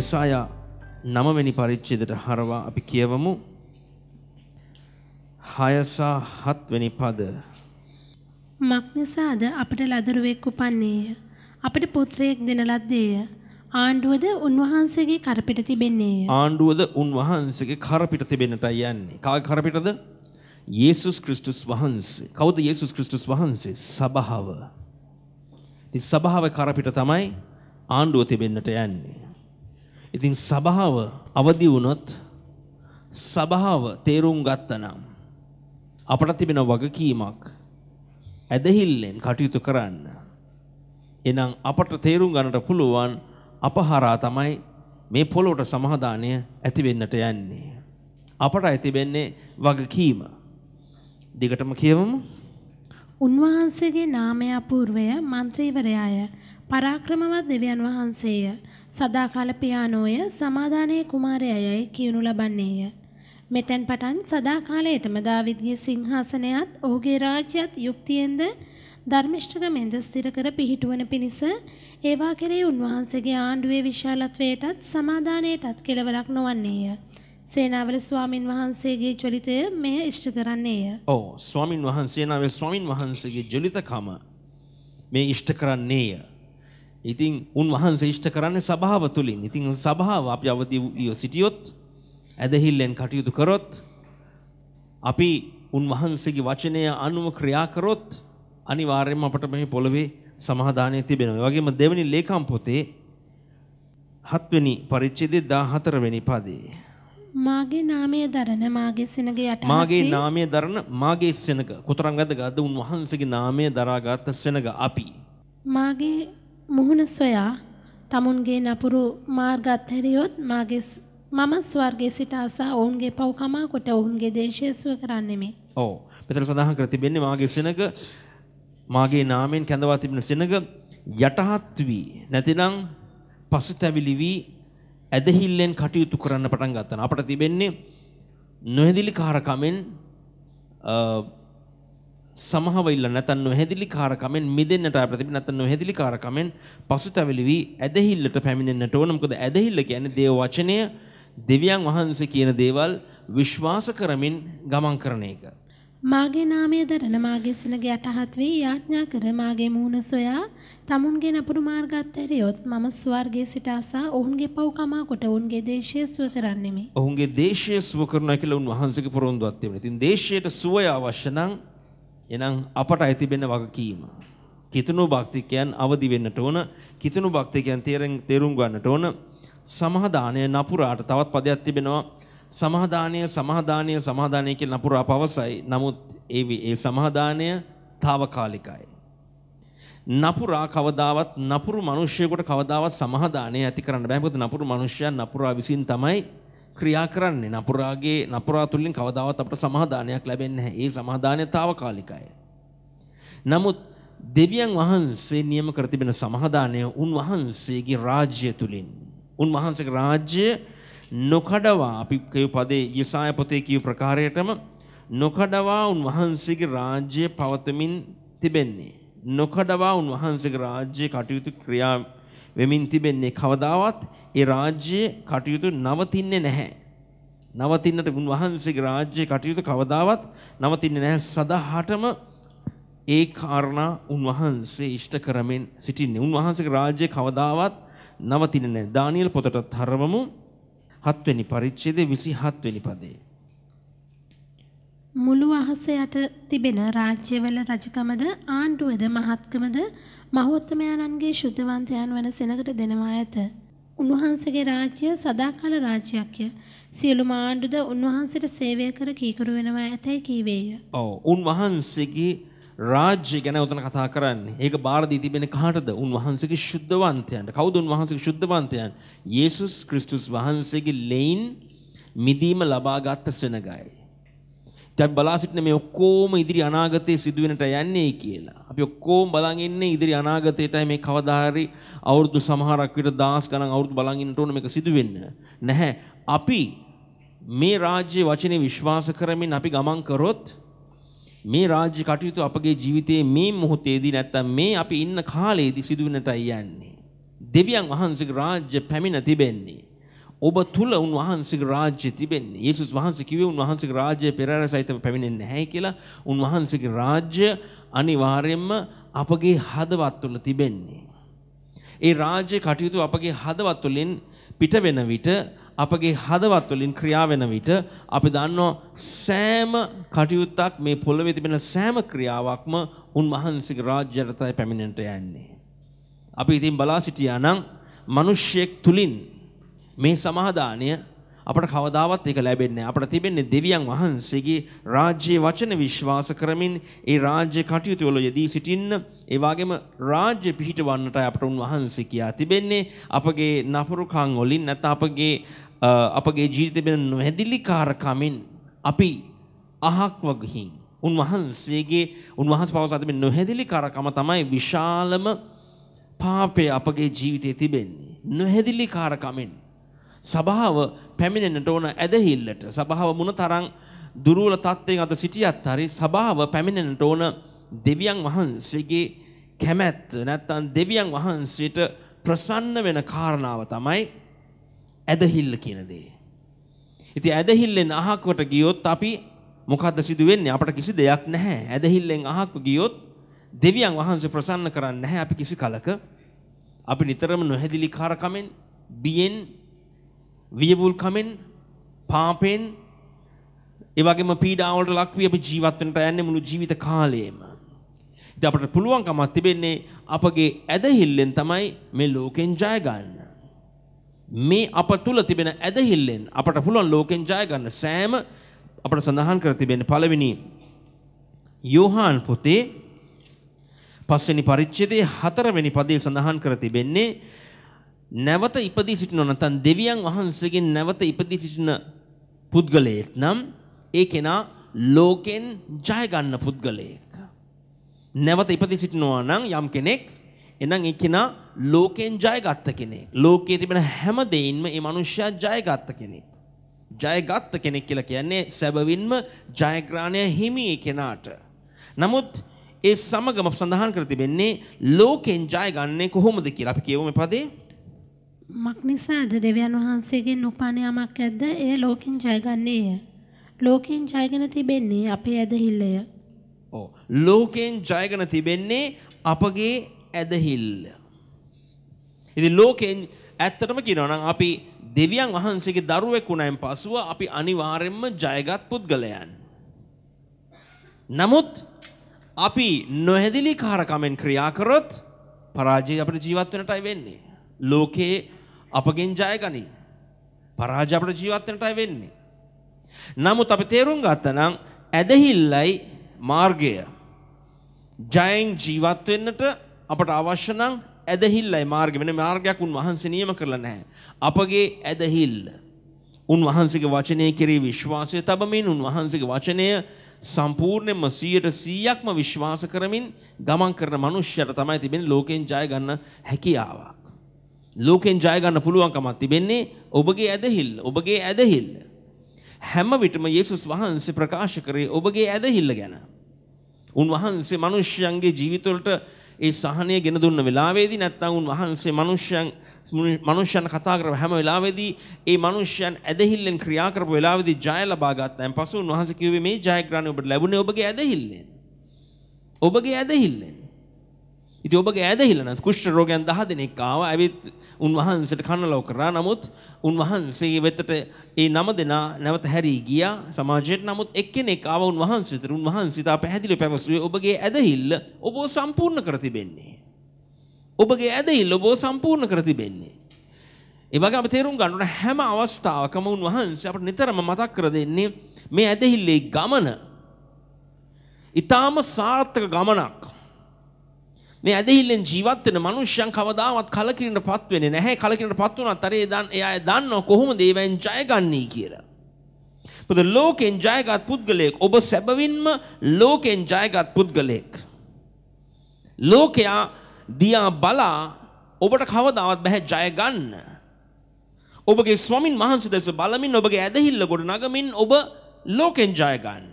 යසායා නමවැනි පරිච්ඡේදයට හරවා අපි කියවමු හයසා හත්වැනි පද මක්නිසාද අපට ලදරුවෙක් උපන්නේය අපට පුත්‍රයෙක් දෙන ලද්දේය ආණ්ඩුවද උන්වහන්සේගේ කරපිට තිබෙන්නේය ආණ්ඩුවද උන්වහන්සේගේ කරපිට තිබෙන්නටයි යන්නේ කාගේ කරපිටද යේසුස් ක්‍රිස්තුස් වහන්සේ කවුද යේසුස් ක්‍රිස්තුස් වහන්සේ සභාව ඉතින් සභාවේ කරපිට තමයි ආණ්ඩුව තිබෙන්නට යන්නේ ඉතින් සභාව අවදි වුණොත් සභාව තේරුම් ගත්තනම් අපට තිබෙන වගකීමක් ඇදහිල්ලෙන් කටයුතු කරන්න. එනම් අපට තේරුම් ගන්නට පුළුවන් අපහරා තමයි මේ පොළොට සමාදානය ඇති වෙන්නට යන්නේ. අපට ඇති වෙන්නේ වගකීම. දිගටම කියවමු. උන්වහන්සේගේ නාමය අපූර්වය මන්ත්‍රීවරයාය. පරාක්‍රමවත් දෙවියන් වහන්සේය. සදාකාල පියානෝය සමාදානයේ කුමාරයයයි කියනු ලබන්නේය. මෙතැන් පටන් සදාකාලයටම දාවිද්ගේ සිංහාසනයත් ඔහුගේ රාජ්‍යත් යුක්තියෙන්ද ධර්මිෂ්ඨකමෙන්ද ස්ථිර කර පිහිටුවන පිණිස ඒවා කෙරෙහි උන්වහන්සේගේ ආණ්ඩුවේ විශාලත්වයටත් සමාදානයටත් කෙලවරක් නොවන්නේය. සේනාවල ස්වාමින් වහන්සේගේ ජොලිතය මෙය ඉෂ්ට කරන්නේය. ඔව් ස්වාමින් වහන්සේනාවේ ස්වාමින් වහන්සේගේ ජොලිතකම මේ ඉෂ්ට කරන්නේය. ඉතින් උන් වහන්සේ ඉෂ්ට කරන්නේ සභාව තුළින්. ඉතින් සභාව අපි අවදි සිටියොත් ඇදහිල්ලෙන් කටයුතු කරොත් අපි උන්වහන්සේගේ වචනය අනුව ක්‍රියා කරොත් අනිවාර්යයෙන්ම අපට මේ පොළවේ සමාදානය තිබෙනවා. ඒ වගේම දෙවෙනි ලේකම් පොතේ 7 වෙනි පරිච්ඡේදයේ 14 වෙනි පදේ මාගේ නාමය දරන මාගේ සෙනග යට මාගේ නාමය දරන මාගේ සෙනග කොතරම් වැදගත්ද උන්වහන්සේගේ නාමය දරාගත් සෙනග අපි මාගේ මුහුණ සොයා තමුන්ගේ නපුරු මාර්ග අත්හැරියොත් මාගේ මම ස්වර්ගයේ සිට අසා ඔවුන්ගේ පව්කමා කොට ඔවුන්ගේ දේශය සුව කරන්නෙමි. ඔව්. මෙතන සඳහන් කර තිබෙන්නේ මාගේ සෙනඟ මාගේ නාමයෙන් කැඳවා තිබෙන සෙනඟ යටහත් වී නැතිනම් පසුතැවිලි වී ඇදහිල්ලෙන් කටයුතු කරන්න පටන් ගත්තා. අපට තිබෙන්නේ නොහැදිලි කාරකමෙන් සමහව ඉල්ල නැතන් නොහැදිලි කාරකමෙන් මිදෙන්නට අප්‍රතිබි නැතන් නොහැදිලි කාරකමෙන් පසුතැවිලි වී ඇදහිල්ලට පැමිණෙන්නට ඕන මොකද ඇදහිල්ල කියන්නේ දේව වචනය දෙවියන් වහන්සේ කියන දේවල් විශ්වාස කරමින් ගමන් කරන එක. මාගේ නාමය දරන මාගේ සිනග යටහත් වී යාඥා කර මාගේ මූණ සොයා තමුන්ගේ නපුරු මාර්ග අත්හැරියොත් මම ස්වර්ගයේ සිට අසා ඔවුන්ගේ පව්කමා කොට ඔවුන්ගේ දේශය සුව කරන්නෙමි. ඔවුන්ගේ දේශය සුව කරනවා කියලා උන්වහන්සේගේ පොරොන්දුවක් තිබුණා. ඉතින් දේශයට සුවය අවශ්‍ය නම් එනම් අපට ඇතිබෙන වගකීම. කිතුුණු භක්තිකයන් අවදි වෙන්නට ඕන කිතුුණු භක්තිකයන් තේරෙන් තේරුම් ගන්නට ඕන සමහදානය නපුරාට තවත් පදයක් තිබෙනවා සමහදානය සමහදානය සමහදානය කියල නපුරා පවසයි නමුත් ඒ ඒ සමහදානය තාවකාලිකයි. නපුරා කවදාවත් නපුරු මනුෂ්‍යයකොට කවදාවත් සමහදානය ඇති කරන්න බැහකොත නපුරු මනුෂ්‍යයන් නපුරා විසින් තමයි ක්‍රියා කරන්නේ නපුරාගේ නපුරා තුලින් කවදාවත් අපට සමාදානයක් ලැබෙන්නේ නැහැ. ඒ සමාදානය తాවකාලිකයි. නමුත් දෙවියන් වහන්සේ නියම කර තිබෙන සමාදානය උන්වහන්සේගේ රාජ්‍ය තුලින් උන්වහන්සේගේ රාජ්‍ය නොකඩවා අපි කියපු පදේ යසාය පොතේ කියපු ප්‍රකාරයටම නොකඩවා උන්වහන්සේගේ රාජ්‍ය පවතමින් තිබෙන්නේ. නොකඩවා උන්වහන්සේගේ රාජ්‍ය කටයුතු ක්‍රියා වෙමින් තිබෙන්නේ කවදාවත් ඒ රාජ්‍යයේ කටයුතු නවතින්නේ නැහැ. නවතින්නට උන්වහන්සේගේ රාජ්‍යයේ කටයුතු කවදාවත් නවතින්නේ නැහැ. සදාහටම ඒ කාරණා උන්වහන්සේ ඉෂ්ට කරමින් සිටින්නේ. උන්වහන්සේගේ රාජ්‍යය කවදාවත් නවතින්නේ නැහැ. දානියෙල් පොතට තරවමු 7 වෙනි පරිච්ඡේදයේ 27 වෙනි පදේ. මුළු අහස යට තිබෙන රාජ්‍යවල රජකමද ආණ්ඩුවද මහත්කමද මහෝත්තමයන්න්ගේ ශුද්ධවන්තයන් වන සෙනකට දෙනවා ඇත. උන්වහන්සේගේ රාජ්‍ය සදාකාල රාජ්‍යයක්ය. සියලුම ආණ්ඩුද උන්වහන්සේට සේවය කර කීකරු වෙනවා ඇතැයි කීවේය. ඔව් උන්වහන්සේගේ රාජ්‍ය ගැන උතන කතා කරන්නේ. ඒක බාර දී තිබෙන කාටද? උන්වහන්සේගේ ශුද්ධවන්තයන්ට. කවුද උන්වහන්සේගේ ශුද්ධවන්තයන්? යේසුස් ක්‍රිස්තුස් වහන්සේගේ ලෙයින් මිදීම ලබාගත් සෙනගයි. දැන් බලා සිටින මේ ඔක්කොම ඉදිරි අනාගතයේ සිදුවෙනට යන්නේ කියලා. අපි ඔක්කොම බලන් ඉන්නේ ඉදිරි අනාගතයටයි මේ කවදා හරි අවුරුදු සමහරක් විතර දහස් ගණන් අවුරුදු බලන් ඉන්නට ඕන මේක සිදුවෙන්න. නැහැ. අපි මේ රාජ්‍ය වචනේ විශ්වාස කරමින් අපි ගමන් කරොත් මේ රාජ්‍ය කටයුතු අපගේ ජීවිතයේ මේ මොහොතේදී නැත්තම් මේ අපි ඉන්න කාලයේදී සිදුවෙන්නටයි යන්නේ. දෙවියන් වහන්සේගේ රාජ්‍ය පැමිණ තිබෙන්නේ. ඔබ තුල උන්වහන්සේගේ රාජ්‍ය තිබෙන්නේ. යේසුස් වහන්සේ කිව්වේ උන්වහන්සේගේ රාජ්‍ය පෙරහැර සහිතව පැමිණෙන්නේ නැහැ කියලා. උන්වහන්සේගේ රාජ්‍ය අනිවාර්යයෙන්ම අපගේ හදවත් තුල තිබෙන්නේ. ඒ රාජ්‍ය කටයුතු අපගේ හදවත් තුලින් පිට වෙන විට අපගේ හදවත් වලින් ක්‍රියා වෙන විට අපි දන්නවා සෑම කටයුත්තක් මේ පොළවේ තිබෙන සෑම ක්‍රියාවක්ම උන්වහන්සේගේ රාජ්‍යයටයි පැමිණෙන්නට යන්නේ. අපි ඉතින් බලා සිටියා නම් මිනිස්සෙක් තුලින් මේ සමාදානය අපට කවදාවත් ඒක ලැබෙන්නේ අපට තිබෙන්නේ දෙවියන් වහන්සේගේ රාජ්‍ය වචන විශ්වාස කරමින් ඒ රාජ්‍ය කටයුතු වල යෙදී සිටින්න ඒ වගේම රාජ්‍ය පිහිටවන්නටයි අපට උන්වහන්සේ කියා තිබෙන්නේ අපගේ නපුරුකම් වලින් නැත්නම් අපගේ අපගේ ජීවිතේ වෙන නොහැදිලිකාරකමින් අපි අහක්ව ගිහින් උන්වහන්සේගේ උන්වහන්සේ පවසා තිබෙන නොහැදිලිකාරකම තමයි විශාලම පාපය අපගේ ජීවිතේ තිබෙන්නේ නොහැදිලිකාරකමින් සභාව පැමිණෙන්නට ඕන ඇදහිල්ලට සභාව මොන තරම් දුර්වල තත්ත්වයක අද සිටියත් හරි සභාව පැමිණෙන්නට ඕන දෙවියන් වහන්සේගේ කැමැත්ත නැත්නම් දෙවියන් වහන්සේට ප්‍රසන්න වෙන කාරණාව තමයි ඇදහිල්ල කියන දේ. ඉතින් ඇදහිල්ලෙන් අහකට ගියොත් අපි මොකද්ද සිදු වෙන්නේ? අපට කිසි දෙයක් නැහැ. ඇදහිල්ලෙන් අහකට ගියොත් දෙවියන් වහන්සේ ප්‍රසන්න කරන්නේ නැහැ අපි කිසි කලක. අපි නිතරම නොහැදිලි කාරකමෙන් බියෙන් වියවුල්කමෙන් පාපෙන් ඒවගේම පීඩාවලට ලක්වී අපි ජීවත් වෙන්නට යන්නේ මුළු ජීවිත කාලයේම. ඉතින් අපට පුළුවන්කමක් තිබෙන්නේ අපගේ ඇදහිල්ලෙන් තමයි මේ ලෝකෙන් ජය ගන්න. මේ අප තුල තිබෙන ඇදහිල්ලෙන් අපට පුළුවන් ලෝකෙන් ජය ගන්න සෑම අපට සඳහන් කර තිබෙන්නේ පළවෙනි යෝහාන් පොතේ පස්වෙනි පරිච්ඡේදයේ හතරවෙනි පදයේ සඳහන් කර තිබෙන්නේ නැවත ඉපදී සිටිනව නැත්නම් දෙවියන් වහන්සේගෙන් නැවත ඉපදී සිටින පුද්ගලයෙක් නම් ඒ කෙනා ලෝකෙන් ජය ගන්න පුද්ගලයෙක්. නැවත ඉපදී සිටිනවා නම් යම් කෙනෙක් එනම් ඒ කෙනා ලෝකෙන් ජයගත්ත කෙනෙක්. ලෝකයේ තිබෙන හැම දෙයින්ම මේ මනුස්සයා ජයගත්ත කෙනෙක්. ජයගත්ත කෙනෙක් කියලා කියන්නේ සැබවින්ම ජයග්‍රහණය හිමි ඒ කෙනාට. නමුත් ඒ සමගම සඳහන් කර තිබෙන්නේ ලෝකෙන් ජය ගන්නේ කොහොමද කියලා අපි කියවමු මේ පදේ. මක් නිසාද දෙවියන් වහන්සේගෙන් උපන්න යමක් ඇද්ද එය ලෝකෙන් ජයගන්නේය. ලෝකෙන් ජයගෙන තිබෙන්නේ අපේ ඇදහිල්ලය. ඕ ලෝකෙන් ජයගෙන තිබෙන්නේ අපගේ ඇදහිල්ල. ඉතින් ලෝකෙන් ඇත්තටම කියනවා නම් අපි දෙවියන් වහන්සේගේ දරුවෙක් වුණායින් පසුව අපි අනිවාර්යෙන්ම ජයගත් පුද්ගලයන්. නමුත් අපි නොහැදිලි කාරකමෙන් ක්‍රියා කරොත් පරාජය අපිට ජීවත් වෙනටයි වෙන්නේ. ලෝකේ අපගෙන් ජයගනී. පරාජය අපිට ජීවත් වෙනටයි වෙන්නේ. නමුත් අපි තේරුම් ගත්තනම් ඇදහිල්ලයි මාර්ගය. ජයෙන් ජීවත් වෙන්නට අපට අවශ්‍ය නම් ඇදහිල්ලයි මාර්ගය. වෙන මාර්ගයක් උන්වහන්සේ නියම කරලා නැහැ. අපගේ ඇදහිල්ල. උන්වහන්සේගේ වචනය කෙරෙහි විශ්වාසය තබමින් උන්වහන්සේගේ වචනය සම්පූර්ණයෙන්ම 100%ක්ම විශ්වාස කරමින් ගමන් කරන මනුෂ්‍යයට තමයි තිබෙන ලෝකයෙන් ජය ගන්න හැකියාව. ලෝකෙන් ජය ගන්න පුළුවන්කමක් තිබෙන්නේ ඔබගේ ඇදහිල්ල ඔබගේ ඇදහිල්ල හැම විටම යේසුස් වහන්සේ ප්‍රකාශ කරේ ඔබගේ ඇදහිල්ල ගැන උන්වහන්සේ මිනිස්යන්ගේ ජීවිතවලට ඒ සහනය ගෙන දුන්න වෙලාවේදී නැත්නම් උන්වහන්සේ මිනිස්යන් මිනිස්යන් කතා කරව හැම වෙලාවේදී ඒ මිනිස්යන් ඇදහිල්ලෙන් ක්‍රියා කරපු වෙලාවේදී ජය ලබා ගත්තාන් පසු උන්වහන්සේ කිව්වේ මේ ජයග්‍රහණය ඔබට ලැබුණේ ඔබගේ ඇදහිල්ලෙන් ඔබගේ ඇදහිල්ලෙන් ඉති ඔබගේ ඇදහිලන කෘෂ්ට රෝගයන් දහ දෙනෙක් ආව ඇවිත් උන්වහන්සට කණලෝ කරා නමුත් උන්වහන්සේ වෙතට ඒ නම දෙනා නැවත හැරී ගියා සමාජයට නමුත් එක්කෙනෙක් ආව උන්වහන්සේතර උන්වහන්සිතා පැහැදිලි පැවසුවේ ඔබගේ ඇදහිල්ල ඔබ සම්පූර්ණ කර තිබෙන්නේ. ඔබගේ ඇදහිල්ල ඔබ සම්පූර්ණ කර තිබෙන්නේ. ඒ වගේම තේරුම් ගන්න හැම අවස්ථාවකම උන්වහන්සේ අපට නිතරම මතක් කර දෙන්නේ මේ ඇදහිල්ලේ ගමන ඊටාම සාර්ථක ගමනක් මේ ඇදහිල්ලෙන් ජීවත් වෙන මනුෂ්‍යයන් කවදාවත් කලකිරෙන්න පත් වෙන්නේ නැහැ. කලකිරෙන්න පත් වුණත් අර ඒ දන් එයා දන්නව කොහොමද ඒවෙන් ජයගන්නේ කියලා. මොකද ලෝකෙන් ජයගත් පුද්ගලයෙක් ඔබ සැබවින්ම ලෝකෙන් ජයගත් පුද්ගලයෙක්. ලෝකයා දියා බලා ඔබට කවදාවත් බෑ ජය ගන්න. ඔබගේ ස්වමින් මහන්සි දැස බලමින් ඔබගේ ඇදහිල්ල ගොඩ නගමින් ඔබ ලෝකෙන් ජය ගන්න.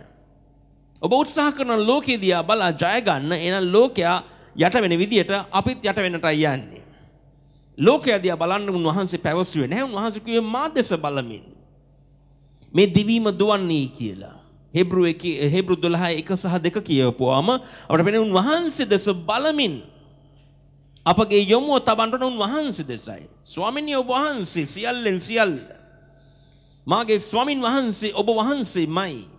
ඔබ උත්සාහ කරන ලෝකේ දියා බලා ජය ගන්න එන ලෝකයා යට වෙන විදියට අපිත් යට වෙනටයි යන්නේ. ලෝකය දිහා බලන්න උන්වහන්සේ පැවසුවේ නැහැ. උන්වහන්සේ කිව්වේ මා දෙස බලමින්. මේ දිවීම දුවන්නේ කියලා. හෙබ්‍රු 1 හෙබ්‍රු 12 1 සහ 2 කියවපුවාම අපිට වෙන උන්වහන්සේ දෙස බලමින් අපගේ යොමුව තබන්නට උන්වහන්සේ දෙසයි. ස්වාමිනිය ඔබ වහන්සේ සියල්ලෙන් සියල්ල. මාගේ ස්වාමින් වහන්සේ ඔබ වහන්සේමයි.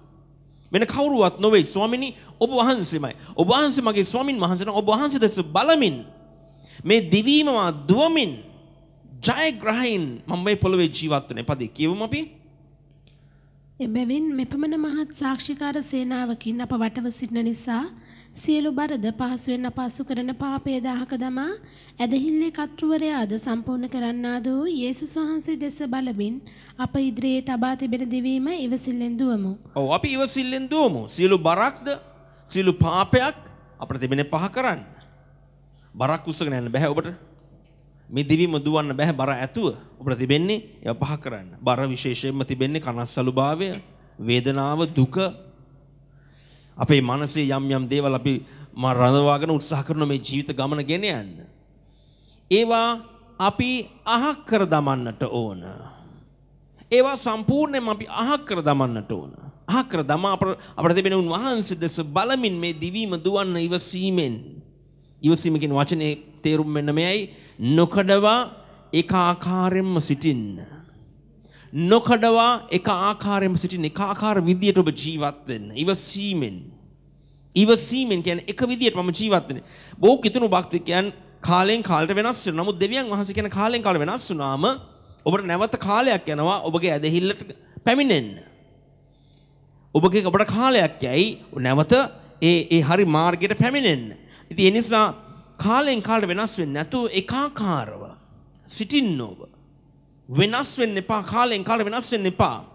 වෙන කවුරුවත් නොවේ ස්වාමිනි ඔබ වහන්සේමයි. ඔබ වහන්සේ මගේ ස්වාමින් වහන්සේ ඔබ වහන්සේ දැස බලමින් මේ දිවීම මා දුවමින් ජයග්‍රහයින් මම මේ පොළවේ ජීවත් වෙන පදේ කියවමු අපි. එබැවින් මෙපමණ මහත් සාක්ෂිකාර සේනාවකින් අප වටව සිටින නිසා සියලු බරද පහසුවෙන් අපහසු කරන පාපයේ දාහක දමා ඇදහිල්ලේ කර්තෘවරයාද සම්පූර්ණ කරන්නා වූ යේසුස් වහන්සේ දෙස බලමින් අප ඉදිරියේ තබා තිබෙන දිවීම ඉවසිල්ලෙන් දුවමු. ඔව් අපි ඉවසිල්ලෙන් දුවමු. සියලු බරක්ද සියලු පාපයක් අපිට තිබෙන පහ කරන්න. බරක් උස්සගෙන යන්න බෑ ඔබට. මේ දිවිම දුවන්න බැහැ බර ඇතුව අපිට තිබෙන්නේ ඒවා පහ කරන්න. බර විශේෂයෙන්ම තිබෙන්නේ කනස්සලු භාවය, වේදනාව, දුක, අපේ මනසේ යම් යම් දේවල් අපි රඳවාගෙන උත්සාහ කරන මේ ජීවිත ගමන ගෙන යන්න. ඒවා අපි අහක් කර දමන්නට ඕන. ඒවා සම්පූර්ණයෙන්ම අපි අහක් කර දමන්නට ඕන. අහක් කර දමා අපට තිබෙන උන්වහන්සේ දෙස බලමින් මේ දිවීම දුවන්න ඉවසීමෙන් ඉවසීම කියන වචනේ තේරුම මෙන්න මෙයයි නොකඩවා ඒකාකාරයෙන්ම සිටින්න. නොකඩවා එක ආකාරයම සිටින එක ආකාර විදියට ඔබ ජීවත් වෙන්න. ඉවසීමෙන්. ඉවසීමෙන් කියන්නේ එක විදියට මම ජීවත් වෙන්නේ. බොහෝ කිතුණු භක්තිකයන් කාලෙන් කාලට වෙනස් වෙනවා. නමුත් දෙවියන් වහන්සේ කියන කාලෙන් කාල වෙනස් වුණාම ඔබට නැවත කාලයක් යනවා ඔබගේ ඇදහිල්ලට පැමිණෙන්න. ඔබගේ ඔබට කාලයක් යයි නැවත ඒ ඒ හරි මාර්ගයට පැමිණෙන්න. ඉතින් ඒ නිසා කාලෙන් කාලට වෙනස් වෙන්නේ නැතුව එකාකාරව සිටින්න ඕවා. වෙනස් වෙන්න එපා කාලෙන් කාලෙ වෙනස් වෙන්න එපා.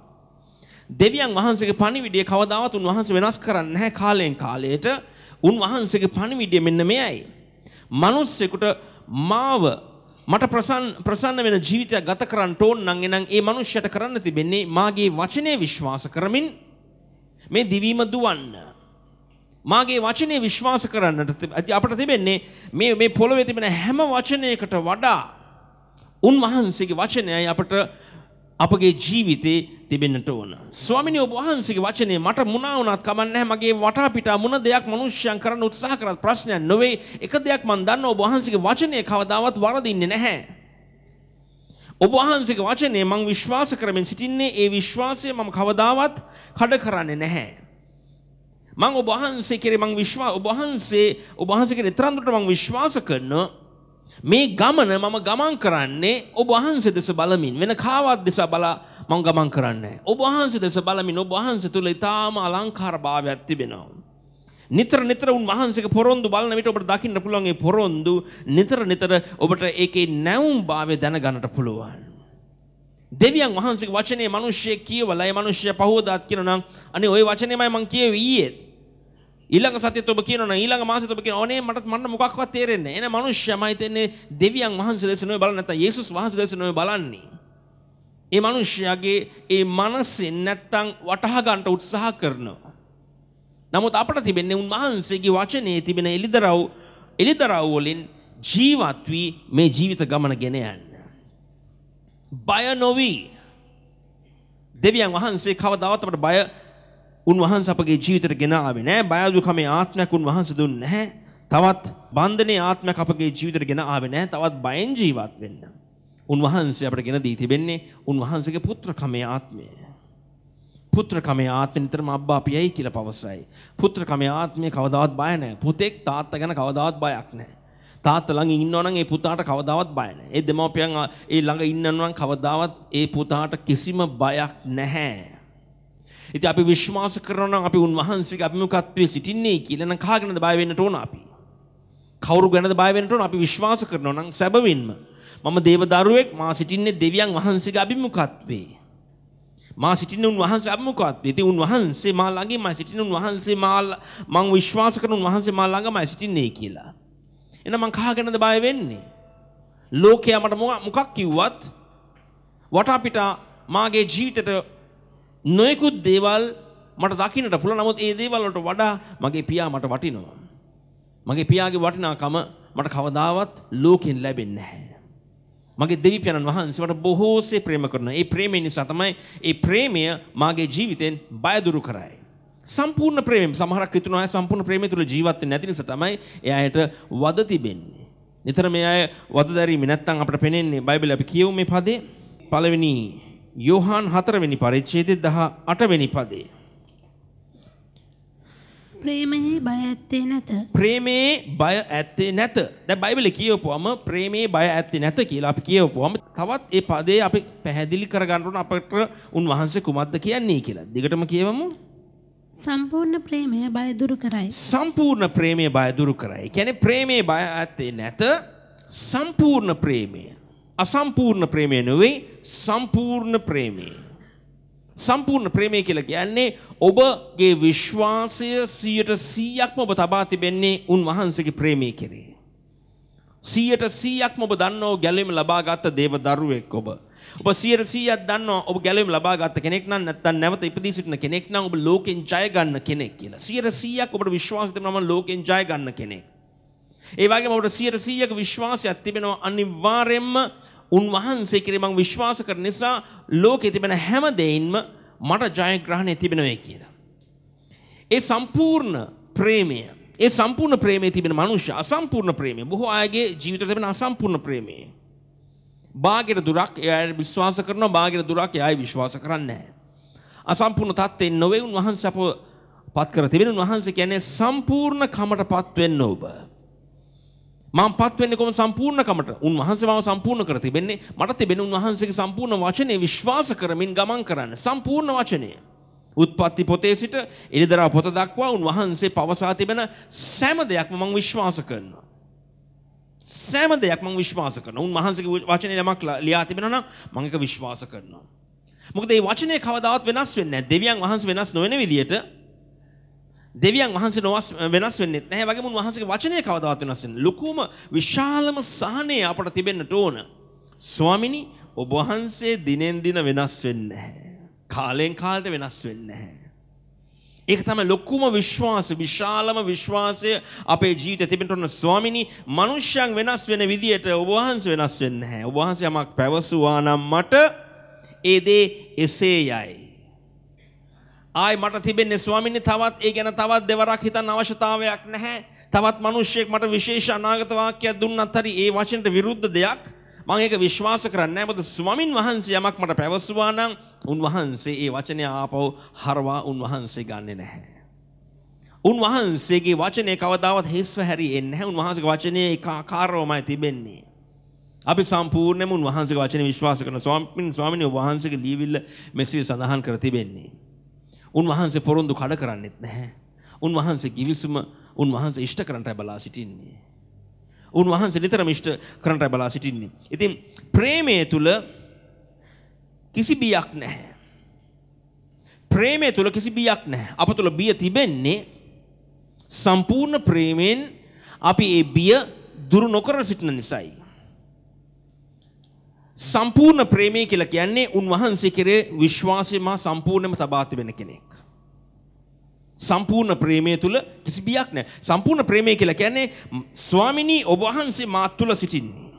දෙවියන් වහන්සේගේ පණිවිඩය කවදාවත් උන්වහන්සේ වෙනස් කරන්නේ නැහැ කාලෙන් කාලයට. උන්වහන්සේගේ පණිවිඩය මෙන්න මෙයයි. මිනිස්සෙකුට මාව මට ප්‍රසන්න ප්‍රසන්න වෙන ජීවිතයක් ගත කරන්න ඕන නම් එනම් ඒ මනුස්සයට කරන්න තිබෙන්නේ මාගේ වචනය විශ්වාස කරමින් මේ දිවීම දුවන්න. මාගේ වචනය විශ්වාස කරන්නට අපට තිබෙන්නේ මේ මේ පොළොවේ තිබෙන හැම වචනයකට වඩා උන්වහන්සේගේ වචනයයි අපට අපගේ ජීවිතේ තිබෙන්නට ඕන. ස්වාමිනි ඔබ වහන්සේගේ වචනේ මට මුණා වුණත් කමන්නේ මගේ වටා පිටා මොන දෙයක් මිනිස්යන් කරන්න උත්සාහ කරත් ප්‍රශ්නයක් නොවේ. එක දෙයක් මම දන්නවා ඔබ වහන්සේගේ වචනේ කවදාවත් වරදින්නේ නැහැ. ඔබ වහන්සේගේ වචනේ මම විශ්වාස කරමින් සිටින්නේ ඒ විශ්වාසය මම කවදාවත් කඩ කරන්නේ නැහැ. මම ඔබ වහන්සේ කෙරේ මම විශ්වාස ඔබ වහන්සේ ඔබ වහන්සේ කෙරේ තරම් දුරට මම විශ්වාස කරනවා මේ ගමන මම ගමන් කරන්නේ ඔබ වහන්සේ දෙස බලමින් වෙන කාවත් දෙස බලා මම ගමන් කරන්නේ. ඔබ වහන්සේ දෙස බලමින් ඔබ වහන්සේ තුල ඊටාම අලංකාර භාවයක් තිබෙනවා. නිතර නිතර උන් වහන්සේක පොරොන්දු බලන විට ඔබට දකින්න පුළුවන් ඒ පොරොන්දු නිතර නිතර ඔබට ඒකේ නැවුම් භාවය දැනගන්නට පුළුවන්. දෙවියන් වහන්සේගේ වචනේ මිනිස්සෙක් කියවලා ඒ මිනිස්සයා පහවදාත් කියනවා නම් අනේ ওই වචනේමයි මං කියුවේ ඊයේත්. ඊළඟ සතියේත් ඔබ කියනවනම් ඊළඟ මාසෙත් ඔබ කියනවා අනේ මට මන්න මොකක්වත් තේරෙන්නේ නැහැ. එන මනුෂ්‍යයම හිතන්නේ දෙවියන් වහන්සේ ලෙස නෙවෙයි බලන්නේ නැත්නම් යේසුස් වහන්සේ ලෙස නෙවෙයි බලන්නේ. ඒ මනුෂ්‍යයාගේ ඒ මනසෙන් නැත්තම් වටහා ගන්න උත්සාහ කරනවා. නමුත් අපට තිබෙන්නේ උන්වහන්සේගේ වචනේ තිබෙන එලිදරව් එලිදරව් වලින් ජීවත් වී මේ ජීවිත ගමන ගෙන යන්න. බය නොවි දෙවියන් වහන්සේ කවදාවත් අපට බය උන්වහන්ස අපගේ ජීවිතයට ගෙන ආවේ නැහැ. බය දුකමේ ආත්මයක් උන්වහන්ස දුන්නේ නැහැ. තවත් බන්ධනේ ආත්මයක් අපගේ ජීවිතයට ගෙන ආවේ නැහැ. තවත් බයෙන් ජීවත් වෙන්න. උන්වහන්සේ අපට ගෙන දී තිබෙන්නේ උන්වහන්සේගේ පුත්‍රකමේ ආත්මය. පුත්‍රකමේ ආත්මය නිතරම අබ්බා පියයි කියලා පවසයි. පුත්‍රකමේ ආත්මය කවදාවත් බය නැහැ. පුතෙක් තාත්තා ගැන කවදාවත් බයක් නැහැ. තාත්තා ළඟ ඉන්නවා නම් ඒ පුතාට කවදාවත් බය නැහැ. ඒ දෙමව්පියන් ඒ ළඟ ඉන්නනම් කවදාවත් ඒ පුතාට කිසිම බයක් නැහැ. ඉතින් අපි විශ්වාස කරනවා නම් අපි උන්වහන්සේගේ අභිමුඛත්වයේ සිටින්නේ කියලා නම් කාගෙනද බය වෙන්නට ඕන අපි? කවුරු ගැනද බය වෙන්නට ඕන? අපි විශ්වාස කරනවා නම් සැබවින්ම මම දේව දරුවෙක් මා සිටින්නේ දෙවියන් වහන්සේගේ අභිමුඛත්වයේ. මා සිටින උන්වහන්සේ අභිමුඛත්වයේ. ඉතින් උන්වහන්සේ මා ළඟමයි සිටින උන්වහන්සේ මා මං විශ්වාස කරන උන්වහන්සේ මා ළඟමයි සිටින්නේ කියලා. එහෙනම් මං කාගෙනද බය වෙන්නේ? ලෝකයා මට මොකක් කිව්වත් වටා පිටා මාගේ ජීවිතේට නොයෙකුත් දේවල් මට දකින්නට පුළුවන්. නමුත් ඒ දේවල් වලට වඩා මගේ පියා මට වටිනවා. මගේ පියාගේ වටිනාකම මට කවදාවත් ලෝකෙන් ලැබෙන්නේ නැහැ. මගේ දෙවිපියණන් වහන්සේ මට බොහෝසේ ප්‍රේම කරනවා. ඒ ප්‍රේමය නිසා තමයි ඒ ප්‍රේමය මාගේ ජීවිතෙන් බය දුරු කරන්නේ. සම්පූර්ණ ප්‍රේමයෙන් සමහරක් හිතන අය සම්පූර්ණ ප්‍රේමය තුළ ජීවත් වෙන්නේ නැති නිසා තමයි එයාට වද තිබෙන්නේ. නිතර මේ අය වද දැරීමේ නැත්නම් අපිට පෙනෙන්නේ බයිබලයේ අපි කියවු මේ පදේ පළවෙනි යෝහාන් හතරවෙනි පරිච්ඡේදය දහ අටවෙනි පදේ. ප්‍රේමයේ බය ඇත්තේ නැත. ප්‍රේමයේ බය ඇත්තේ නැත. දැන් බයිබලේ කියවපුවම ප්‍රේමයේ බය ඇත්තේ නැත කියලා අපි කියවපුවම තවත් ඒ පදේ අපි පැහැදිලි කරගන්න ඕන අපට උන්වහන්සේ කුමක්ද කියන්නේ කියලා. දිගටම කියවමු. සම්පූර්ණ ප්‍රේමය බය දුරු කරයි. සම්පූර්ණ ප්‍රේමය බය දුරු කරයි. කියන්නේ ප්‍රේමයේ බය ඇත්තේ නැත. සම්පූර්ණ ප්‍රේමය අසම්පූර්ණ ප්‍රේමය නෙවෙයි සම්පූර්ණ ප්‍රේමය. සම්පූර්ණ ප්‍රේමය කියලා කියන්නේ ඔබගේ විශ්වාසය 100%ක්ම ඔබ තබා තිබෙන්නේ උන්වහන්සේගේ ප්‍රේමය කෙරේ. 100%ක්ම ඔබ දන්නෝ ගැලවීම ලබාගත් දේව දරුවෙක් ඔබ. ඔබ 100%ක් දන්නවා ඔබ ගැලවීම ලබාගත් කෙනෙක් නම් නැත්නම් නැවත ඉපදී සිටින කෙනෙක් නම් ඔබ ලෝකෙන් ජය ගන්න කෙනෙක් කියලා. 100%ක් ඔබට විශ්වාසය තිබෙනවා මම ලෝකෙන් ජය ගන්න කෙනෙක්. ඒ වගේම ඔබට 100%ක විශ්වාසයක් තිබෙනවා අනිවාර්යයෙන්ම උන්වහන්සේ කෙරේ මම විශ්වාස කරන නිසා ලෝකේ තිබෙන හැම දෙයින්ම මට ජයග්‍රහණය තිබෙනවා කියලා. ඒ සම්පූර්ණ ප්‍රේමය ඒ සම්පූර්ණ ප්‍රේමයේ තිබෙන මනුෂ්‍ය අසම්පූර්ණ ප්‍රේමය බොහෝ අයගේ ජීවිතවල තිබෙන අසම්පූර්ණ ප්‍රේමය. බාගෙට දුරක් එයා විශ්වාස කරනවා බාගෙට දුරක් එයායි විශ්වාස කරන්නේ නැහැ. අසම්පූර්ණ තත්ත්වයෙන් නොවේ උන්වහන්සේ අපව පත් කර තිබෙන උන්වහන්සේ කියන්නේ සම්පූර්ණ කමට පත් වෙන්න ඔබ. මම පත් වෙන්නේ කොහොම සම්පූර්ණකමට? උන්වහන්සේ මාව සම්පූර්ණ කර තිබෙන්නේ. මට තිබෙන උන්වහන්සේගේ සම්පූර්ණ වචනේ විශ්වාස කරමින් ගමන් කරන්න. සම්පූර්ණ වචනය. උත්පත්ති පොතේ සිට එළිදරා පොත දක්වා උන්වහන්සේ පවසා තිබෙන සෑම දෙයක්ම මම විශ්වාස කරනවා. සෑම දෙයක් මම විශ්වාස කරනවා. උන්වහන්සේගේ වචනේ යමක් ලියා තිබෙනවා නම් මම ඒක විශ්වාස කරනවා. මොකද මේ වචනේ කවදාවත් වෙනස් වෙන්නේ නැහැ. දෙවියන් වහන්සේ වෙනස් නොවන විදිහට දෙවියන් වහන්සේ නොවස් වෙනස් වෙන්නේ නැහැ වගේම උන්වහන්සේගේ වචනය කවදාවත් වෙනස් වෙන්නේ ලකූම විශාලම සහනය අපට තිබෙන්නට ඕන ස්වාමිනි ඔබ වහන්සේ දිනෙන් දින වෙනස් වෙන්නේ නැහැ කාලෙන් කාලට වෙනස් වෙන්නේ නැහැ ඒක තමයි ලොකුම විශ්වාස විශාලම විශ්වාසය අපේ ජීවිතේ තිබෙන්න ඕන ස්වාමිනි මිනිස්යන් වෙනස් වෙන විදියට ඔබ වහන්සේ වෙනස් වෙන්නේ නැහැ ඔබ වහන්සේ යමක් පැවසුවා නම් මට ඒ දේ එසේ යයි ආයි මට තිබෙන්නේ ස්වාමීනි තවත් ඒ ගැන තවත් දෙවරක් හිතන්න අවශ්‍යතාවයක් නැහැ. තවත් මිනිහෙක් මට විශේෂ අනාගත වාක්‍යයක් දුන්නත් හරි ඒ වචනට විරුද්ධ දෙයක් මම ඒක විශ්වාස කරන්නේ නැහැ. මොකද ස්වාමින් වහන්සේ යමක් මට පැවසුවා නම් උන්වහන්සේ ඒ වචනේ ආපහු හරවා උන්වහන්සේ ගන්නෙ නැහැ. උන්වහන්සේගේ වචනේ කවදාවත් හේස්ව හැරියෙන්නේ නැහැ. උන්වහන්සේගේ වචනේ එක ආකාරවමයි තිබෙන්නේ. අපි සම්පූර්ණයෙන්ම උන්වහන්සේගේ වචනේ විශ්වාස කරන ස්වාමින් ස්වාමිනේ වහන්සේගේ දීවිල්ල මෙසේ සඳහන් කර තිබෙන්නේ. උන්වහන්සේ පොරොන්දු කඩ කරන්නෙත් නැහැ. උන්වහන්සේ ගිවිසුම උන්වහන්සේ ඉෂ්ට කරන්නට බලා සිටින්නේ. උන්වහන්සේ නිතරම ඉෂ්ට කරන්නට බලා සිටින්නේ. ඉතින් ප්‍රේමය තුල කිසි බියක් නැහැ. ප්‍රේමය තුළ කිසි බියක් නැහැ. අප තුළ බිය තිබෙන්නේ සම්පූර්ණ ප්‍රේමයෙන් අපි ඒ බිය දුරු නොකර සිටින නිසායි. සම්පූර්ණ ප්‍රේමය කියලා කියන්නේ උන්වහන්සේ කෙරේ විශ්වාසය මා සම්පූර්ණයම තබා තිබෙන කෙනෙක්. සම්පූර්ණ ප්‍රේමය තුල කිසි බියක් නැහැ. සම්පූර්ණ ප්‍රේමය කියලා කියන්නේ ස්වාමිනී ඔබ වහන්සේ මා තුල සිටින්නේ.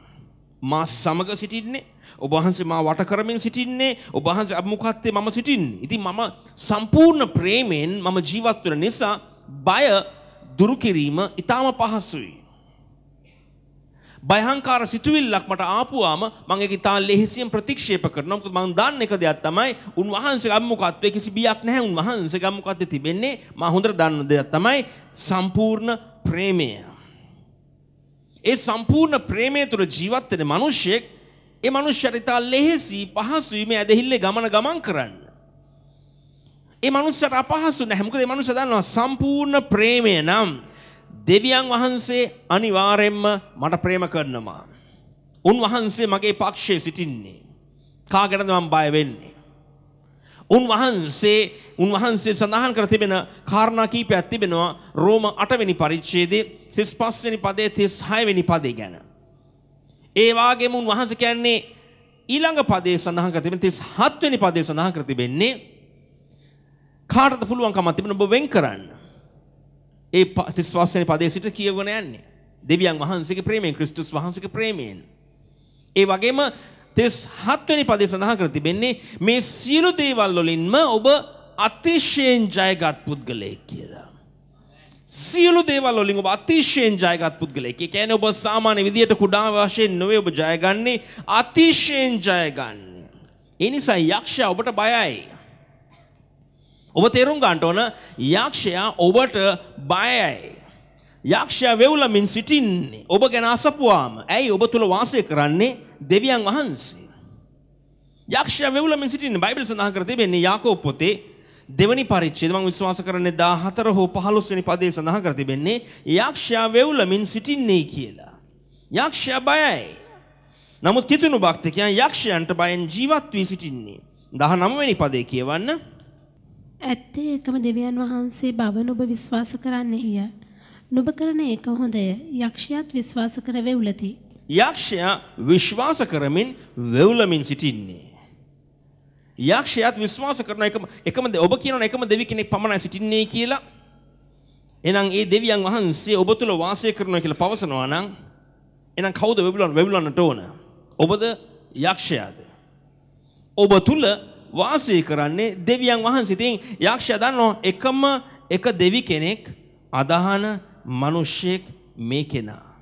මා සමග සිටින්නේ. ඔබ වහන්සේ මා වට කරමින් සිටින්නේ. ඔබ වහන්සේ අභිමුඛත්තේ මම සිටින්නේ. ඉතින් මම සම්පූර්ණ ප්‍රේමයෙන් මම ජීවත් වෙන නිසා බය දුරු කිරීම ඊටාම පහසුයි. බයහංකාර සිතුවිල්ලක් මට ආපුවාම මම ඒක ඉතාල ලෙහෙසියෙන් ප්‍රතික්ෂේප කරනවා. මොකද මම දන්න එක දෙයක් තමයි උන්වහන්සේගේ අම්මුකත්වයේ කිසි බියක් නැහැ. උන්වහන්සේගේ අම්මුකත්වයේ තිබෙන්නේ මම හොඳට දන්න දෙයක් තමයි සම්පූර්ණ ප්‍රේමය. ඒ සම්පූර්ණ ප්‍රේමය තුළ ජීවත් වෙන මිනිස්සෙක් ඒ මනුෂ්‍යයට ඉතා ලෙහෙසි පහසු වීමේ ඇදහිල්ලේ ගමන ගමන් කරන්න. ඒ මනුස්සයට අපහසු නැහැ. මොකද ඒ මනුස්සයා දන්නවා සම්පූර්ණ ප්‍රේමය නම් දෙවියන් වහන්සේ අනිවාර්යෙන්ම මට ප්‍රේම කරනවා. උන්වහන්සේ මගේ පක්ෂයේ සිටින්නේ. කාගෙනද මම බය වෙන්නේ? උන්වහන්සේ උන්වහන්සේ සඳහන් කර තිබෙන කාරණා කීපයක් තිබෙනවා රෝම 8 වෙනි පරිච්ඡේදයේ 35 වෙනි පදයේ 36 වෙනි පදේ ගැන. ඒ වගේම උන්වහන්සේ කියන්නේ ඊළඟ පදයේ සඳහන් කර තිබෙන 37 වෙනි පදයේ සඳහන් කර තිබෙන්නේ කාටද පුළුවන්කමක් තිබෙන ඔබ වෙන් කරන්න. ඒ තිස් වස්සන පදේ සිට කියවන යන්නේ. දෙවියන් වහන්සේගේ ප්‍රේමයෙන් ක්‍රිස්තුස් වහන්සේගේ ප්‍රේමයෙන්. ඒ වගේම තිස් හත්වනි පදේ සඳහන් කර තිබෙන්නේ මේ සියලු දේවල් වලින්ම ඔබ අතිශයෙන් ජයගත් පුද්ගලයෙක් කියලා. සියලු දේවල් වලින් ඔබ අතිශයෙන් ජයගත් පුද්ගලයෙක්. ඒ කියන්නේ ඔබ සාමාන්‍ය විදියට කුඩා වශයෙන් නොවේ ඔබ ජයගන්නේ අතිශයෙන් ජයගන්නේ. ඒ නිසා යක්ෂයා ඔබට බයයි. ඔබ තේරුම් ගන්නට ඕන යක්ෂයා ඔබට බයයි. යක්ෂයා වෙව්ලමින් සිටින්නේ ඔබ ගැන අසපුවාම. ඇයි ඔබ තුල වාසය කරන්නේ දෙවියන් වහන්සේ. යක්ෂයා වෙව්ලමින් සිටින්නේ බයිබල් සඳහන් කර තිබෙන්නේ යාකෝබ් පොතේ දෙවනි පරිච්ඡේදය මම විශ්වාස කරන්නේ 14 හෝ 15 වෙනි පදයේ සඳහන් කර තිබෙන්නේ යක්ෂයා වෙව්ලමින් සිටින්නේ කියලා. යක්ෂයා බයයි. නමුත් කිතුණු භක්තිකයන් යක්ෂයන්ට බයෙන් ජීවත් වී සිටින්නේ. 19 වෙනි පදේ කියවන්න ඇත්තේ එකම දෙවියන් වහන්සේ බව නුඹ විශ්වාස කරන්නේය. නුඹ කරන ඒක හොඳය. යක්ෂයාත් විශ්වාස කර වෙවුලති. යක්ෂයා විශ්වාස කරමින් වෙවුලමින් සිටින්නේ. යක්ෂයාත් විශ්වාස කරන එකම එකම ඔබ කියනවා එකම දෙවි කෙනෙක් පමණයි සිටින්නේ කියලා. එහෙනම් ඒ දෙවියන් වහන්සේ ඔබ තුල වාසය කරනවා කියලා පවසනවා නම් එහෙනම් කවුද වෙවුලන් වෙවුලන්නට ඕන? ඔබද යක්ෂයාද? ඔබ තුල වාසය කරන්නේ දෙවියන් වහන්සේ. ඉතින් යක්ෂයා දන්නවා එකම එක දෙවි කෙනෙක් අදහන මිනිස්සෙක් මේ කෙනා.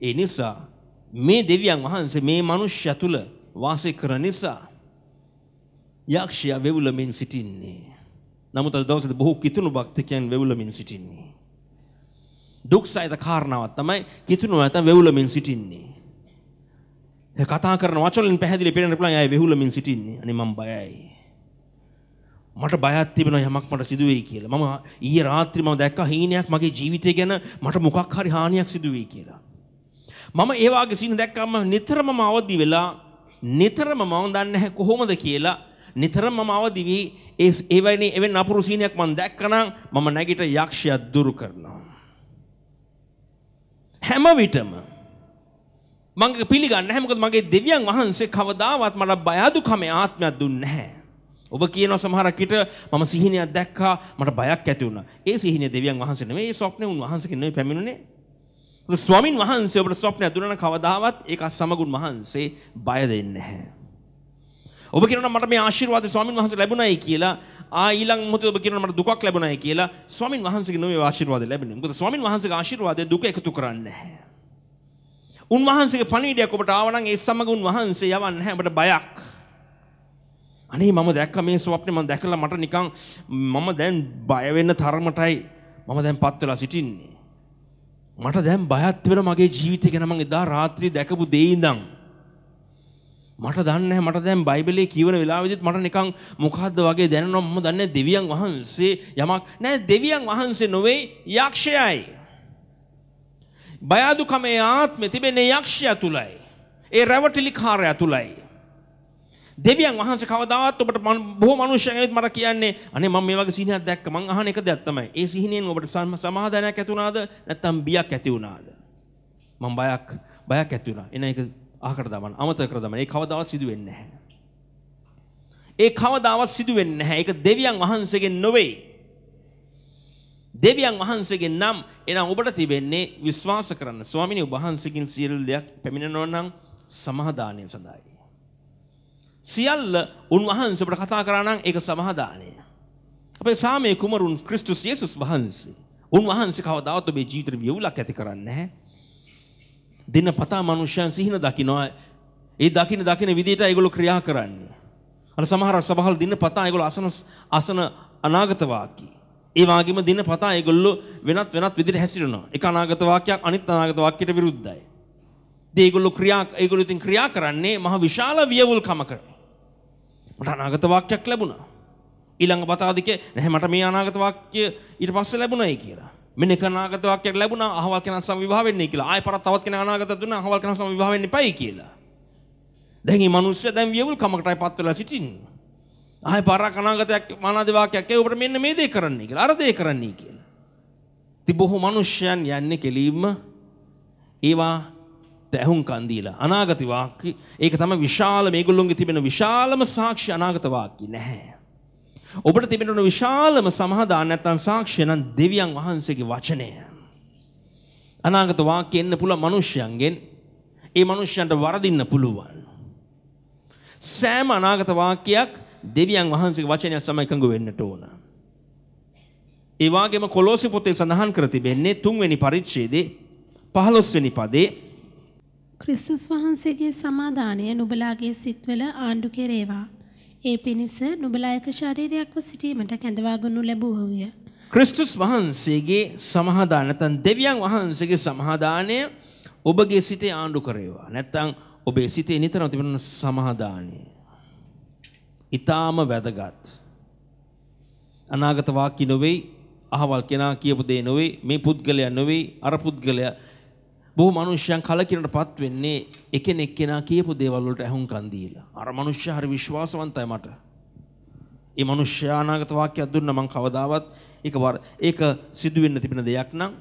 ඒ නිසා මේ දෙවියන් වහන්සේ මේ මිනිස්සයා තුල වාසය කරන නිසා යක්ෂයා වෙවුලමින් සිටින්නේ. නමුත් අද දවසේ බොහෝ කිතුණු භක්තිකයන් වෙවුලමින් සිටින්නේ. දුක් සහිත කාරණාවක් තමයි කිතුණු නැත්නම් වෙවුලමින් සිටින්නේ. කතා කරන වචනලින් පැහැදිලි පේන්න පුළුවන් අය වෙහුලමින් සිටින්නේ. අනේ මම බයයි. මට බයක් තිබෙනවා යමක් මට සිදු වෙයි කියලා. මම ඊයේ රාත්‍රියේ මම දැක්කා හීනයක් මගේ ජීවිතය ගැන මට මොකක් හරි හානියක් සිදු වෙයි කියලා. මම ඒ වාගේ සීන දැක්කම නිතරම මම අවදි වෙලා නිතරම මම දන්නේ නැහැ කොහොමද කියලා නිතරම මම අවදි වී ඒ ඒ වගේ එවෙන අපුරු සීනයක් මම දැක්කනම් මම නැගිට යක්ෂයා දුරු කරනවා. හැම විටම මංග පිළිගන්න හැමකද මගේ දෙවියන් වහන්සේ කවදාවත් මට බයදුකම ආත්මයක් දුන්න නැහැ. ඔබ කියන සමහරකිට මම සිහිනයක් දැක්කා මට බයක් ඇති වුණා. ඒ සිහිනය දෙවියන් වහන්සේ නෙමෙයි ඒ ස්වප්නේ උන් වහන්සේ නෙමෙයි පැමිණුනේ. ස්වාමින් වහන්සේ ඔබට ස්වප්නය දුන්න කවදාවත් ඒක සමගුන් වහන්සේ බය දෙන්නේ නැහැ. ඔබ කියනවා මට මේ ආශිර්වාද ස්වාමින් වහන්සේ ලැබුණයි කියලා ආ ඊළඟ මොහොතේ ඔබ කියනවා මට දුකක් ලැබුණයි කියලා ස්වාමින් වහන්සේගේ නෙමෙයි ආශිර්වාද ලැබෙන්නේ. මොකද ස්වාමින් වහන්සේගේ ආශිර්වාදය දුක එකතු කරන්නේ නැහැ. උන්වහන්සේගේ පණිවිඩයක් ඔබට ආවනම් ඒ සමග උන්වහන්සේ යවන්න නැහැ ඔබට බයක්. අනේ මම දැක්ක මේ ස්වප්නේ මම දැකලා මට නිකන් මම දැන් බය වෙන්න තරමටයි මම දැන් පත් වෙලා සිටින්නේ. මට දැන් බයත් වෙන මගේ ජීවිතය ගැන මම එදා රාත්‍රියේ දැකපු දේ ඉඳන්. මට දන්නේ නැහැ මට දැන් බයිබලයේ කියවන වෙලාවෙදිත් මට නිකන් මොකද්ද වගේ දැනෙනවා මම දන්නේ දෙවියන් වහන්සේ යමක් නෑ දෙවියන් වහන්සේ නොවේ යක්ෂයයි. බයාදුකම ඒ ආත්මෙ තිබෙන යක්ෂයා තුලයි. ඒ රැවටිලිකාරයා තුලයි. දෙවියන් වහන්සේ කවදාවත් ඔබට බොහෝ මනුෂ්‍යයන් ඇවිත් මට කියන්නේ අනේ මම මේ වගේ සිහිනයක් දැක්ක මං අහන එක දෙයක් තමයි. ඒ සිහිනෙන් ඔබට සමාදානයක් ඇති වුණාද නැත්නම් බියක් ඇති වුණාද? මං බයක් බයක් ඇති වුණා. එන එක අහකට දාන්න අමතක කර දාන්න. ඒ කවදාවත් සිදු වෙන්නේ නැහැ. ඒ කවදාවත් සිදු වෙන්නේ නැහැ. ඒක දෙවියන් වහන්සේගෙන් නොවේ. දෙවියන් වහන්සේගෙන් නම් එනම් ඔබට තිබෙන්නේ විශ්වාස කරන්න ස්වාමිනී ඔබ වහන්සේගෙන් සියලු දෙයක් පැමිණෙනවා නම් සමාදානය සඳහායි. සියල්ල උන්වහන්සේ ඔබට කතා කරා නම් ඒක සමාදානය. අපේ සාමයේ කුමරුන් ක්‍රිස්තුස් යේසුස් වහන්සේ උන්වහන්සේ කවදාවත් ඔබේ ජීවිතේ වියුලක් ඇති කරන්නේ නැහැ. දිනපතා මනුෂ්‍යයන් සිහින දකින්නවා. ඒ දකින්න දකින්න විදිහට ඒගොල්ලෝ ක්‍රියා කරන්නේ. අර සමහර සභාවල දිනපතා ඒගොල්ලෝ අසන අසන අනාගත වාක්‍යය ඒ වගේම දිනපතා ඒගොල්ලෝ වෙනත් වෙනත් විදිහට හැසිරෙනවා. එක අනාගත වාක්‍යයක් අනිත් අනාගත වාක්‍යයට විරුද්ධයි. ඉතින් ඒගොල්ලෝ ක්‍රියා ඒගොල්ලෝ ඉතින් ක්‍රියා කරන්නේ මහ විශාල වියවුල්කම කරලා. මට අනාගත වාක්‍යයක් ලැබුණා. ඊළඟ පතාදිකේ නැහැ මට මේ අනාගත වාක්‍ය ඊට පස්සේ ලැබුණයි කියලා. මෙන්න එක අනාගත වාක්‍යයක් ලැබුණා අහවල් කෙනා සම විවාහ වෙන්නේ කියලා. ආයෙ පරක් තවත් කෙනා අනාගතයක් දුන්නා අහවල් කෙනා සම විවාහ වෙන්න එපයි කියලා. දැන් මේ මිනිස්සු දැන් වියවුල්කමකටයි පත් වෙලා සිටින්නේ. ආය පාරක් අනාගතයක් මානාදී වාක්‍යයක් ඒ ඔබට මෙන්න මේ දේ කරන්නයි කියලා අර දේ කරන්නයි කියලා. ඉතින් බොහෝ මිනිස්යන් යන්නේ කෙලින්ම ඒවා ඇහුම්කන් දීලා අනාගත වාක්‍ය ඒක තමයි විශාල මේගොල්ලොන්ගේ තිබෙන විශාලම සාක්ෂි අනාගත වාක්‍ය නැහැ. ඔබට තිබෙන විශාලම සමාදාන නැත්නම් සාක්ෂිය නම් දෙවියන් වහන්සේගේ වචනය. අනාගත වාක්‍ය එන්න පුළුවන් මිනිස්යන්ගෙන් ඒ මිනිස්යන්ට වරදින්න පුළුවන්. සෑම අනාගත වාක්‍යයක් දෙවියන් වහන්සේගේ වචනය සමයි එකඟ වෙන්නට ඕන. ඒ වගේම කොලෝසි පොතේ සඳහන් කර තිබෙන්නේ තුන්වෙනි පරිච්ඡේදයේ 15 වෙනි පදේ ක්‍රිස්තුස් වහන්සේගේ සමාදානය නුඹලාගේ සිත්වල ආණ්ඩු කෙරේවා. ඒ පිණිස නුඹලා එක ශරීරයක්ව සිටීමට කැඳවාගනු ලැබුවෝය. ක්‍රිස්තුස් වහන්සේගේ සමාදාන නැත්නම් දෙවියන් වහන්සේගේ සමාදානය ඔබගේ සිතේ ආණ්ඩු කරේවා. නැත්නම් ඔබේ සිතේ නිතරම තිබෙන සමාදානය. ඉතාම වැදගත්. අනාගත වාක්‍ය නොවේ අහවල් කෙනා කියපු දේ නොවේ මේ පුද්ගලයා නොවේ අර පුද්ගලයා බොහෝ මිනිස්යන් කලකිරණටපත් වෙන්නේ එකිනෙක කෙනා කියපු දේවල් වලට ඇහුම්කන් දීලා. අර මිනිස්සයා හරි විශ්වාසවන්තයි මට. ඒ මිනිස්සයා අනාගත වාක්‍යයක් දුන්න මං කවදාවත් ඒක ඒක සිදු වෙන්න තිබෙන දෙයක් නම්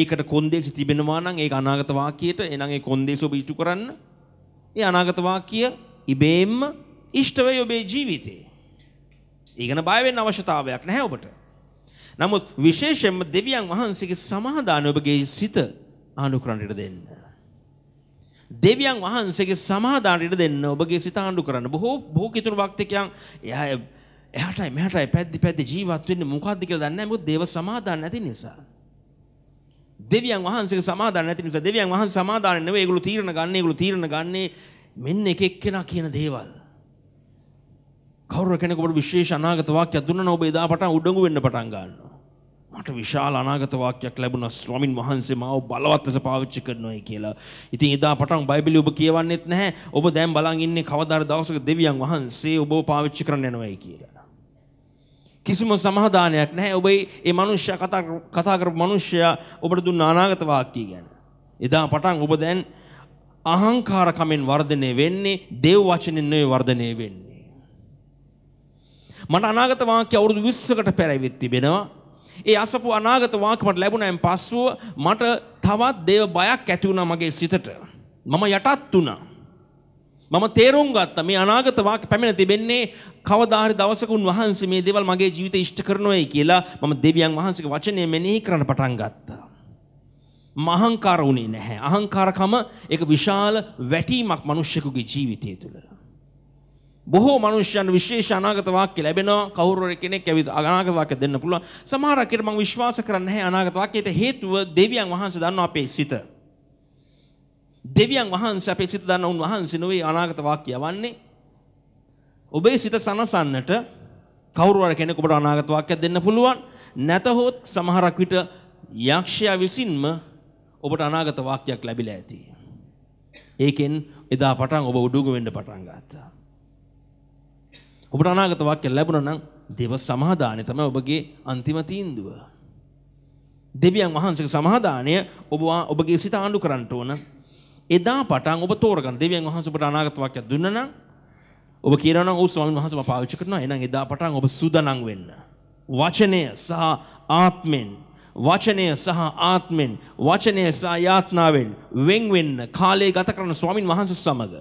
ඒකට කොන්දේසි තිබෙනවා නම් ඒක අනාගත වාක්‍යයට එනං ඒ කොන්දේසි ඔබ ඉටු කරන්න. ඒ අනාගත වාක්‍ය ඉබේම ඉෂ්ටවයි ඔබේ ජීවිතේ. ඒගන බයවෙන්න අවශ්‍යතාවයක් නැහැ ඔබට. නමුත් විශේෂයෙන්ම දෙවියන් වහන්සේගේ සමාදානය ඔබගේ සිත ආනුකරණයට දෙන්න. දෙවියන් වහන්සේගේ සමාදානයට දෙන්න ඔබගේ සිත ආණ්ඩු කරන්න. බොහෝ බොහෝ කිතුණු වක්තිකයන් එයා එහාටයි මෙහාටයි පැද්දි පැද්දි ජීවත් වෙන්නේ මොකද්ද කියලා දන්නේ නැහැ මොකද දේව සමාදාන නැති නිසා. දෙවියන් වහන්සේගේ සමාදාන නැති නිසා දෙවියන් වහන්සේ සමාදාන නෙවෙයි ඒගොල්ලෝ තීරණ ගන්න ඒගොල්ලෝ තීරණ ගන්නේ මෙන්න එක එක්කෙනා කියන දේවල්. කවුරු කෙනෙකුට විශේෂ අනාගත වාක්‍යයක් දුන්නා නම් ඔබ එදා පටන් උඩඟු වෙන්න පටන් ගන්නවා. මට විශාල අනාගත වාක්‍යයක් ලැබුණා ස්වාමින් වහන්සේ මාව බලවත් ලෙස පාවිච්චි කරනවායි කියලා. ඉතින් එදා පටන් බයිබලෙ ඔබ කියවන්නෙත් නැහැ. ඔබ දැන් බලන් ඉන්නේ කවදාද දවසක දෙවියන් වහන්සේ ඔබව පාවිච්චි කරන්න යනවායි කියලා. කිසිම සමාදානයක් නැහැ. ඔබේ ඒ මනුෂ්‍යයා කතා කතා කරපු මනුෂ්‍යයා ඔබට දුන්න අනාගත වාක්‍ය ගැන. එදා පටන් ඔබ දැන් අහංකාරකමෙන් වර්ධනය වෙන්නේ දේව වචනෙන් නෙවෙයි වර්ධනය වෙන්නේ. මට අනාගත වාක්‍ය අවුරුදු 20කට පෙර ඇවිත් තිබෙනවා. ඒ අසපු අනාගත වාක්‍ය මට ලැබුණායින් පස්සුව මට තවත් දේව බයක් ඇති වුණා මගේ සිතට. මම යටත් වුණා. මම තේරුම් ගත්තා මේ අනාගත වාක්‍ය පැමිණ තිබෙන්නේ කවදා හරි දවසක උන්වහන්සේ මේ දේවල් මගේ ජීවිතේ ඉෂ්ට කරනොයි කියලා මම දෙවියන් වහන්සේගේ වචනය මෙනෙහි කරන්න පටන් ගත්තා. මහංකාර වුණේ නැහැ. අහංකාරකම ඒක විශාල වැටීමක් මිනිස්සුකගේ ජීවිතය තුළ. බොහෝ මනුෂ්‍යයන් විශේෂ අනාගත වාක්‍ය ලැබෙනවා කවුරු හරි කෙනෙක් ඇවිත් අනාගත වාක්‍ය දෙන්න පුළුවන් සමහර අය මම විශ්වාස කරන්නේ නැහැ අනාගත වාක්‍යයට හේතුව දෙවියන් වහන්සේ දන්නවා අපේ සිත දෙවියන් වහන්සේ අපේ සිත දන්න උන් වහන්සේ නොවේ අනාගත වාක්‍ය යවන්නේ ඔබේ සිත සනසන්නට කවුරු හරි කෙනෙකු ඔබට අනාගත වාක්‍යයක් දෙන්න පුළුවන් නැතහොත් සමහරක් විට යක්ෂයා විසින්ම ඔබට අනාගත වාක්‍යයක් ලැබිලා ඇති ඒකෙන් එදා පටන් ඔබ උඩුගු වෙන්න පටන් ගත්තා ඔබට අනාගත වාක්‍ය ලැබුණා නම් දේව සමාදානය තමයි ඔබගේ අන්තිම තීන්දුව. දෙවියන් වහන්සේගේ සමාදානය ඔබ ඔබගේ සිත ආණ්ඩු කරන්න ඕන. එදා පටන් ඔබ තෝරගන්න දෙවියන් වහන්සේ ඔබට අනාගත වාක්‍ය දුන්නා නම් ඔබ කියනවා නම් ඔව් ස්වාමීන් වහන්සේ මම පාවිච්චි කරනවා එහෙනම් එදා පටන් ඔබ සූදානම් වෙන්න. වචනය සහ ආත්මෙන් වචනය සහ ආත්මෙන් වචනය සහ යාත්නාවෙන් වෙන් වෙන්න කාලය ගත කරන ස්වාමින් වහන්සේ සමග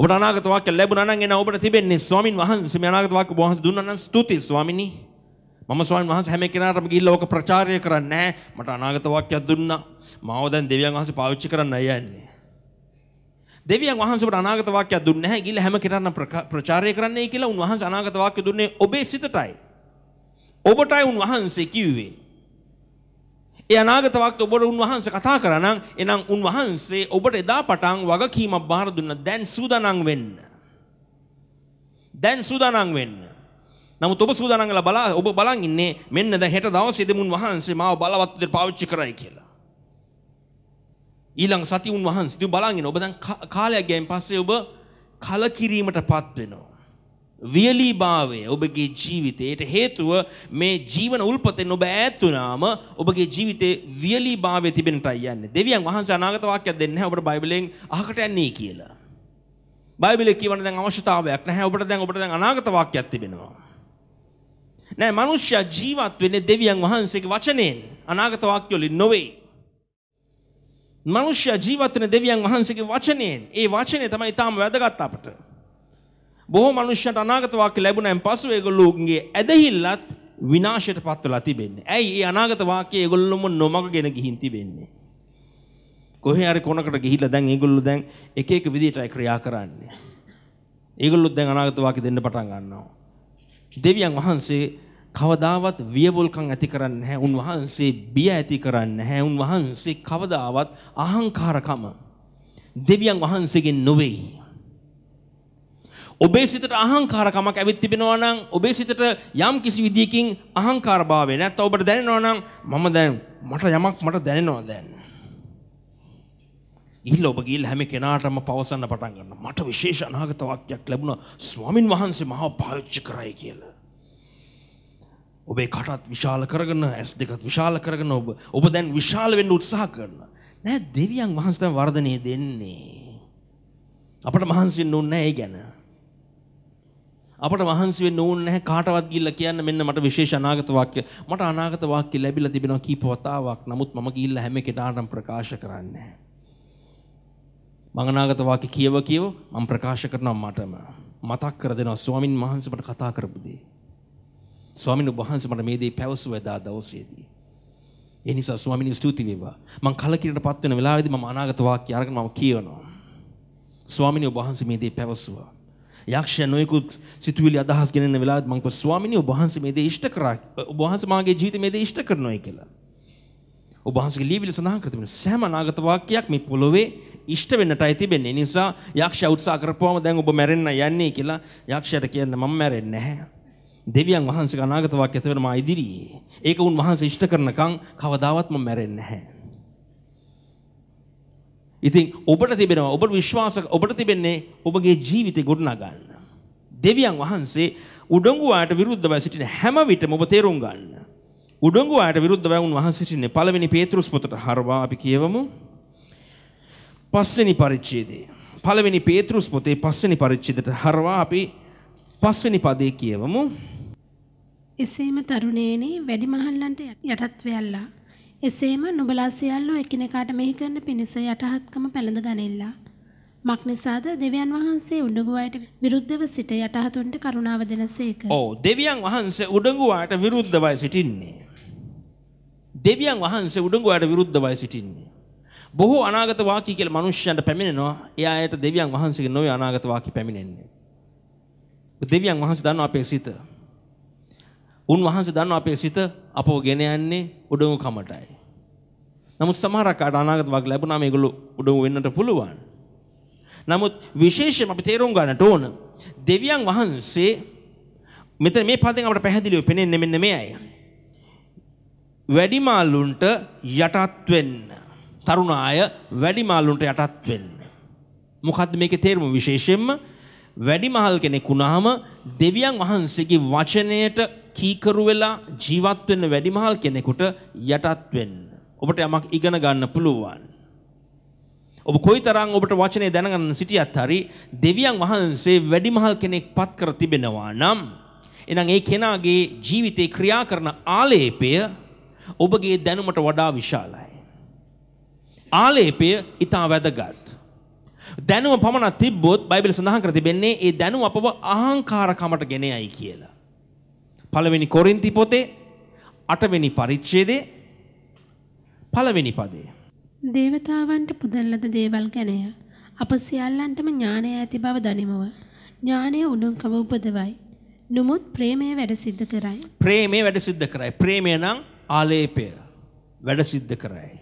ඔබට අනාගත වාක්‍ය ලැබුණා නම් එන ඔබට තිබෙන්නේ ස්වාමින් වහන්සේ මේ අනාගත වාක්‍ය ඔබ වහන්සේ දුන්නා නම් ස්තුතියි ස්වාමිනි. මම ස්වාමින් වහන්සේ හැම කෙනාටම ගිහිල්ලා ඕක ප්‍රචාරය කරන්නේ නැහැ. මට අනාගත වාක්‍යයක් දුන්නා. මාව දැන් දෙවියන් වහන්සේ පාවිච්චි කරන්න යන්නේ. දෙවියන් වහන්සේ ඔබට අනාගත වාක්‍යයක් දුන්නේ නැහැ. ගිහිල්ලා හැම කෙනාටම ප්‍රචාරය කරන්නයි කියලා උන්වහන්සේ අනාගත වාක්‍ය දුන්නේ ඔබේ සිතටයි. ඔබටයි උන්වහන්සේ කිව්වේ. ඒ අනාගත වක්ත ඔබට උන්වහන්සේ කතා කරනම් එනම් උන්වහන්සේ ඔබට එදා පටන් වගකීමක් බාර දුන්න දැන් සූදානම් වෙන්න. දැන් සූදානම් වෙන්න. නමුත් ඔබ සූදානම් වෙලා බලා ඔබ බලන් ඉන්නේ මෙන්න දැන් හෙට දවසේදී උන්වහන්සේ මාව බලවත් විදිහට පාවිච්චි කරයි කියලා. ඊළඟ සති උන්වහන්සේ දිව බලන් ඉන්න ඔබ දැන් කාලයක් ගියන් පස්සේ ඔබ කලකිරීමටපත් වෙනවා. වියලීභාවය ඔබගේ ජීවිතයට හේතුව මේ ජීවන උල්පතෙන් ඔබ ඈත් වුණාම ඔබගේ ජීවිතේ වියලීභාවය තිබෙනටයි යන්නේ. දෙවියන් වහන්සේ අනාගත වාක්‍යයක් දෙන්නේ නැහැ ඔබට බයිබලයෙන් අහකට යන්නේ කියලා. බයිබලයේ කියවන දැන් අවශ්‍යතාවයක් නැහැ. ඔබට දැන් ඔබට දැන් අනාගත වාක්‍යයක් තිබෙනවා. නෑ මනුෂ්‍යයා ජීවත් වෙන්නේ දෙවියන් වහන්සේගේ වචනයෙන්. අනාගත වාක්‍ය වලින් නොවේ. මනුෂ්‍යයා ජීවත් වෙන්නේ දෙවියන් වහන්සේගේ වචනයෙන්. ඒ වචනේ තමයි ඊටාම වැදගත් අපට. බොහෝ මනුෂ්‍යයන්ට අනාගත වාක්‍ය ලැබුණාන් පසු ඒගොල්ලෝගේ ඇදහිල්ලත් විනාශයට පත් වෙලා තිබෙන්නේ. ඇයි මේ අනාගත වාක්‍ය ඒගොල්ලොම නොමගගෙන ගිහින් තිබෙන්නේ? කොහේ හරි කොනකට ගිහිල්ලා දැන් ඒගොල්ලෝ දැන් එක එක විදිහටයි ක්‍රියා කරන්නේ. ඒගොල්ලොත් දැන් අනාගත වාක්‍ය දෙන්න පටන් ගන්නවා. දෙවියන් වහන්සේ කවදාවත් වියවුල්කම් ඇති කරන්නේ නැහැ. උන්වහන්සේ බිය ඇති කරන්නේ නැහැ. උන්වහන්සේ කවදාවත් අහංකාරකම දෙවියන් වහන්සේගෙන් නොවේයි. ඔබේ සිතට අහංකාරකමක් ඇවිත් තිබෙනවා නම් ඔබේ සිතට යම් කිසි විදියකින් අහංකාරභාවය නැත්නම් ඔබට දැනෙනවා නම් මම දැන් මට යමක් මට දැනෙනවා දැන්. ගිහිල්ලා ඔබ ගිහිල්ලා හැම කෙනාටම පවසන්න පටන් ගන්නවා. මට විශේෂ අනාගත වාක්‍යයක් ලැබුණා. ස්වාමින් වහන්සේ මහා පාවිච්චි කරයි කියලා. ඔබේ කටත් විශාල කරගෙන ඇස් දෙකත් විශාල කරගෙන ඔබ ඔබ දැන් විශාල වෙන්න උත්සාහ කරනවා. නෑ දෙවියන් වහන්සේ තමයි වර්ධනය දෙන්නේ. අපට මහන්සි වෙන්න ඕනේ නෑ ඒ ගැන. අපට වහන්සි වෙන්න ඕනේ නැහැ කාටවත් ගිහිල්ලා කියන්න මෙන්න මට විශේෂ අනාගත වාක්‍ය මට අනාගත වාක්‍ය ලැබිලා තිබෙනවා කීප වතාවක් නමුත් මම ගිහිල්ලා හැම කෙනාටම ප්‍රකාශ කරන්නේ මම අනාගත වාක්‍ය කියව කියව මම ප්‍රකාශ කරනවා මටම මතක් කර දෙනවා ස්වාමින් වහන්සේ මට කතා කරපු දේ ස්වාමින් වහන්සේ මට මේ දේ පැවසුවා දා දවසේදී ඒ නිසා ස්වාමිනේ ස්තුති වේවා මම කලකිරටපත් වෙන වෙලාවේදී මම අනාගත වාක්‍ය අරගෙන මම කියවනවා ස්වාමිනේ ඔබ වහන්සේ මේ දේ පැවසුවා යක්ෂය නොයෙකුත් සිතුවිලි අදහස් ගෙනෙන වෙලාවෙත් මම කිව්වා ස්වාමිනී ඔබ වහන්සේ මේ දේ ඉෂ්ට කරා ඔබ වහන්සේ මාගේ ජීවිතේ මේ දේ ඉෂ්ට කරනවායි කියලා. ඔබ වහන්සේගේ ලියවිලි සඳහන් කර තිබෙන සෑම අනාගත වාක්‍යයක් මේ පොළොවේ ඉෂ්ට වෙන්නටයි තිබෙන්නේ. ඒ නිසා යක්ෂයා උත්සාහ කරපුවාම දැන් ඔබ මැරෙන්න යන්නේ කියලා යක්ෂයාට කියන්න මම මැරෙන්නේ නැහැ. දෙවියන් වහන්සේගේ අනාගත වාක්‍යය තමයි මා ඉදිරියේ. ඒක උන් වහන්සේ ඉෂ්ට කරනකම් කවදාවත් මම මැරෙන්නේ නැහැ. ඉතින් ඔබට තිබෙනවා ඔබ විශ්වාස ඔබට තිබෙන්නේ ඔබගේ ජීවිතය ගොඩනගන්න. දෙවියන් වහන්සේ උඩඟුවාට විරුද්ධව සිටින හැම විටම ඔබ තේරුම් ගන්න. උඩඟුවාට විරුද්ධව උන්වහන්සේ සිටින්නේ පළවෙනි පේතෘස් පොතට හරවා අපි කියවමු. පස්වෙනි පරිච්ඡේදය. පළවෙනි පේතෘස් පොතේ පස්වෙනි පරිච්ඡේදයට හරවා අපි පස්වෙනි පදේ කියවමු. එසේම තරුණේනේ වැඩිමහල්ලන්ට යටත් වෙයල්ලා එසේම නුඹලා සියල්ලෝ එකිනෙකාට මෙහි කරන පිණිස යටහත්කම පැළඳ ගනිල්ලා. මක් නිසාද දෙවියන් වහන්සේ උඩඟුවාට විරුද්ධව සිට යටහතුන්ට කරුණාව දෙනසේක. ඕ දෙවියන් වහන්සේ උඩඟුවාට විරුද්ධවයි සිටින්නේ. දෙවියන් වහන්සේ උඩඟුවාට විරුද්ධවයි සිටින්නේ. බොහෝ අනාගත වාක්‍ය කියලා මිනිස්යන්ට පැමිණෙනවා. එයා අයට දෙවියන් වහන්සේගේ නොවේ අනාගත වාක්‍ය පැමිණෙන්නේ. දෙවියන් වහන්සේ දන්නවා අපේ සිත. උන්වහන්සේ දන්නවා අපේ සිත අපව ගෙන යන්නේ උඩඟු කමටයි. නමුත් සමහරක් අට අනාගත වාක් ලැබුණාම ඒගොල්ලෝ උඩඟු වෙන්නට පුළුවන්. නමුත් විශේෂයෙන් අපි තේරුම් ගන්නට ඕන දෙවියන් වහන්සේ මෙතන මේ පදයෙන් අපට පැහැදිලිව පෙනෙන්නේ මෙන්න මේයි. වැඩිමාළුන්ට යටත් වෙන්න. තරුණ අය වැඩිමාළුන්ට යටත් වෙන්න. මොකද්ද මේකේ තේරුම විශේෂයෙන්ම වැඩිමහල් කෙනෙක් වුණාම දෙවියන් වහන්සේගේ වචනයට කීකරු වෙලා ජීවත් වෙන්න වැඩිමහල් කෙනෙකුට යටත් වෙන්න. ඔබට යමක් ඉගෙන ගන්න පුළුවන්. ඔබ කොයිතරම් ඔබට වචනේ දැනගන්න සිටියත් හරි දෙවියන් වහන්සේ වැඩිමහල් කෙනෙක් පත් කර තිබෙනවා නම් එහෙනම් ඒ කෙනාගේ ජීවිතේ ක්‍රියා කරන ආලේපය ඔබගේ දැනුමට වඩා විශාලයි. ආලේපය ඊට වැදගත්. දැනුම පමණක් තිබ්බොත් බයිබල සඳහන් කර තිබෙන්නේ ඒ දැනුම අපව අහංකාරකමට ගෙනයයි කියලා. පළවෙනි කොරින්ති පොතේ අටවෙනි පරිච්ඡේදයේ පළවෙනි පදය. දේවතාවන්ට පුදන් ලද දේවල් ගැනය. අප සියල්ලන්ටම ඥානය ඇති බව දනිමව. ඥානය උඩුම්කම උපදවයි. නමුත් ප්‍රේමය වැඩ සිද්ධ කරයි. ප්‍රේමය වැඩ සිද්ධ කරයි. ප්‍රේමය නම් ආලේපය වැඩ සිද්ධ කරයි.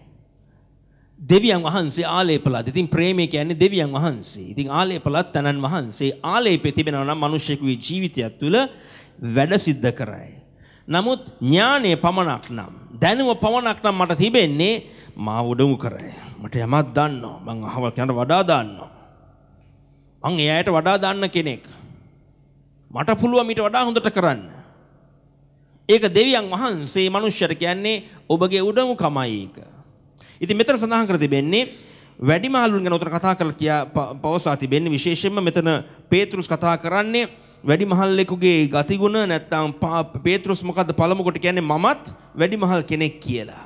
දෙවියන් වහන්සේ ආලේපලත්. ඉතින් ප්‍රේමය කියන්නේ දෙවියන් වහන්සේ. ඉතින් ආලේපලත් තනන් වහන්සේ ආලේපේ තිබෙනවා නම් මිනිස්සුකගේ ජීවිතය තුළ වැඩ සිද්ධ කරයි. නමුත් ඥානය පමණක් නම් දැනුව පමණක් නම් මට තිබෙන්නේ මා උඩමු කරයි. මට යමක් දන්නවා. මං අහවල් කෙනාට වඩා දන්නවා. මං එයාට වඩා දන්න කෙනෙක්. මට පුළුවන් ඊට වඩා හොඳට කරන්න. ඒක දෙවියන් වහන්සේ මනුෂ්‍යර කියන්නේ ඔබගේ උඩමු කමයි ඒක. ඉතින් මෙතන සඳහන් කර තිබෙන්නේ වැඩිමහල්ලුන් ගැන උතර කතා කරලා කියා පවසා තිබෙන්නේ විශේෂයෙන්ම මෙතන පේතෘස් කතා කරන්නේ වැඩි මහල්ලෙකුගේ ගතිගුණ නැත්තම් පේතෘස් මොකද පළමුකොට කියන්නේ මමත් වැඩි මහල් කෙනෙක් කියලා.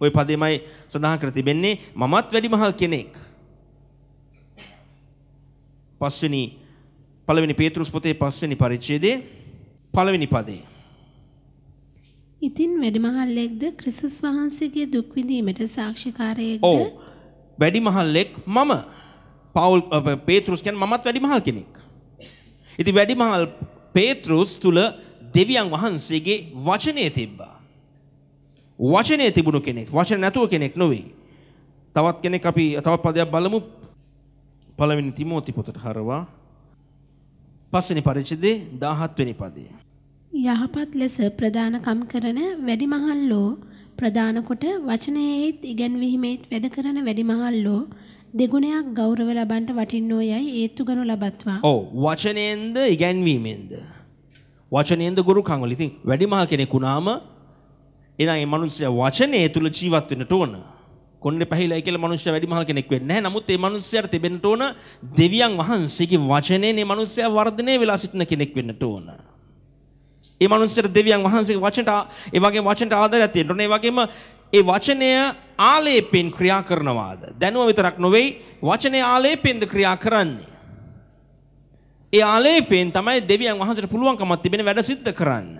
ඔය පදේමයි සඳහන් කර තිබෙන්නේ මමත් වැඩි මහල් කෙනෙක්. පස්වෙනි පළවෙනි පේතෘස් පොතේ පස්වෙනි පරිච්ඡේදයේ පළවෙනි පදේ. ඉතින් වැඩිමහල්ලෙක්ද ක්‍රිස්තුස් වහන්සේගේ දුක් විඳීමට සාක්ෂිකාරයෙක්ද? ඔව්. වැඩිමහල්ලෙක් මම. පාවුල් පේතෘස් කියන්නේ මමත් වැඩිමහල් කෙනෙක්. ඉති වැඩිමහල් පේතෘස් තුළ දෙවියන් වහන්සේගේ වචනය තිබ්බා. වචනය තිබුණු කෙනෙක් වචන නැතුව කෙනෙක් නොවේ. තවත් කෙනෙක් අපි තවත් පදයක් බලමු පළවෙනි තිමෝති පොතට හරවා පස්වෙනි පරිච්ඡේදයේ 17 වෙනි පදය. යහපත් ලෙස ප්‍රදානකම් කරන වැඩිමහල්ලෝ ප්‍රදාන කොට වචනයේත් ඉගැන්වීමේත් වැඩ කරන වැඩිමහල්ලෝ දෙගුණයක් ගෞරව ලබන්ට වටින්නෝ යයි ඒත්තු ගනු ලබත්වා. ඔව් වචනයෙන්ද ඉගැන්වීමෙන්ද. වචනයෙන්ද ගුරු කංගල ඉතින් වැඩිමහල් කෙනෙක් වුණාම එනම් මේ මිනිස්සයා වචනේ තුල ජීවත් වෙන්නට ඕන. කොණ්ඩෙ පැහිලා කියලා මිනිස්සයා වැඩිමහල් කෙනෙක් වෙන්නේ නැහැ. නමුත් මේ මිනිස්සයාට තිබෙන්නට ඕන දෙවියන් වහන්සේගේ වචනේ මේ මිනිස්සයා වර්ධනය වෙලා සිටින කෙනෙක් වෙන්නට ඕන. ඒ මිනිස්සයාට දෙවියන් වහන්සේගේ වචනට ඒ වගේ වචනට ආදරයක් තියෙන්න ඕන. ඒ වගේම ඒ වචනය ආලේපෙන් ක්‍රියා කරනවාද? දැනුම විතරක් නොවේ වචනේ ආලේපෙන්ද ක්‍රියා කරන්නේ. ඒ ආලේපෙන් තමයි දෙවියන් වහන්සේට පුළුවන්කමක් තිබෙන වැඩ සිද්ධ කරන්න.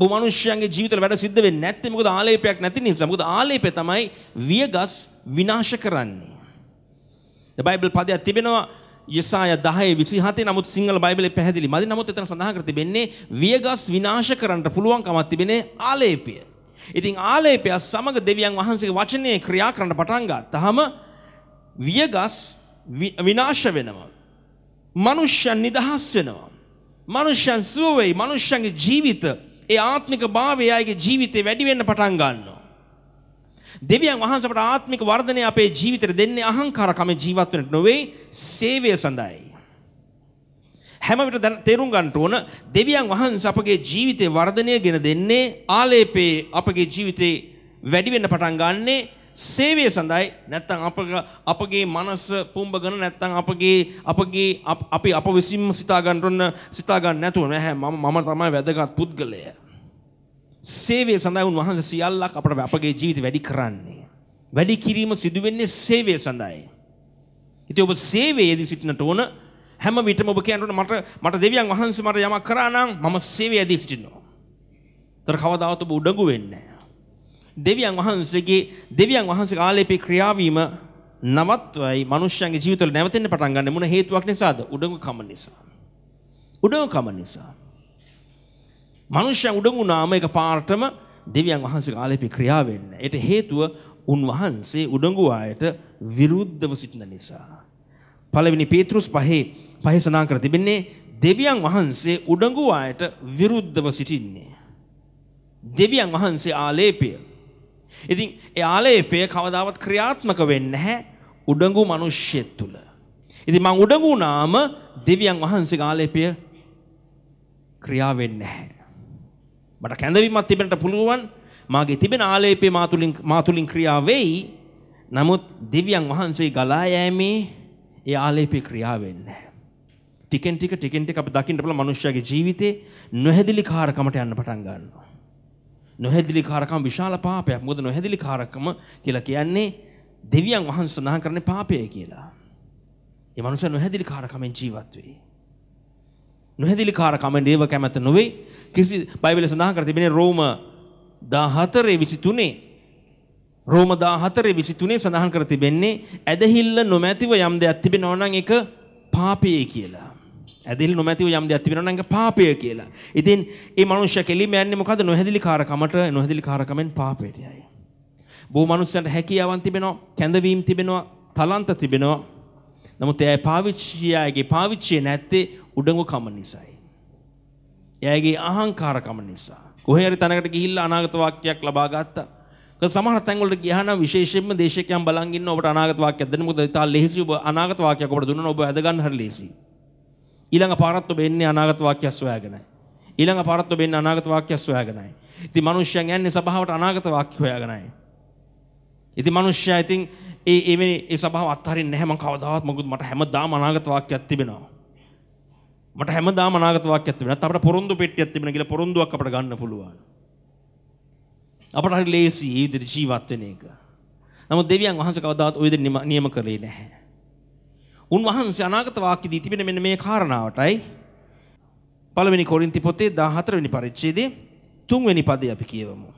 බොහෝ මිනිස්යන්ගේ ජීවිතවල වැඩ සිද්ධ වෙන්නේ නැත්තේ මොකද ආලේපයක් නැති නිසා. මොකද ආලේපය තමයි වියගස් විනාශ කරන්නේ. The Bible පදයක් තිබෙනවා යසාය 10 27 නමුත් සිංහල බයිබලේ පැහැදිලි. මදි නමුත් එතන සඳහන් කර තිබෙන්නේ වියගස් විනාශ කරන්න පුළුවන්කමක් තිබෙනේ ආලේපය. ඉතින් ආලේපයක් සමග දෙවියන් වහන්සේගේ වචනේ ක්‍රියා කරන්න පටන් ගත්තාම වියගස් විනාශ වෙනවා. මනුෂ්‍යයන් නිදහස් වෙනවා. මනුෂ්‍යයන් සුව වෙයි. මනුෂ්‍යයන්ගේ ජීවිත ඒ ආත්මික භාවය අයගේ ජීවිතේ වැඩි වෙන්න පටන් ගන්නවා. දෙවියන් වහන්සේ අපට ආත්මික වර්ධනය අපේ ජීවිතේ දෙන්නේ අහංකාරකම ජීවත් වෙන්නට නොවේ, සේවය සඳහායි. හැමවිට තේරුම් ගන්නට ඕන දෙවියන් වහන්සේ අපගේ ජීවිතේ වර්ධනය ගෙන දෙන්නේ ආලේපේ අපගේ ජීවිතේ වැඩි වෙන්න පටන් ගන්නේ සේවය සඳහායි නැත්තම් අප අපගේ මනස පුම්බගෙන නැත්තම් අපගේ අපගේ අපි අප විසින්ම සිතා ගන්නොන්න සිතා ගන්න නැතුව නැහැ මම මම තමයි වැදගත් පුද්ගලයා. සේවය සඳහා උන්වහන්සේ සියල්ලක් අපට අපගේ ජීවිත වැඩි කරන්නේ. වැඩි කිරීම සිදු වෙන්නේ සේවය සඳහායි. ඉතින් ඔබ සේවයේදී සිටිනට ඕන හැම විටම ඔබ කියනට මට මට දෙවියන් වහන්සේ මට යමක් කරා නම් මම සේවය ඇදී සිටිනවා. ඒතර කවදාවත් ඔබ උඩඟු වෙන්නේ දෙවියන් වහන්සේගේ දෙවියන් වහන්සේ කාලේපේ ක්‍රියාවීම නවත්වයි මනුෂ්‍යයන්ගේ ජීවිතවල නැවතෙන්න පටන් ගන්න මොන හේතුවක් නිසාද? උඩඟුකම නිසා. උඩඟුකම නිසා. මනුෂ්‍යයන් උඩඟු නාම එක පාර්ටම දෙවියන් වහන්සේ කාලේපේ ක්‍රියා වෙන්නේ. ඒට හේතුව උන්වහන්සේ උඩඟු ආයට විරුද්ධව සිටින නිසා. පළවෙනි පේතෘස් පහේ පහේසනා කර තිබෙන්නේ දෙවියන් වහන්සේ උඩඟු අයට විරුද්ධව සිටින්නේ. දෙවියන් වහන්සේ ආලේපය. ඉතින් ඒ ආලේපය කවදාවත් ක්‍රියාත්මක වෙන්නේ නැහැ උඩඟු මිනිස්සෙ තුල. ඉතින් මං උඩඟු වුණාම දෙවියන් වහන්සේ ආලේපය ක්‍රියා වෙන්නේ නැහැ. මට කැඳවීමක් තිබෙන්නට පුළුවන් මාගේ තිබෙන ආලේපය මාතුලින් මාතුලින් ක්‍රියා වෙයි. නමුත් දෙවියන් වහන්සේ ගලා යෑමේ ඒ ආලේපය ක්‍රියා වෙන්නේ නැහැ. ටිකෙන් ටික ටිකෙන් ටික අපි දකින්න පුළුවන් මිනිස්යාගේ ජීවිතේ නොහැදිලි කාරකමට යන්න පටන් ගන්නවා. නොහැදිලි කාරකම විශාල පාපයක්. මොකද නොහැදිලි කාරකම කියලා කියන්නේ දෙවියන් වහන්සේ සඳහන් කරන පාපයයි කියලා. ඒ මනුස්සයා නොහැදිලි කාරකමෙන් ජීවත් වෙයි. නොහැදිලි කාරකමෙන් දේව කැමැත නොවේ. කිසි බයිබලයේ සඳහන් කර තිබෙනේ රෝම 14:23 රෝම 14:23 සඳහන් කර තිබෙන්නේ ඇදහිල්ල නොමැතිව යම් දෙයක් තිබෙනවා නම් ඒක පාපයයි කියලා. ඇදහිලි නොමැතිව යම් දෙයක් තිබෙනවා නම් ඒක පාපය කියලා. ඉතින් මේ මනුෂ්‍ය කෙලිම යන්නේ මොකද? නොහැදිලි කාරකමට නොහැදිලි කාරකමෙන් පාපයට යයි. බොහෝ මනුස්සයන්ට හැකියාවන් තිබෙනවා, කැඳවීම් තිබෙනවා, තලන්ත තිබෙනවා. නමුත් එයා පාවිච්චියාගේ පාවිච්චිය නැත්තේ උඩඟු කම නිසායි. එයාගේ අහංකාරකම නිසා. කොහේ හරි තැනකට ගිහිල්ලා අනාගත වාක්‍යයක් ලබා ගත්තා. සමහර තැන්වලට ගියා නම් විශේෂයෙන්ම දේශකයන් බලන් ඉන්න ඔබට අනාගත වාක්‍යයක් දෙන්න. මොකද ඉතාල ලෙහෙසි ඔබ අනාගත වාක්‍යයක් ඔබට දුන්නා නම් ඔබ අද ගන්න හරි ලෙහෙසියි. ඊළඟ පාරත් ඔබ එන්නේ අනාගත වාක්‍යයක් සොයාගෙනයි. ඊළඟ පාරත් ඔබ එන්නේ අනාගත වාක්‍යයක් සොයාගෙනයි. ඉතින් මිනිස්සුන් යන්නේ සභාවට අනාගත වාක්‍ය හොයාගෙනයි. ඉතින් මිනිස්සයා ඉතින් ඒ එවැනි ඒ සභාව අත්හරින්නේ නැහැ මම කවදාවත් මොකද මට හැමදාම අනාගත වාක්‍යයක් තිබෙනවා. මට හැමදාම අනාගත වාක්‍යයක් තිබෙනවා. නැත්නම් අපිට පොරොන්දු පෙට්ටියක් තිබෙන කියලා පොරොන්දුවක් අපිට ගන්න පුළුවන්. අපට හරි ලේසි ඒ විදිහට ජීවත් වෙන එක. නමුත් දෙවියන් වහන්සේ කවදාවත් ওই විදිහට නියම කරේ නැහැ. උන්වහන්සේ අනාගත වාක්‍යදී තිබෙන මෙන්න මේ කාරණාවටයි පළවෙනි කොරින්ති පොතේ 14 වෙනි පරිච්ඡේදයේ 3 වෙනි පදේ අපි කියවමු.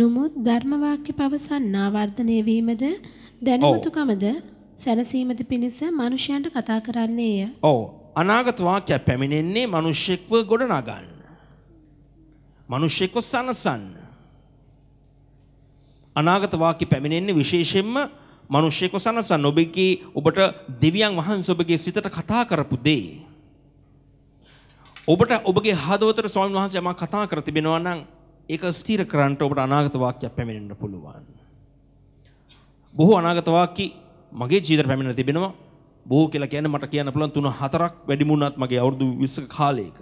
නමුත් ධර්ම වාක්‍ය පවසන්නා වර්ධනය වීමද දැනුමතුකමද සැනසීමද පිණිස මිනිසයන්ට කතා කරන්නේය. ඔව්. අනාගත වාක්‍ය පැමිණෙන්නේ මිනිස්සෙක්ව ගොඩනගන්න. මිනිස්සෙක්ව සනසන්න. අනාගත වාක්‍ය පැමිණෙන්නේ විශේෂයෙන්ම මිනිස්සෙකු සනසන්න ඔබගේ ඔබට දෙවියන් වහන්සේ ඔබගේ සිතට කතා කරපු දේ ඔබට ඔබගේ හදවතට ස්වාමීන් වහන්සේ යමක් කතා කර තිබෙනවා නම් ඒක ස්ථිර කරන්නට ඔබට අනාගත වාක්‍යයක් පැමිණෙන්න පුළුවන්. බොහෝ අනාගත වාක්‍ය මගේ ජීවිතේ පැමිණෙන තිබෙනවා. බොහෝ කියලා කියන්නේ මට කියන්න පුළුවන් තුන හතරක් වැඩිමුණත් මගේ අවුරුදු 20 කාලයක.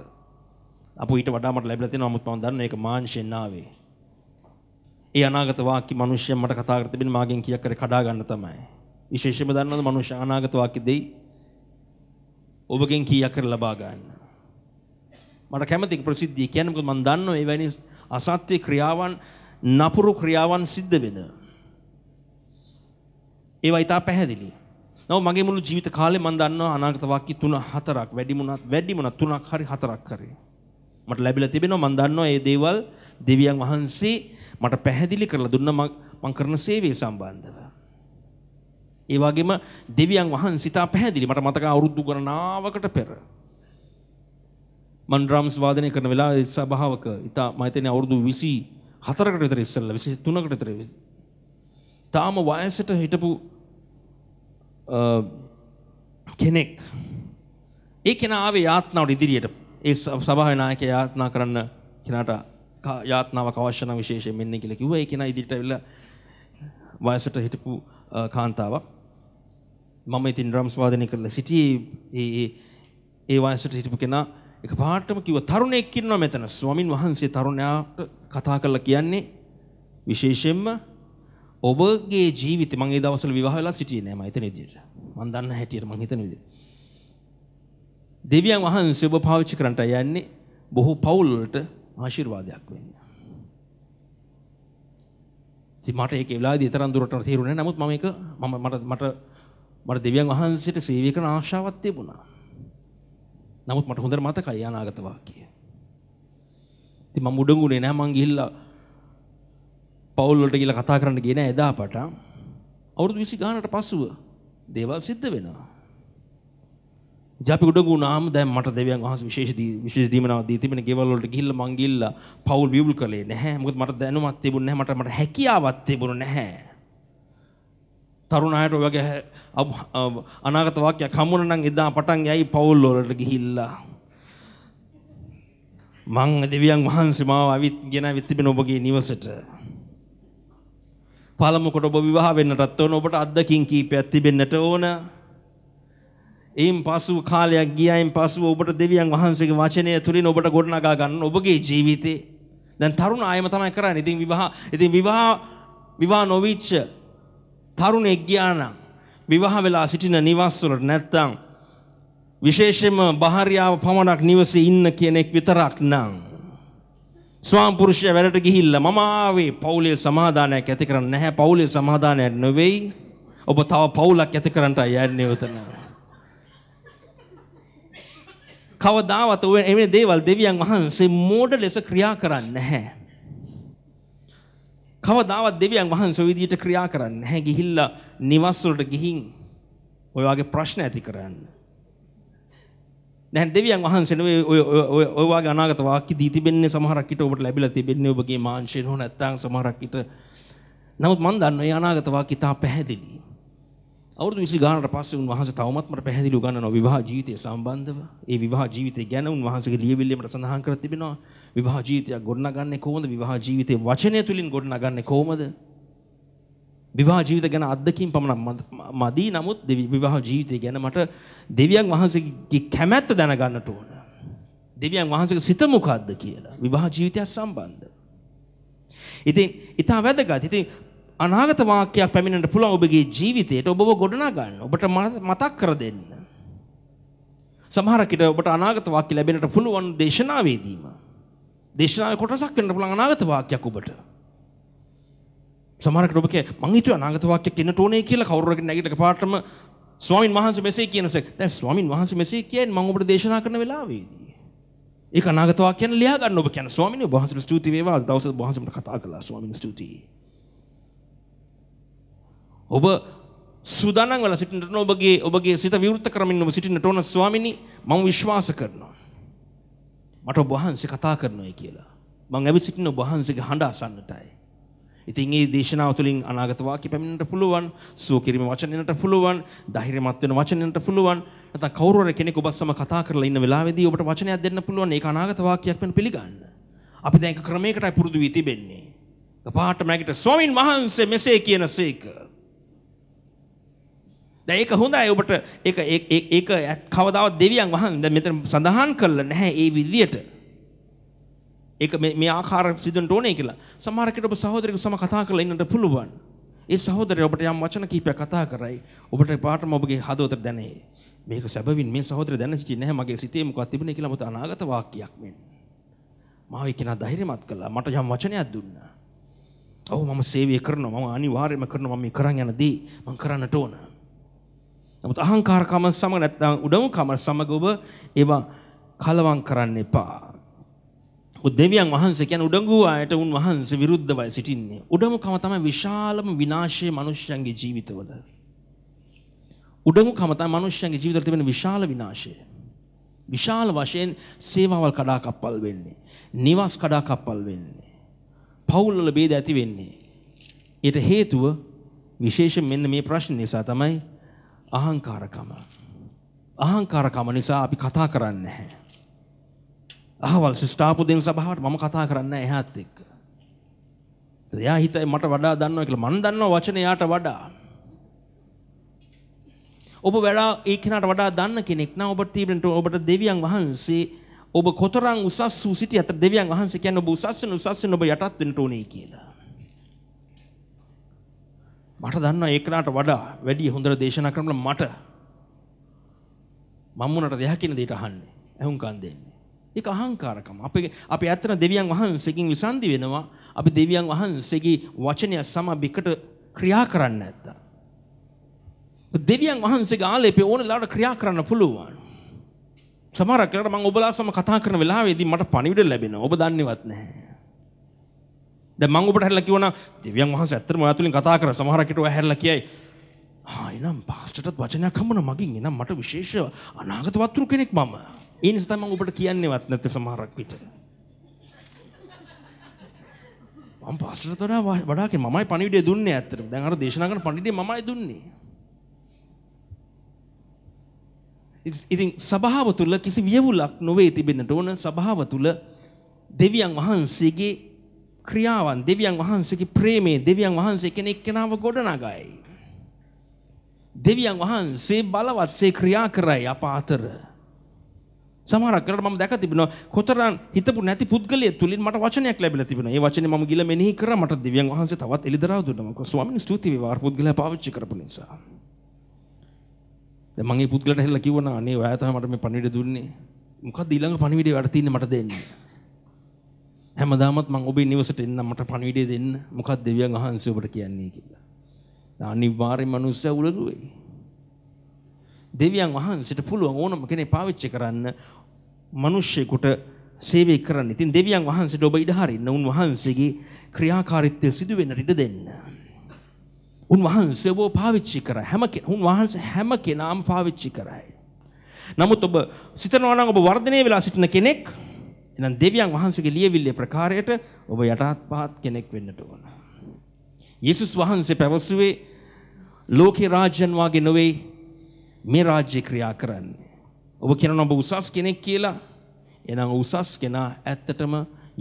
අපෝ ඊට වඩා මට ලැබිලා තියෙනවා. නමුත් මම දන්නේ ඒක මාංශයෙන් ආවේ. ඒ අනාගත වාක්‍ය මිනිස්සුන් මට කතා කර තිබෙන මාගෙන් කීයක් කර කඩා ගන්න තමයි. විශේෂයෙන්ම දන්නවද මිනිස්සු අනාගත වාක්‍ය දෙයි ඔබගෙන් කීයක් කර ලබා ගන්න. මට කැමති ප්‍රසිද්ධිය කියන්නේ මොකද මම දන්නවා මේ වැනි අසත්‍ය ක්‍රියාවන් නපුරු ක්‍රියාවන් සිද්ධ වෙන. ඒවා ඊට පැහැදිලි. නෝ මගේ මුළු ජීවිත කාලේ මම දන්නවා අනාගත වාක්‍ය 3 4ක් වැඩිමුණත් වැඩිමුණත් 3ක් හරි 4ක් හරි. මට ලැබිලා තිබෙනවා මම දන්නවා මේ දේවල් දෙවියන් වහන්සේ මට පැහැදිලි කරලා දුන්න මම කරන සේවය සම්බන්ධව. ඒ වගේම දෙවියන් වහන්සේ තා පැහැදිලි මට මතක අවුරුදු ගණනාවකට පෙර මන් ඩ්‍රම්ස් වාදනය කරන වෙලාවේ සභාවක ඉතා මම හිතන්නේ අවුරුදු 24කට විතර ඉස්සෙල්ලා 23කට විතර තාම වයසට හිටපු කෙනෙක් ඒ කෙනා ආවේ යාත්නාවට ඉදිරියට ඒ සභාවේ නායකයා යාත්නා කරන්න කෙනාට යාත්නාවක් අවශ්‍ය නම් විශේෂයෙන් මෙන්න කියලා කිව්වා. ඒ කෙනා ඉදිරියට ඇවිල්ලා වයසට හිටපු කාන්තාවක්. මම ඉතින් ඩ්‍රම්ස් වාදනය කරලා සිටියේ ඒ ඒ වයසට හිටපු කෙනා එකපාරටම කිව්වා තරුණයෙක් ඉන්නවා මෙතන. ස්වාමින් වහන්සේ තරුණයාට කතා කරලා කියන්නේ විශේෂයෙන්ම ඔබගේ ජීවිතේ මම ඒ දවස්වල විවාහ වෙලා සිටියේ නෑ මම හිතන විදිහට. මම දන්න හැටියට මම හිතන විදිහට. දෙවියන් වහන්සේ ඔබ පාවිච්චි කරන්නට යන්නේ බොහෝ පවුල් වලට ආශිර්වාදයක් වෙන්න. ඉතින් මට ඒක ඒ වෙලාවේදී තරම් දුරට තේරුණේ නැහැ. නමුත් මම ඒක මම මට මට මට දෙවියන් වහන්සේට සේවය කරන ආශාවක් තිබුණා. නමුත් මට හොඳට මතකයි අනාගත වාක්‍යය. ඉතින් මම උඩඟුනේ නැහැ මං ගිහිල්ලා පවුල් වලට ගිහිල්ලා කතා කරන්න ගියේ නැහැ එදා පටන්. අවුරුදු 20 ගානකට පසුව දේවල් සිද්ධ වෙනවා. ජපි ගොඩ ගුණාම දැන් මට දෙවියන් වහන්සේ විශේෂ විශේෂ දීමනාවක් දී තිබෙන ගෙවල් වලට ගිහිල්ලා මං ගිහිල්ලා පවුල් බිබුල් කළේ නැහැ. මොකද මට දැනුමක් තිබුණේ නැහැ. මට මට හැකියාවක් තිබුණේ නැහැ. තරුණ අයට ඔයගේ අනාගත වාක්‍යයක් හම්බුන නම් එදා පටන් යයි පවුල් වලට ගිහිල්ලා. මං දෙවියන් වහන්සේ මාව අවිත් ගෙනවිත් තිබෙන ඔබගේ නිවසට. පළමුකොට ඔබ විවාහ වෙන්නටත් ඕන ඔබට අත්දකින් කීපයක් තිබෙන්නට ඕන. එයින් පසුව කාලයක් ගියයින් පසුව ඔබට දෙවියන් වහන්සේගේ වචනය තුලින් ඔබට ගොඩනගා ගන්න ඔබගේ ජීවිතේ දැන් තරුණ අයම තමයි කරන්නේ. ඉතින් විවාහ ඉතින් විවාහ විවාහ නොවිච්ච තරුණෙක් ගියා නම් විවාහ වෙලා සිටින නිවාස වලට නැත්තම් විශේෂයෙන්ම භාර්යාව පමණක් නිවසේ ඉන්න කෙනෙක් විතරක් නම් ස්වාම්පුරුෂය වැඩට ගිහිල්ලා මම ආවේ පවුලේ සමාදානයක් ඇති කරන්න නැහැ පවුලේ සමාදානයක් නෙවෙයි ඔබ තව පවුලක් ඇති කරන්නට යන්නේ උතන කවදාවත් ඔය එවැනි දේවල් දෙවියන් වහන්සේ මෝඩ ලෙස ක්‍රියා කරන්නේ නැහැ. කවදාවත් දෙවියන් වහන්සේ විදියට ක්‍රියා කරන්නේ නැහැ. ගිහිල්ලා නිවස් වලට ගිහින් ඔය වගේ ප්‍රශ්න ඇති කරන්න. දැන් දෙවියන් වහන්සේ නෙවෙයි ඔය ඔය ඔය වගේ අනාගත වාක්‍ය දී තිබෙන්නේ සමහරක් ඊට ඔබට ලැබිලා තිබෙන්නේ ඔබගේ මාංශයෙන් හෝ නැත්නම් සමහරක් ඊට නමුත් මම දන්නවා මේ අනාගත වාක්‍ය තා පැහැදිලි. අවුරුදු 20 ගානකට පස්සේ උන්වහන්සේ තවමත් මට පැහැදිලිව ගන්නනවා විවාහ ජීවිතය සම්බන්ධව. ඒ විවාහ ජීවිතය ගැන උන්වහන්සේගේ ලියවිල්ලේ මට සඳහන් කරලා තිබෙනවා. විවාහ ජීවිතයක් ගොඩනගන්නේ කොහොමද? විවාහ ජීවිතේ වචනය තුලින් ගොඩනගන්නේ කොහොමද? විවාහ ජීවිත ගැන අත්දකින් පමණක් මදි. නමුත් විවාහ ජීවිතය ගැන මට දෙවියන් වහන්සේගේ කැමැත්ත දැනගන්නට ඕන. දෙවියන් වහන්සේගේ සිත මොකක්ද කියලා. විවාහ ජීවිතය සම්බන්ධව. ඉතින් ඉතා වැදගත්. ඉතින් අනාගත වාක්‍යයක් පැමිණෙන්න පුළුවන් ඔබගේ ජීවිතයට ඔබව ගොඩනගා ගන්න. ඔබට මතක් කර දෙන්න. සමහරකට ඔබට අනාගත වාක්‍ය ලැබෙන්නට පුළුවන් දේශනාවේදීම. දේශනාවේ කොටසක් වෙන්න පුළුවන් අනාගත වාක්‍යයක් ඔබට. සමහරකට ඔබ කිය මං හිතුවා අනාගත වාක්‍යයක් එන්නට ඕනේ කියලා කවුරු හරි නැගිටක පාටම ස්වාමින් වහන්සේ මෙසේ කියනසෙක් දැන් ස්වාමින් වහන්සේ මෙසේ කියන්නේ මම ඔබට දේශනා කරන වෙලාවේදී ඒක අනාගත වාක්‍යයන් ලියා ගන්න ඔබ කියන ස්වාමිනේ වහන්සේට ස්තුති වේවා දවසට වහන්සේට කතා කළා ස්වාමිනේ ස්තුතියි ඔබ සූදානම් වෙලා සිටින්නට ඕන ඔබගේ ඔබගේ සිත විවෘත කරමින් ඔබ සිටින්නට ඕන ස්වාමිනී මම විශ්වාස කරනවා. මට ඔබ වහන්සේ කතා කරනවා කියලා. මම ඇවිත් සිටින ඔබ වහන්සේගේ හඬ අසන්නටයි. ඉතින් ඒ දේශනාව තුළින් අනාගත වාක්‍ය පැමිණෙන්නට පුළුවන්, සුව කිරීම වචනෙන්නට පුළුවන්, ධෛර්යමත් වෙන වචනෙන්නට පුළුවන්. නැත්නම් කවුරු හරි කෙනෙක් ඔබත් සමග කතා කරලා ඉන්න වෙලාවේදී ඔබට වචනයක් දෙන්න පුළුවන්. ඒක අනාගත වාක්‍යයක් වෙන පිළිගන්න. අපි දැන් ක්‍රමයකටයි පුරුදු වී තිබෙන්නේ. පාට මැගිට ස්වාමින් වහන්සේ මෙසේ කියන සේක. දැන් ඒක හොඳයි ඔබට ඒක ඒක කවදාවත් දෙවියන් වහන්සේ මෙතන සඳහන් කරලා නැහැ ඒ විදියට. ඒක මේ මේ ආකාරයට සිදුවන්න ඕනේ කියලා. සමහර කෙනෙක් ඔබ සහෝදරයෙකු සම කතා කරලා ඉන්නට පුළුවන්. ඒ සහෝදරය ඔබට යම් වචන කීපයක් කතා කරයි. ඔබට පාටම ඔබගේ හදවතට දැනේ. මේක සැබවින් මේ සහෝදරය දැන සිටියේ නැහැ මගේ සිතේ මොකක්ද තිබුණේ කියලා මත අනාගත වාක්‍යයක් මෙන්න. මාව එක්කෙනා ධෛර්යමත් කළා. මට යම් වචනයක් දුන්නා. ඔව් මම සේවය කරනවා. මම අනිවාර්යයෙන්ම කරනවා. මම මේ කරන් යන දේ මම කරන්නට ඕන. නමුත් අහංකාරකම සමග නැත්නම් උඩඟුකම සමග ඔබ ඒවා කලවම් කරන්න එපා. දෙවියන් වහන්සේ කියන්නේ උඩඟු අයට උන් වහන්සේ විරුද්ධවයි සිටින්නේ. උඩඟුකම තමයි විශාලම විනාශය මිනිස්යන්ගේ ජීවිතවල. උඩඟුකම තමයි මිනිස්යන්ගේ ජීවිතවල තිබෙන විශාල විනාශය. විශාල වශයෙන් සේවාවල් කඩාකප්පල් වෙන්නේ. නිවාස් කඩාකප්පල් වෙන්නේ. පවුල්වල ભેද ඇති වෙන්නේ. ඊට හේතුව විශේෂයෙන් මෙන්න මේ ප්‍රශ්න නිසා තමයි අහංකාරකම. අහංකාරකම නිසා අපි කතා කරන්න නැහැ. අහවල් ශිෂ්ඨාපු දෙන සභාවට මම කතා කරන්න එහාත් එක්ක. එයා හිතයි මට වඩා දන්නවා කියලා මම දන්නවා වචන එයාට වඩා. ඔබ වඩා ඒ කෙනාට වඩා දන්න කෙනෙක් නම් ඔබට තීරණ ඔබට දෙවියන් වහන්සේ ඔබ කොතරම් උසස් වූ සිටියත් දෙවියන් වහන්සේ කියන්නේ ඔබ උසස් වෙන උසස් වෙන ඔබ යටත් වෙන්න ඕනේ කියලා. මට දන්න ඒකනට වඩා වැඩි හොඳර දේශනා කරන මට මම්මුණට දෙහකින දේට අහන්නේ ඇහුම් කන් දෙන්නේ. ඒක අහංකාරකම. අපේ අපි ඇත්තට දෙවියන් වහන්සේකින් විසන්දි වෙනවා. අපි දෙවියන් වහන්සේගේ වචනය සම බිකට ක්‍රියා කරන්න නැත්තම්. දෙවියන් වහන්සේගේ ආලේපේ ඕනෙලාට ක්‍රියා කරන්න පුළුවන්. සමහරක් වෙලාවට මම ඔබලා සම කතා කරන වෙලාවේදී මට පණිවිඩ ලැබෙනවා. ඔබ දන්නේවත් නැහැ. ද මංගුට හැල්ල කිවන දෙවියන් වහස ඇත්තර මතුලින් කතා කර සමහරකට හැල්ල කියයි හානම් පාස්ටත් වචනයක් කමන මගින් එනම් මට විශේෂ අනාගත වත්තුරු කෙනෙක් මම ඒ නිස්තම ඔබට කියන්නේ වත් නැත සමහරක් විට මම පාස්ටට වඩා වඩා මමයි පණිවිඩය දුන්නේ ඇත්තට දැන් අර දේශනා කරන පණිවිඩය මමයි දුන්නේ ඉතින් සභාව තුල කිසි වියවුලක් නොවේ තිබෙන්නට ඕන සභාව තුල දෙවියන් වහන්සේගේ ක්‍රියාවන් දෙවියන් වහන්සේගේ ප්‍රේමේ දෙවියන් වහන්සේ කෙනෙක් කෙනාව ගොඩනගයි. දෙවියන් වහන්සේ බලවත්සේ ක්‍රියා කරයි අප අතර. සමහරක් කරලා මම දැක තිබෙනවා කොතරම් හිතපු නැති පුද්ගලයෙ තුලින් මට වචනයක් ලැබිලා තිබෙනවා. ඒ වචනේ මම ගිල මෙනෙහි කරා මට දෙවියන් වහන්සේ තවත් එළිදරව් දුන්නා. මොකද ස්වාමීන් ස්තුති වේවා පුද්ගලයා පාවිච්චි කරපු නිසා. දැන් මම මේ පුද්ගලට හෙල්ල කිව්වනා අනේ ඔයා තමයි මට මේ පණිවිඩය දුන්නේ. මොකක්ද ඊළඟ පණිවිඩය වැඩ තින්නේ මට දෙන්නේ? හැමදාමත් මං ඔබේ නිවසට එන්න මට පණිවිඩය දෙන්න මොකක් දෙවියන් වහන්සේ ඔබට කියන්නේ කියලා. අනිවාර්යෙන් මනුස්සය උලරුවේ. දෙවියන් වහන්සේට පුළුවන් ඕනම කෙනෙක් පාවිච්චි කරන්න මිනිස්සෙකුට සේවය කරන්න. ඉතින් දෙවියන් වහන්සේට ඔබ ඉඩ හරින්න උන්වහන්සේගේ ක්‍රියාකාරීත්වය සිදු වෙන්න ඉඩ දෙන්න. උන්වහන්සේ ඔබ පාවිච්චි කර හැම උන්වහන්සේ හැම කෙනාම පාවිච්චි කරයි. නමුත් ඔබ සිතනවා නම් ඔබ වර්ධනය වෙලා සිටින කෙනෙක් එහෙනම් දෙවියන් වහන්සේගේ ලියවිල්ලේ ප්‍රකාරයට ඔබ යටහත් පහත් කෙනෙක් වෙන්නට ඕන. යේසුස් වහන්සේ පැවසුවේ ලෝකේ රාජ්‍යන් වාගේ නොවේ මේ රාජ්‍ය ක්‍රියා කරන්නේ. ඔබ කියනවා ඔබ උසස් කෙනෙක් කියලා. එහෙනම් උසස් කෙනා ඇත්තටම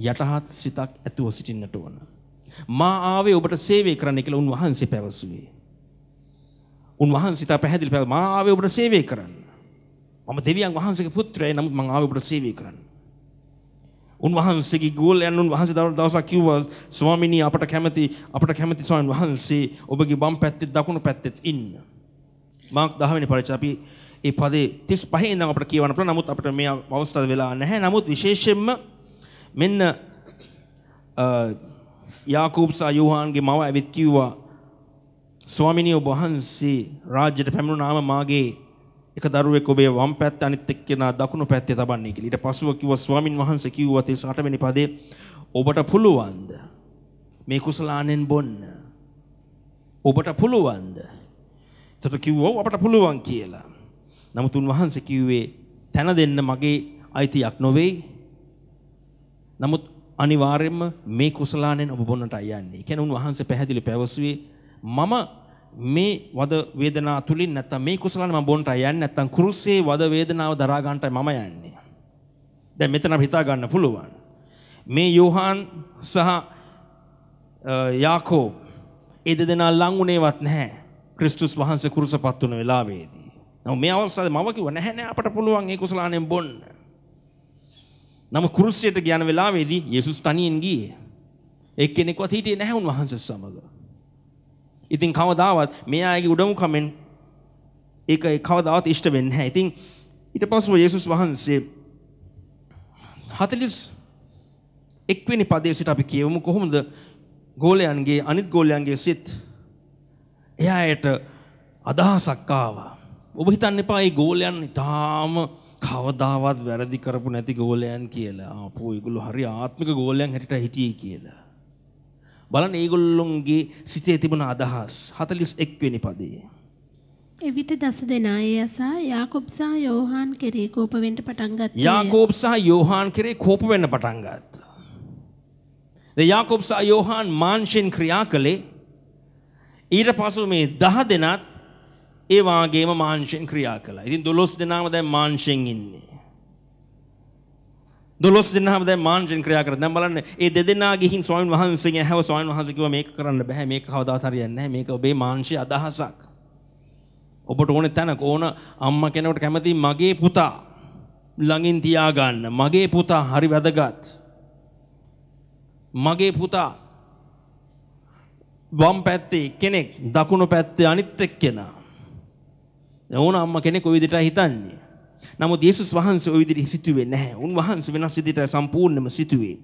යටහත් සිතක් ඇතුව සිටින්නට ඕන. මා ආවේ ඔබට සේවය කරන්න කියලා උන්වහන්සේ පැවසුවේ. උන්වහන්සේ තා පැහැදිලි පැව මා ආවේ ඔබට සේවය කරන්න. මම දෙවියන් වහන්සේගේ පුත්‍රයයි නමුත් මම ආවේ ඔබට සේවය කරන්න. උන්වහන්සේගේ ගෝලයන් උන්වහන්සේ දවසක් කිව්වා ස්වාමිනී අපට කැමති අපට කැමති ස්වාමීන් වහන්සේ ඔබගේ වම් පැත්තෙත් දකුණු පැත්තෙත් ඉන්න. මාක් 10 වෙනි පරිච්ඡේදය අපි ඒ පදේ 35 ඉඳන් අපිට කියවන්න පුළුවන්. නමුත් අපිට මේ අවස්ථාව වෙලා නැහැ. නමුත් විශේෂයෙන්ම මෙන්න යාකූබ් සහ යෝහන්ගේ මව ඇවිත් කිව්වා ස්වාමිනී ඔබ වහන්සේ රාජ්‍යයට පැමිණුණාම මාගේ එක දරුවෙක් ඔබේ වම් පැත්ත අනිත් එක්කෙනා දකුණු පැත්තේ තබන්නේ කියලා. ඊට පස්ව කිව්වා ස්වාමින් වහන්සේ කිව්වා 38 වෙනි පදේ ඔබට පුළුවන්ද මේ කුසලානෙන් බොන්න? ඔබට පුළුවන්ද? එතකොට කිව්වා අපට පුළුවන් කියලා. නමුත් උන්වහන්සේ කිව්වේ තන දෙන්න මගේ අයිතියක් නොවේ. නමුත් අනිවාර්යයෙන්ම මේ කුසලානෙන් ඔබ බොන්නට අයන්නේ. ඒ කියන්නේ උන්වහන්සේ පැහැදිලි පැවසුවේ මම මේ වද වේදනාව තුලින් නැත්තම් මේ කුසලන මම බොන්නටයි යන්නේ නැත්තම් කුරුසේ වද වේදනාව දරා ගන්නටයි මම යන්නේ. දැන් මෙතන හිතා ගන්න පුළුවන්. මේ යෝහාන් සහ යාකෝබ් ඒ දෙදෙනා ලඟුණේවත් නැහැ. ක්‍රිස්තුස් වහන්සේ කුරුසපත් වුණ වෙලාවේදී. නමුත් මේ අවස්ථාවේ මම කිව්ව නැහැ නෑ අපට පුළුවන් ඒ කුසලානෙන් බොන්න. නමුත් කුරුසියට යන වෙලාවේදී යේසුස් තනියෙන් ගියේ. එක්කෙනෙක්වත් හිටියේ නැහැ උන්වහන්සේ සමග. ඉතින් කවදාවත් මේ අයගේ උඩම කමෙන් ඒක කවදාවත් ඉෂ්ට වෙන්නේ නැහැ. ඉතින් ඊට පස්සෙ යේසුස් වහන්සේ 41 වෙනි පදයේ සිට අපි කියවමු කොහොමද ගෝලයන්ගේ අනිත් ගෝලයන්ගේ සිත් එයාට අදහසක් ආවා. ඔබ හිතන්න එපා මේ ගෝලයන් ඊටාම කවදාවත් වැරදි කරපු නැති ගෝලයන් කියලා. ආපෝ ඒගොල්ලෝ හරි ආත්මික ගෝලයන් හැටියට හිටියේ කියලා. බලන්න ඒගොල්ලොන්ගේ සිතේ තිබුණ අදහස් 41 වෙනි පදයේ. එවිට දස දෙනා ඒ අසා යාකොබ් සහ යෝහාන් කෙරේ කෝප වෙන්න පටන් ගත්තා. යාකොබ් සහ යෝහාන් කෙරේ කෝප වෙන්න පටන් ගත්තා. දැන් යාකොබ් සහ යෝහාන් මාංශෙන් ක්‍රියා කළේ ඊට පසු මේ 10 දෙනාත් ඒ වාගේම මාංශෙන් ක්‍රියා කළා. ඉතින් 12 දෙනාම දැන් මාංශෙන් ඉන්නේ. දොළොස් දෙනාම දැන් මාන්ජෙන් ක්‍රියා කරා. දැන් බලන්න මේ දෙදෙනා ගිහින් ස්වාමින් වහන්සේගෙන් ඇහුව ස්වාමින් වහන්සේ කිව්වා මේක කරන්න බෑ. මේක කවදාවත් හරියන්නේ නැහැ. මේක ඔබේ මාංශයේ අදහසක්. ඔබට ඕනේ තැනක ඕන අම්මා කෙනෙකුට කැමති මගේ පුතා ළඟින් තියාගන්න. මගේ පුතා හරි වැදගත්. මගේ පුතා වම් පැත්තේ කෙනෙක් දකුණු පැත්තේ අනිත් එක්කෙනා. ඕන අම්මා කෙනෙක් ওই විදිහට හිතන්නේ. නමුත් යේසුස් වහන්සේ ওই විදිහට සිතුවේ නැහැ. උන්වහන්සේ වෙනස් විදිහට සම්පූර්ණයෙන්ම සිතුවේ.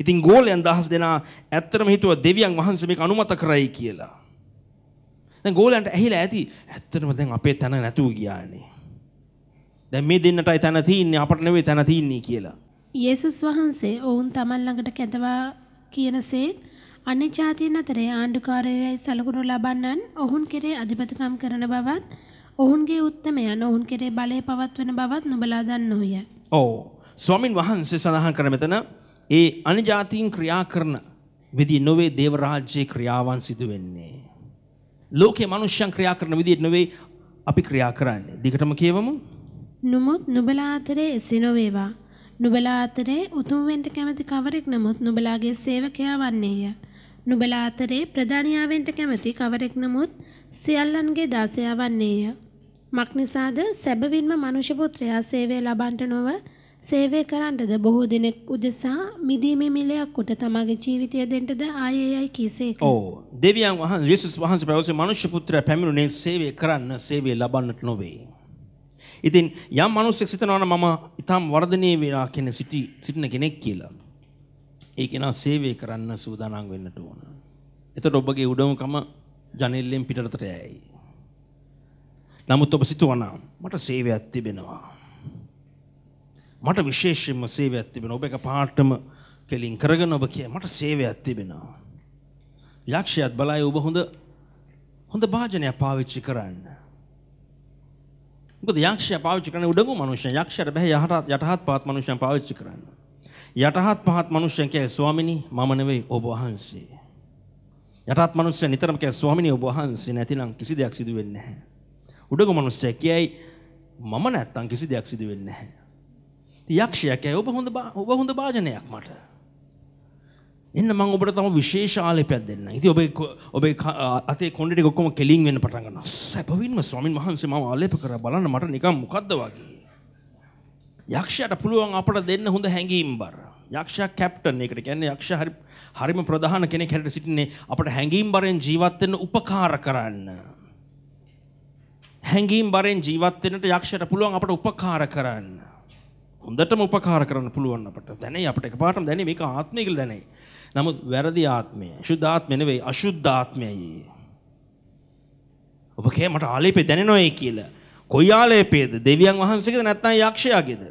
ඉතින් ගෝලයන් දහස් දෙනා ඇත්තටම හිතුවා දෙවියන් වහන්සේ මේක අනුමත කරයි කියලා. දැන් ගෝලයන්ට ඇහිලා ඇති ඇත්තටම දැන් අපේ තන නැතුව ගියානේ. දැන් මේ දෙන්නටයි තන තියෙන්නේ අපට නෙවෙයි තන තියෙන්නේ කියලා. යේසුස් වහන්සේ ඔවුන් Taman ළඟට කැඳවා කියනසේ අනිත් ජාතීන් අතරේ ආණ්ඩුකාරයෝයි සලකුණු ලබන්නන් ඔවුන් කෙරේ අධිපතිකම් කරන බවත් ඔවුන්ගේ උත්තමයන් ඔවුන් කෙරේ බලය පවත්වන බවත් නොබලා දන්නෝය. ඕ ස්වාමින් වහන්සේ සඳහන් කර මෙතන ඒ අනිජාතීන් ක්‍රියා කරන විදි නොවේ දේවරාජ්‍යයේ ක්‍රියාවන් සිදු වෙන්නේ. ලෝකයේ මනුෂ්‍යයන් ක්‍රියා කරන විදිහට නොවේ අපි ක්‍රියා කරන්නේ. දිගටම කියවමු. නමුත් නුබලා අතරේ එසේ නොවේවා. නුබලා අතරේ උතුම් වෙන්න කැමති කවරෙක් නමුත් නුබලාගේ සේවකයා වන්නේය. නුබලා අතරේ ප්‍රධානියා වෙන්න කැමති කවරෙක් නමුත් සියල්ලන්ගේ දාසයා වන්නේය. මක්නිසාද සැබවින්ම මනුෂ්‍ය පුත්‍රයා සේවය ලබන්ට නොව සේවය කරන්නද බොහෝ දෙනෙක් උදෙසා මිදීමේ මිලයක් උට තමාගේ ජීවිතය දෙන්නද ආයේයයි කීසේක. ඔව්. දෙවියන් වහන්සේ යේසුස් වහන්සේ ප්‍රවසේ මනුෂ්‍ය පුත්‍රයා පැමිණුනේ සේවය කරන්න සේවය ලබන්නට නොවේ. ඉතින් යම් මනුස්සෙක් සිතනවා නම් මම ඊටම් වර්ධනීය වෙලා කියන සිටි සිටින කෙනෙක් කියලා. ඒ කෙනා සේවය කරන්න සූදානම් වෙන්නට ඕන. එතකොට ඔබගේ උඩමකම ජනෙල්ලෙන් පිටරටට යයි. නමුත් ඔබ සිතුවනම් මට සේවයක් තිබෙනවා. මට විශේෂයෙන්ම සේවයක් තිබෙන ඔබ එක පාටම කෙලින් කරගෙන ඔබ කිය මට සේවයක් තිබෙනවා. යක්ෂයත් බලයි ඔබ හොඳ හොඳ භාජනයක් පාවිච්චි කරන්න. මොකද යක්ෂය පාවිච්චි කරන උඩඟු මනුෂ්‍යයන් යක්ෂයට බෑ යහට යටහත් පහත් මනුෂ්‍යයන් පාවිච්චි කරන්න. යටහත් පහත් මනුෂ්‍යයන් කියන්නේ ස්වාමිනි මම නෙවෙයි ඔබ වහන්සේ. යටහත් මනුෂ්‍යයන් නිතරම කියන්නේ ස්වාමිනි ඔබ වහන්සේ නැතිනම් කිසි දෙයක් සිදු වෙන්නේ නැහැ. උඩග මනුස්සය කියයි මම නැත්තං කිසි දෙයක් සිදු වෙන්නේ නැහැ. යක්ෂයක් ඇයි ඔබ හොඳ ඔබ හොඳ භාජනයක් මට. එන්න මම ඔබට තම විශේෂ ආලේපයක් දෙන්න. ඉතින් ඔබේ ඔබේ අතේ කොණ්ඩේ ටික ඔක්කොම කෙලින් වෙන්න පටන් ගන්නවා. සැපවින්ම ස්වාමින් වහන්සේ මම ආලේප කරා බලන්න මට නිකන් මොකද්ද වගේ. යක්ෂයට පුළුවන් අපට දෙන්න හොඳ හැඟීම් බර. යක්ෂයා කැප්ටන් එකට කියන්නේ යක්ෂයා හරි හරිම ප්‍රධාන කෙනෙක් හැටියට සිටින්නේ අපට හැඟීම් බරෙන් ජීවත් වෙන්න උපකාර කරන්න. හැඟීම් බරෙන් ජීවත් වෙන්නට යක්ෂයට පුළුවන් අපට උපකාර කරන්න. හොඳටම උපකාර කරන්න පුළුවන් අපට. දැනේ අපිට එකපාරටම දැනේ මේක ආත්මය කියලා දැනේ. නමුත් වැරදි ආත්මය, අශුද්ධ ආත්මය නෙවෙයි, අශුද්ධ ආත්මයයි. ඔබ කේ මට ආලේපේ දැනෙනොයි කියලා. කොයි ආලේපේද? දෙවියන් වහන්සේගේද නැත්නම් යක්ෂයාගේද?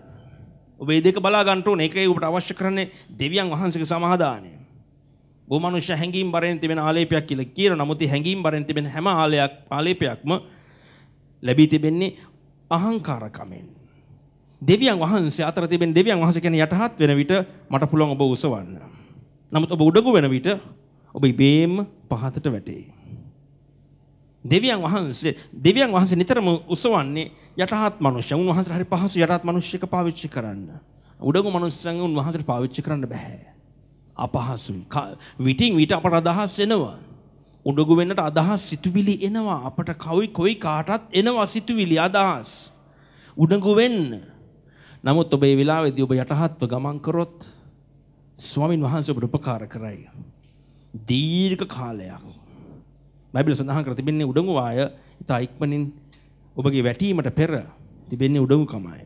ඔබ මේ දෙක බලා ගන්න ඕනේ. ඒකයි ඔබට අවශ්‍ය කරන්නේ දෙවියන් වහන්සේගේ සමාදානය. ගෝමනුෂ්‍ය හැඟීම් බරෙන් තිබෙන ආලේපයක් කියලා කියන නමුත් හැඟීම් බරෙන් තිබෙන හැම ආලයක් ආලේපයක්ම ලැබී තිබෙන්නේ අහංකාරකමෙන්. දෙවියන් වහන්සේ අතර තිබෙන දෙවියන් වහන්සේ කියන්නේ යටහත් වෙන විට මට පුළුවන් ඔබ උසවන්න. නමුත් ඔබ උඩගු වෙන විට ඔබ ඉබේම පහතට වැටේ. දෙවියන් වහන්සේ දෙවියන් වහන්සේ නිතරම උසවන්නේ යටහත් මනුෂ්‍ය. උන්වහන්සේට හරි පහසු යටහත් මනුෂ්‍යක පාවිච්චි කරන්න. උඩගු මනුෂ්‍යයන් උන්වහන්සේට පාවිච්චි කරන්න බෑ. අපහසුයි. විටින් විට අපට අදහස් වෙනවා. උඩගු වෙන්නට අදහස් සිතුවිලි එනවා අපට කවයි කොයි කාටත් එනවා සිතුවිලි අදහස් උඩගු වෙන්න නමුත් ඔබේ වෙලාවේදී ඔබ යටහත්ව ගමන් කරොත් ස්වාමින් වහන්සේ ඔබට උපකාර කරයි දීර්ඝ කාලයක් බයිබල සඳහන් කර තිබෙන්නේ උඩඟු වාය ඉතා ඉක්මනින් ඔබගේ වැටීමට පෙර තිබෙන්නේ උඩඟුකමයි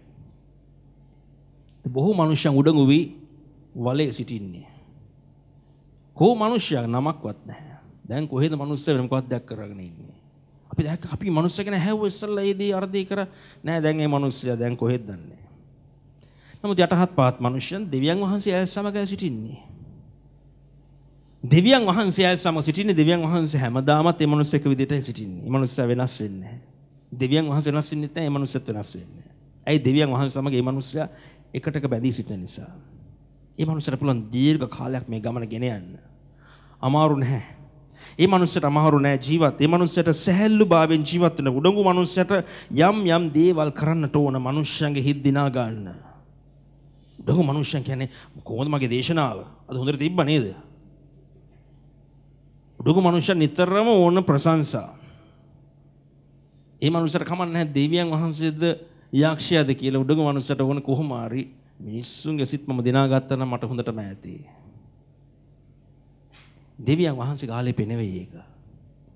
බොහෝ මනුෂ්‍යයන් උඩඟු වී වලේ සිටින්නේ කොහොම මනුෂ්‍යයන් නමක්වත් නැහැ දැන් කොහෙද මනුස්සය වෙන මොකක්ද දැක් කරගෙන ඉන්නේ? අපි දැක්ක අපි මනුස්සය ගැන හැව්ව ඉස්සල්ලා ඒ දේ අර්ධය කර නෑ දැන් ඒ මනුස්සයා දැන් කොහෙද දන්නේ. නමුත් යටහත් පහත් මනුෂ්‍යයන් දෙවියන් වහන්සේ ඇස් සමග සිටින්නේ. දෙවියන් වහන්සේ ඇස් සමග සිටින්නේ දෙවියන් වහන්සේ හැමදාමත් ඒ මනුස්සයෙක් විදිහට සිටින්නේ. ඒ මනුස්සයා වෙනස් වෙන්නේ නැහැ. දෙවියන් වහන්සේ වෙනස් වෙන්නේ නැහැ ඒ මනුස්සයත් වෙනස් වෙන්නේ. ඇයි දෙවියන් වහන්සේ සමග ඒ මනුස්සයා එකටක බැඳී සිටින නිසා. ඒ මනුස්සයට පුළුවන් දීර්ඝ කාලයක් මේ ගමන ගෙන යන්න. අමාරු නැහැ. ඒ මනුස්සයට අමාරු නෑ ජීවත්. ඒ මනුස්සයට සැහැල්ලු භාවයෙන් ජීවත් වෙන උඩඟු මනුස්සයට යම් යම් දේවල් කරන්නට ඕන මනුෂ්‍යයන්ගේ හිත් දිනා ගන්න. උඩඟු මනුෂ්‍යයන් කියන්නේ කොහොමද මගේ දේශනාව? අද හොඳට තිබ්බා නේද? උඩඟු මනුෂ්‍යයන් නිතරම ඕන ප්‍රශංසා. ඒ මනුස්සයට කමන්නේ නැහැ දෙවියන් වහන්සේද යක්ෂයාද කියලා උඩඟු මනුස්සයට ඕන කොහොම හරි මිනිස්සුන්ගේ සිත් මම දිනා ගත්තා නම් මට හොඳටම ඇති. දෙවියන් වහන්සේ ගාලේ පෙනෙවෙයි ඒක.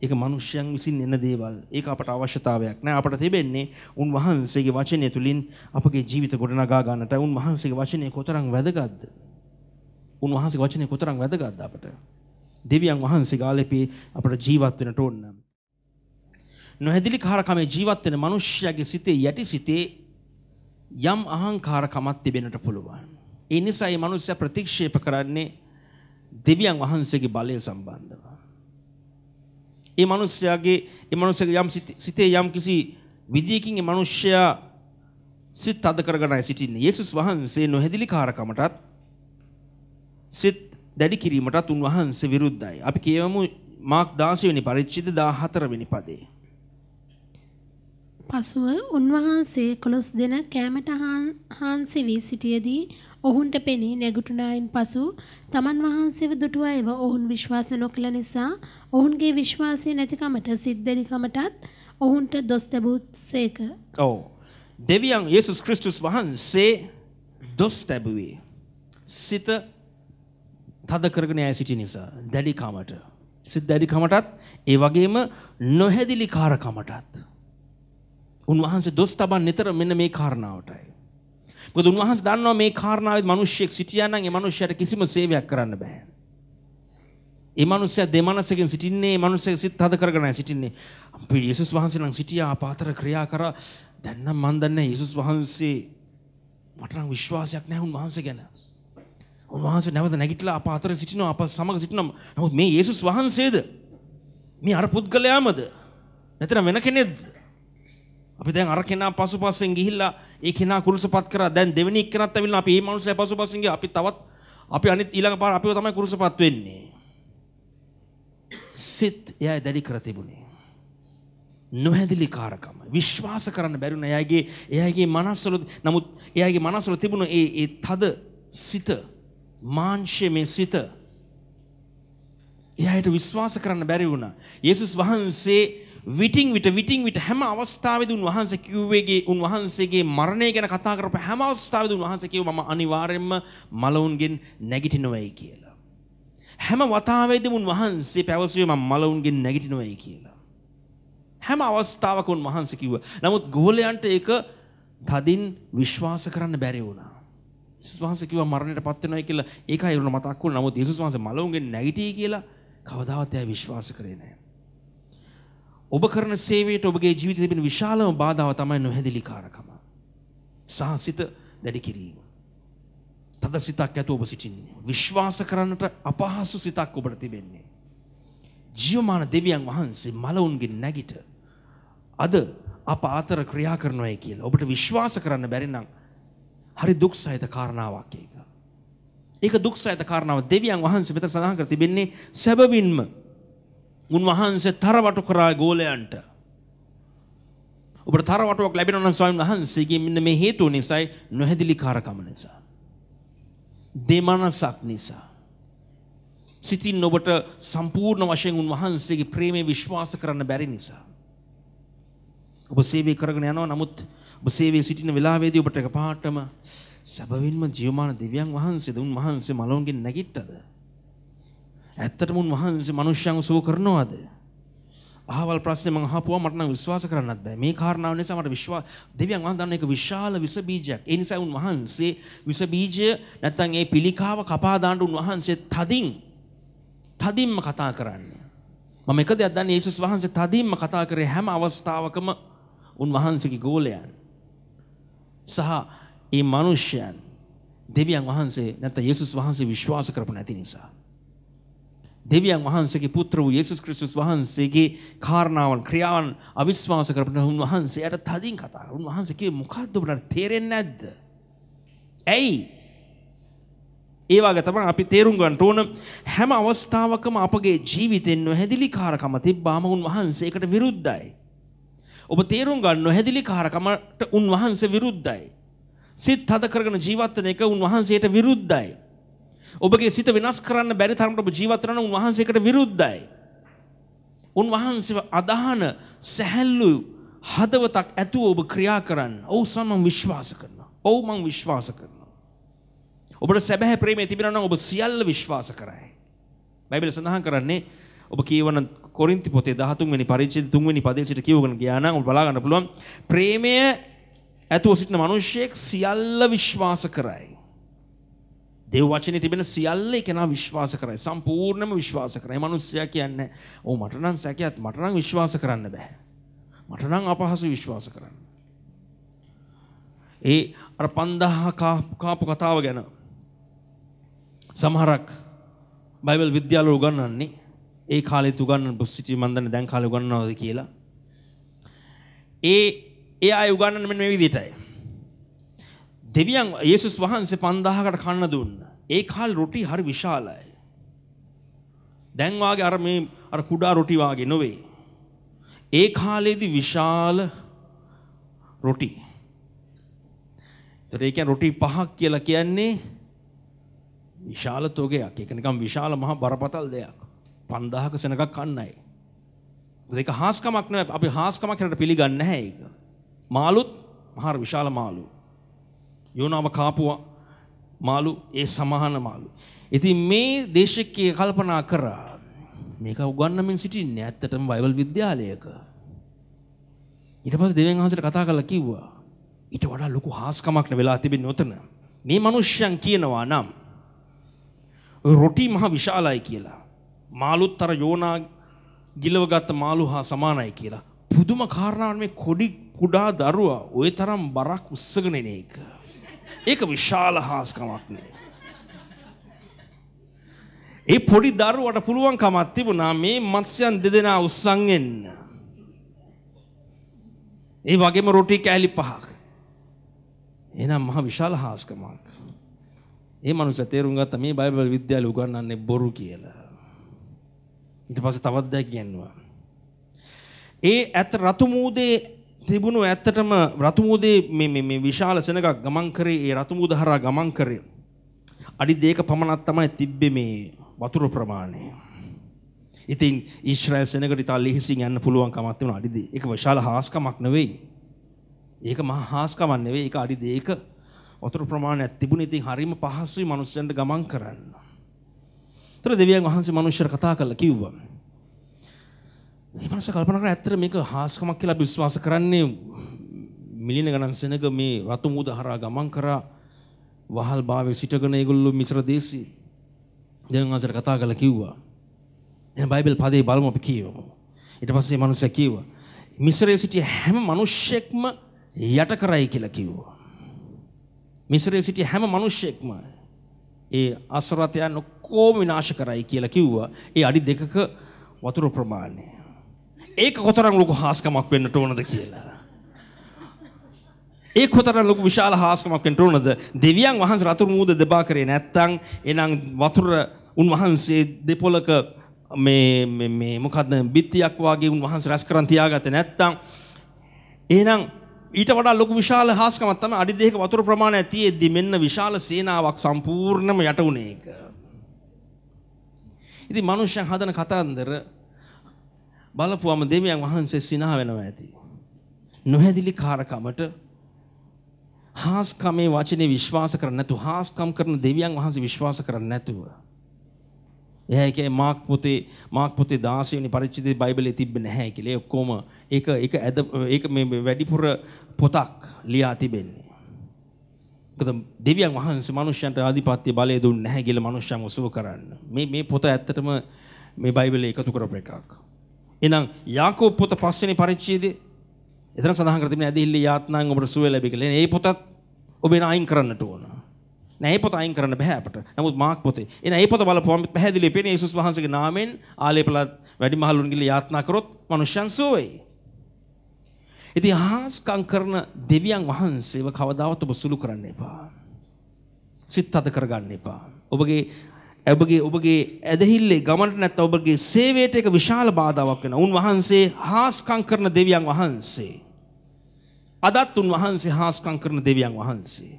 ඒක මනුෂ්‍යයන් විසින් එන දේවල්. ඒක අපට අවශ්‍යතාවයක් නෑ. අපට තිබෙන්නේ උන්වහන්සේගේ වචනය තුලින් අපගේ ජීවිත ගොඩනගා ගන්නට උන්වහන්සේගේ වචනය කොතරම් වැදගත්ද? උන්වහන්සේගේ වචනය කොතරම් වැදගත්ද අපට? දෙවියන් වහන්සේ ගාලේ අපට ජීවත් වෙන්නට ඕන. නොහැදිලි කාරකමේ ජීවත් වෙන මිනිස්යාගේ සිතේ යටි සිතේ යම් අහංකාරකමක් තිබෙන්නට පුළුවන්. ඒ නිසා මේ මිනිස්සයා ප්‍රතික්ෂේප කරන්නේ දෙවියන් වහන්සේගේ බලය සම්බන්ධව. ඒ මනුස්සයාගේ ඒ මනුස්සයාගේ යම් සිතේ යම් කිසි විදියකින් ඒ මනුස්සයා සිත අද කරගෙනයි සිටින්නේ. යේසුස් වහන්සේ නොහැදිලි කාරකමටත් සිත දැඩි කිරීමටත් උන්වහන්සේ විරුද්ධයි. අපි කියවමු මාක් 16 වෙනි පරිච්ඡේද 14 වෙනි පදේ. පසුව උන්වහන්සේ කොළොස් දෙන කෑමට හාන්සි වී සිටියදී ඔවුන්ට පෙනී නැගුටුනායින් පසු තමන් වහන්සේව දුටුවා එව ඔවුන් විශ්වාස නොකළ නිසා ඔවුන්ගේ විශ්වාසය නැතිකමට සිද්ධලිකමටත් ඔවුන්ට දොස් තැබූත් සේක. ඔව. දෙවියන් යේසුස් ක්‍රිස්තුස් වහන්සේ දොස් තැබුවේ. සිත තද කරගෙන ඇ සිටි නිසා දැඩිකමට. සිත් දැඩිකමටත් ඒ වගේම නොහැදිලි කාරකමටත්. උන්වහන්සේ දොස් තබන් නිතර මෙන්න මේ කාරණාවටයි. මොකද උන්වහන්සේ දන්නවා මේ කාරණාවෙත් මිනිස්සෙක් සිටියා නම් ඒ මිනිස්සයාට කිසිම සේවයක් කරන්න බෑ. ඒ මනුස්සයා දෙමනසකින් සිටින්නේ මනුස්සයෙක් සිත් හද කරගෙන සිටින්නේ. අපි යේසුස් වහන්සේ නම් සිටියා ආපාතර ක්‍රියා කරා. දැන් නම් මන් දන්නේ යේසුස් වහන්සේ මට නම් විශ්වාසයක් නැහැ උන්වහන්සේ ගැන. උන්වහන්සේ නැවත නැගිටලා ආපාතර සිටිනවා අප සමග සිටිනවා. නමුත් මේ යේසුස් වහන්සේද? මේ අර පුද්ගලයාමද? නැත්නම් වෙන කෙනෙක්ද? අපි දැන් අර කෙනා පසුපසෙන් ගිහිල්ලා ඒ කෙනා කුරුසපත් කරා. දැන් දෙවෙනි එක්කෙනත් ඇවිල්ලා අපි මේ මනුස්සයා පසුපසෙන් ගියා. අපි තවත් අපි අනිත් ඊළඟ පාර අපිව තමයි කුරුසපත් වෙන්නේ. සිත් එයා දැඩි කර තිබුණේ. නොහැදිලි කාරකම විශ්වාස කරන්න බැරි වුණා. එයාගේ එයාගේ මනසවල නමුත් එයාගේ මනසවල තිබුණ ඒ ඒ තද සිත මාංශයේ මේ සිත එයායට විශ්වාස කරන්න බැරි වුණා. යේසුස් වහන්සේ විටින් විට විටින් විට හැම අවස්ථාවෙදී උන්වහන්සේ කිව්වේගේ උන්වහන්සේගේ මරණය ගැන කතා කරපු හැම අවස්ථාවෙදී උන්වහන්සේ කිව්ව මම අනිවාර්යයෙන්ම මලවුන්ගෙන් නැගිටිනවයි කියලා. හැම වතාවෙදීම උන්වහන්සේ පැවසුවේ මම මලවුන්ගෙන් නැගිටිනවයි කියලා. හැම අවස්ථාවක උන්වහන්සේ කිව්වා. නමුත් ගෝලයන්ට ඒක තදින් විශ්වාස කරන්න බැරි වුණා. යේසුස් වහන්සේ කිව්වා මරණයට පත් වෙනවා කියලා ඒකයි උන මතක් වුණා. නමුත් යේසුස් වහන්සේ මලවුන්ගෙන් නැගිටී කියලා කවදාවත් එයා විශ්වාස කරේ නැහැ. ඔබ කරන සේවයට ඔබගේ ජීවිතේ තිබෙන විශාලම බාධාව තමයි නොහැදිලිකාරකම. සාහසිත දැඩි කිරීම. තද සිතක් ඇතුව ඔබ සිටින්නේ. විශ්වාස කරන්නට අපහසු සිතක් ඔබට තිබෙන්නේ. ජීවමාන දෙවියන් වහන්සේ මලවුන්ගේ නැගිට අද අප ආතර ක්‍රියා කරනවායි කියලා ඔබට විශ්වාස කරන්න බැරි නම් හරි දුක් සහිත කාරණාවක් ඒක. ඒක දුක් සහිත කාරණාව දෙවියන් වහන්සේ මෙතන සඳහන් කර තිබෙන්නේ සැබවින්ම උන්වහන්සේ තරවටු කරා ගෝලයන්ට. ඔබට තරවටුවක් ලැබෙනවා නම් ස්වාමීන් වහන්සේගේ මෙන්න මේ හේතුව නිසායි නොහැදිලිකාරකම නිසා. දෙමනසක් නිසා. සිතින් ඔබට සම්පූර්ණ වශයෙන් උන්වහන්සේගේ ප්‍රේමය විශ්වාස කරන්න බැරි නිසා. ඔබ සේවය කරගෙන යනවා නමුත් ඔබ සේවයේ සිටින වෙලාවේදී ඔබට එකපාරටම සැබවින්ම ජීවමාන දෙවියන් වහන්සේද උන් වහන්සේ මලවුන්ගෙන් නැගිට්ටද? ඇත්තටම උන් වහන්සේ මිනිස්යන්ව සුව කරනවද? අහවල් ප්‍රශ්නේ මම අහපුවා මට නම් විශ්වාස කරන්නත් බෑ. මේ කාරණාව නිසා මට විශ්වාස දෙවියන් වහන්සේ දන්න එක විශාල විස බීජයක්. ඒ නිසා උන් වහන්සේ විස බීජය නැත්තම් ඒ පිළිකාව කපා දාන්න උන් වහන්සේ තදින් තදින්ම කතා කරන්නේ. මම එක දෙයක් දන්නේ යේසුස් වහන්සේ තදින්ම කතා කරේ හැම අවස්ථාවකම උන් වහන්සේගේ ගෝලයන්. සහ ඒ මනුෂ්‍යයන් දෙවියන් වහන්සේ නැත්නම් යේසුස් වහන්සේ විශ්වාස කරපු නැති නිසා දෙවියන් වහන්සේගේ පුත්‍ර වූ යේසුස් ක්‍රිස්තුස් වහන්සේගේ කාරණාවන් ක්‍රියාවන් අවිශ්වාස කරපු උන්වහන්සේට තදින් කතා කරා. උන්වහන්සේ කිව්වේ මොකද්ද ඔබට තේරෙන්නේ නැද්ද? ඇයි? ඒ වගේ තමයි අපි තේරුම් ගන්න ඕන හැම අවස්ථාවකම අපගේ ජීවිතෙන් නොහැදිලි කාරකම තිබ්බාම උන්වහන්සේකට විරුද්ධයි. ඔබ තේරුම් ගන්න නොහැදිලි කාරකමට උන්වහන්සේ විරුද්ධයි. සිත් හද කරගෙන ජීවත් වෙන එක උන්වහන්සේට විරුද්ධයි. ඔබගේ සිත වෙනස් කරන්න බැරි තරමට ඔබ ජීවත් වෙනවා උන්වහන්සේකට විරුද්ධයි. උන්වහන්සේව අදහන සැහැල්ලු හදවතක් ඇතුව ඔබ ක්‍රියා කරන්න. ඔව් සමම් විශ්වාස කරනවා. ඔව් මං විශ්වාස කරනවා. ඔබට සැබෑ ප්‍රේමය තිබෙනවා නම් ඔබ සියල්ල විශ්වාස කරයි. බයිබල සඳහන් කරන්නේ ඔබ කියවන කොරින්ති පොතේ 13 වෙනි පරිච්ඡේද 3 වෙනි පදයේ සිට කියවගෙන ගියා නම් ඔබ බලා ගන්න පුළුවන් ප්‍රේමය ඇතුව සිටින මනුෂ්‍යයෙක් සියල්ල විශ්වාස කරයි. දෙව් වචනේ තිබෙන සියල්ල කෙනා විශ්වාස කරයි. සම්පූර්ණයෙන්ම විශ්වාස කරයි. මනුස්සයා කියන්නේ "ඔව් මට නම් සැකයක් මට නම් විශ්වාස කරන්න බෑ. මට නම් අපහසු විශ්වාස කරන්න." ඒ අර 5000 කාපු කතාව ගැන සමහරක් බයිබල් විද්‍යාලවල උගන්වන්නේ ඒ කාලෙත් උගන්වන සිටි මන්දන දැන් කාලේ උගන්වනවාද කියලා. ඒ ඒ අය උගන්නන්න මෙන්න මේ විදිහටයි. දෙවියන් යේසුස් වහන්සේ 5000කට කන්න දුන්න. ඒ කාල රොටි හරි විශාලයි. දැන් වාගේ අර මේ අර කුඩා රොටි වාගේ නොවේ. ඒ කාලේදී විශාල රොටි. ඒතර ඒ කියන්නේ රොටි පහක් කියලා කියන්නේ විශාල තෝගයක්. ඒක නිකන් විශාල මහා බරපතල දෙයක්. 5000ක සෙනඟක් කන්නයි. ඒක හාස්කමක් නෙවෙයි. අපි හාස්කමක් හැටියට පිළිගන්නේ නැහැ ඒක. මාළුත් මහර විශාල මාළු. යෝනාව කාපුව මාළු ඒ සමහන මාළු. ඉතින් මේ දේශකයේ කල්පනා කරා මේක උගන්නමින් සිටින්නේ ඇත්තටම බයිබල් විද්‍යාලයක. ඊට පස්සේ දෙවියන් වහන්සේට කතා කරලා කිව්වා ඊට වඩා ලොකු හාස්කමක් වෙලා තිබෙන්නේ උතන. මේ මිනිස්යන් කියනවා නම් රොටි මහ විශාලයි කියලා. මාළුත් අර යෝනා ගිලවගත්ත මාළු හා සමානයි කියලා. පුදුම කාරණාවක් මේ කොඩි කුඩා දරුවා ඔය තරම් බරක් උස්සගෙන එන එක. ඒක විශාල හාස්කමක් නේ. ඒ පොඩි දරුවට පුළුවන් කමක් තිබුණා මේ මත්ස්‍යයන් දෙදෙනා උස්සන් එන්න. ඒ වගේම රොටි කෑලි පහක්. එහෙනම් මහ විශාල හාස්කමක්. ඒ මනුස්සයා තේරුම් ගත්තා මේ බයිබල් විද්‍යාලේ උගන්වන්නේ බොරු කියලා. ඊට පස්සේ තවත් දෙයක් කියනවා. ඒ ඇත රතු මූදේ තිබුණු ඇත්තටම රතුමුදේ මේ විශාල සෙනගක් ගමන් කරේ ඒ රතුමුද හරහා ගමන් කරේ. අඩි දෙක පමණක් තමයි තිබ්බේ මේ වතුර ප්‍රමාණය. ඉතින් ඊශ්‍රායල් සෙනගට ඉතා ලිහිසින් යන්න පුළුවන් කමක් තිබුණා අඩි දෙක. ඒක විශාල හාස්කමක් නෙවෙයි. ඒක මහා හාස්කමක් නෙවෙයි. ඒක අඩි දෙක වතුර ප්‍රමාණයක් තිබුණේ. ඉතින් හරීම පහසුයි මිනිස්සුන්ට ගමන් කරන්න. ඒතර දෙවියන් වහන්සේ මිනිස්සුන්ට කතා කරලා කිව්වා මනස කල්පන කර ඇත්තට මේක හාස්කමක් කියලා අපි විශ්වාස කරන්නේ මිලියන ගණන් සෙනග මේ රතු මුද හරහා ගමන් කරා වහල් භාවයේ සිටගෙන ඒගොල්ලෝ මිශ්‍ර දේශي දෙවියන් වහන්සේට කතා කරලා කිව්වා එහෙනම් බයිබල් පදේ බලමු අපි කියවමු ඊට පස්සේ මනුස්සයා කිව්වා මිශ්‍රයේ සිටිය හැම මිනිස්සෙක්ම යට කරයි කියලා කිව්වා මිශ්‍රයේ සිටිය හැම මිනිස්සෙක්ම ඒ අසරතයන් ඔක්කොම විනාශ කරයි කියලා කිව්වා ඒ අඩි දෙකක වතුර ප්‍රමාණය ඒක කොතරම් ලොකු හාස්කමක් වෙන්නට ඕනද කියලා. ඒ කොතරම් ලොකු විශාල හාස්කමක් වෙන්නට ඕනද? දෙවියන් වහන්සේ රතුරු මූද දෙබා කරේ නැත්නම් එනං වතුර උන්වහන්සේ දෙපොලක මේ මේ මොකද්ද බිත්තියක් වාගේ උන්වහන්සේ රැස් කරන් තියාගත්තේ නැත්නම් එහෙනම් ඊට වඩා ලොකු විශාල හාස්කමක් තමයි අඩි දෙකක වතුර ප්‍රමාණය තියෙද්දි මෙන්න විශාල සේනාවක් සම්පූර්ණයෙන්ම යට උනේ ඒක. ඉතින් මිනිස්සුන් හදන කතන්දර බලපුවම දෙවියන් වහන්සේ සිනහ වෙනවා ඇති. නොහැදිලි කාරකමට හාස්කමේ වචනේ විශ්වාස කරන්නේ නැතුව හාස්කම් කරන දෙවියන් වහන්සේ විශ්වාස කරන්නේ නැතුව එයා එකේ මාක් පොතේ මාක් පොතේ 16 වෙනි පරිච්ඡේදයේ බයිබලයේ තිබ්බ නැහැ කියලා. ඒ ඔක්කොම ඒක ඒක ඇද ඒක මේ වැඩිපුර පොතක් ලියා තිබෙන්නේ. මොකද දෙවියන් වහන්සේ මනුෂ්‍යයන්ට ආධිපත්‍ය බලය දුන්නේ නැහැ කියලා මනුෂ්‍යයන් උසුව කරන්න. මේ මේ පොත ඇත්තටම මේ බයිබලයේ එකතු කරපු එකක්. එහෙනම් යාකෝබ් පොත පස්වෙනි පරිච්ඡේදයේ එතන සඳහන් කර තිබෙන ඇදහිල්ල යාත්නාන් ඔබට සුවය ලැබෙයි කියලා. ඒ පොතත් ඔබ එන අයින් කරන්නට ඕන. නෑ ඒ පොත අයින් කරන්න බෑ අපට. නමුත් මාක් පොතේ. එන ඒ පොත බලපුවම පැහැදිලි පේන යේසුස් වහන්සේගේ නාමයෙන් ආලේපලත් වැඩිමහල්ලුන් ගිල යාත්නා කරොත් මනුෂ්‍යයන් සුවයි. ඉතින් හාස්කම් කරන දෙවියන් වහන්සේව කවදාවත් ඔබ සුළු කරන්න එපා. සිත් තද කරගන්න එපා. ඔබගේ ඔබගේ ඔබගේ ඇදහිල්ලේ ගමනට නැත්නම් ඔබගේ සේවයට එක විශාල බාධාවක් වෙනවා. උන් වහන්සේ හාස්කම් කරන දෙවියන් වහන්සේ. අදත් උන් වහන්සේ හාස්කම් කරන දෙවියන් වහන්සේ.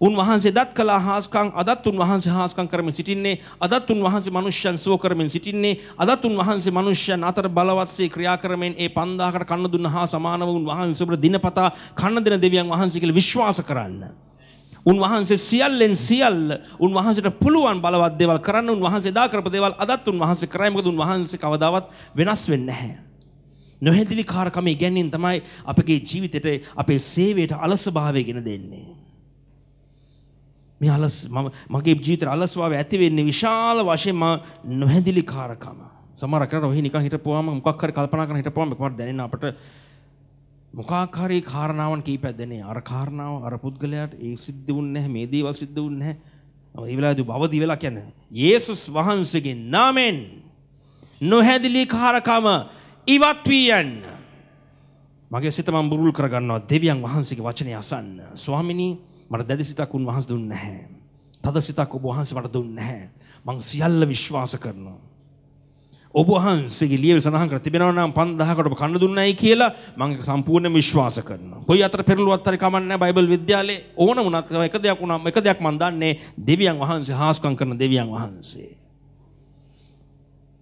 උන්වහන්සේ දත් කලා හාස්කං අදත් උන්වහන්සේ හාස්කං කරමින් සිටින්නේ අදත් උන්වහන්සේ මනුෂ්‍යයන් සුව කරමින් සිටින්නේ අදත් උන්වහන්සේ මනුෂ්‍යයන් අතර බලවත්සේ ක්‍රියා කරමින් ඒ 5000කට කන්න දුන්න හා සමානව උන්වහන්සේ ඔබට දිනපතා කන්න දෙන දෙවියන් වහන්සේ කියලා විශ්වාස කරන්න. උන්වහන්සේ සියල්ලෙන් සියල්ල උන්වහන්සේට පුළුවන් බලවත් දේවල් කරන්න උන්වහන්සේ දා කරපු දේවල් අදත් උන්වහන්සේ කරයි මොකද උන්වහන්සේ කවදාවත් වෙනස් වෙන්නේ නැහැ. නොහැදිලි කාර්කම ඉගැන්වීම තමයි අපගේ ජීවිතේට අපේ සේවයට අලසභාවය ගෙන දෙන්නේ. මේ අලස් මගේ ජීවිතේ අලස්භාවය ඇති වෙන්නේ විශාල වශයෙන් නොහැදිලි කාර්කම. සමහර කරලා ඔහි නිකන් හිටපුවාම මොකක් හරි කල්පනා කරන හිටපුවාම මට දැනෙන අපට මොකක් හරි කාරණාවන් කීපයක් දෙන්නේ අර කාරණාව අර පුද්ගලයාට ඒ සිද්ධ වුන්නේ නැහැ මේ දේවල් සිද්ධ වුන්නේ නැහැ ඒ වෙලාවේදී භවදී වෙලා කියන්නේ යේසුස් වහන්සේගේ නාමයෙන් නොහැදිලි කාරකම ඉවත් වී යන්න මගේ සිත මම බුරුල් කරගන්නවා දෙවියන් වහන්සේගේ වචනේ අසන්න ස්වාමිනී මට දැඩි සිතක් උන්වහන්සේ දුන්නේ නැහැ තද සිතක් ඔබ වහන්සේ මට දුන්නේ නැහැ මං සියල්ල විශ්වාස කරනවා ඔබහන්සේගේ ලියවි සඳහන් කර තිබෙනවා නම් 5000කට ඔබ කන්න දුන්නයි කියලා මම සම්පූර්ණ විශ්වාස කරනවා. කොයි අතර පෙරළුවත් හරි කමක් නැහැ බයිබල් විද්‍යාලේ ඕන වුණත් එක දෙයක් වුණා එක දෙයක් මම දන්නේ දෙවියන් වහන්සේ හාස්කම් කරන දෙවියන් වහන්සේ.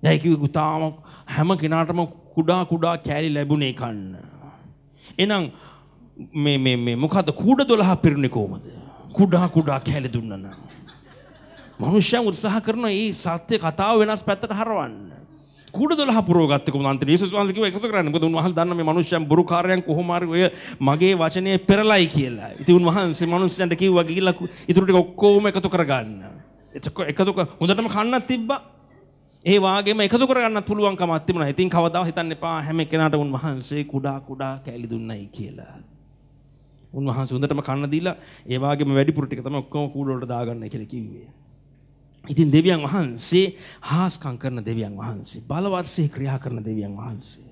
දැයි කිව්වේ තාම හැම කෙනාටම කුඩා කුඩා කෑලි ලැබුණේ කන්න. එහෙනම් මේ මේ මේ මොකද කූඩ 12 පිරුණේ කොහමද? කුඩා කුඩා කෑලි දුන්නා නම්. මනුෂ්‍යයන් උත්සාහ කරන මේ සත්‍ය කතාව වෙනස් පැත්තට හරවන්න. කුඩදොලහ පුරෝගත්තක උන්වහන්සේ යේසුස් වහන්සේ කිව්වා එකතු කරන්න. මොකද උන්වහන්සේ දන්න මේ මිනිස්යන් බොරු කාර්යයන් කොහොම හරි ඔය මගේ වචනේ පෙරලයි කියලා. ඉතින් උන්වහන්සේ මිනිස්යන්ට කිව්වා ගිහිල්ලා ඉතුරු ටික ඔක්කොම එකතු කරගන්න. එකතු හොඳටම කන්නත් තිබ්බා. ඒ වගේම එකතු කරගන්නත් පුළුවන් කමක් තිබුණා. ඉතින් කවදා හිතන්න එපා හැම කෙනාට උන්වහන්සේ කුඩා කුඩා කැලි දුන්නයි කියලා. උන්වහන්සේ හොඳටම කන්න දීලා ඒ වගේම වැඩිපුර ටික තමයි ඔක්කොම කූඩ වලට දාගන්නයි කියලා කිව්වේ. ඉතින් දෙවියන් වහන්සේ හාස්කම් කරන දෙවියන් වහන්සේ බලවත්සේ ක්‍රියා කරන දෙවියන් වහන්සේ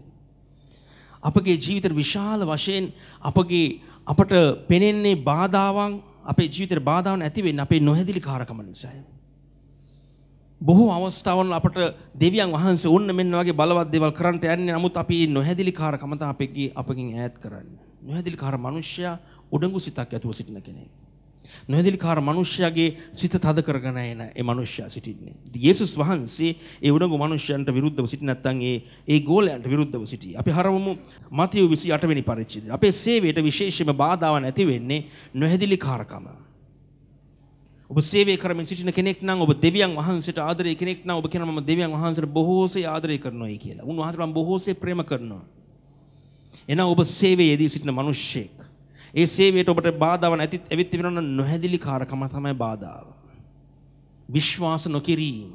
අපගේ ජීවිතේ විශාල වශයෙන් අපගේ අපට පෙනෙන්නේ බාධාවන් අපේ ජීවිතේ බාධාවන් ඇති වෙන්නේ අපේ නොහැදිලි කාරකම නිසායි බොහෝ අවස්ථාවල අපට දෙවියන් වහන්සේ ඔන්න මෙන්න වගේ බලවත් දේවල් කරන්නට යන්නේ නමුත් අපි නොහැදිලි කාරකම තමයි අපගේ අපකින් ඈත් කරන්නේ නොහැදිලි කාර මිනිස්සයා උඩඟු සිතක් ඇතුව සිටින කෙනෙක් නොහැදිලිකාර මනුෂ්‍යයාගේ සිත තද කරගෙන එන ඒ මනුෂ්‍යයා සිටින්නේ. යේසුස් වහන්සේ ඒ උඩඟු මනුෂ්‍යයන්ට විරුද්ධව සිටින නැත්නම් ඒ ඒ ගෝලයන්ට විරුද්ධව සිටී. අපි හරවමු මතියු 28 වෙනි පරිච්ඡේදය. අපේ සේවයට විශේෂම බාධාවක් නැති වෙන්නේ නොහැදිලිකාරකම. ඔබ සේවය කරමින් සිටින කෙනෙක් නම් ඔබ දෙවියන් වහන්සේට ආදරය කෙනෙක් නම් ඔබ කියනවා මම දෙවියන් වහන්සේට බොහෝසේ ආදරය කරනවායි කියලා. උන්වහන්සේට මම බොහෝසේ ප්‍රේම කරනවා. එහෙනම් ඔබ සේවයේදී සිටින මිනිස්සෙක් ඒ සේවයට ඔබට බාධාව නැති ඇවිත් තිබෙන නොහැදිලි කාරකම තමයි බාධාව. විශ්වාස නොකිරීම.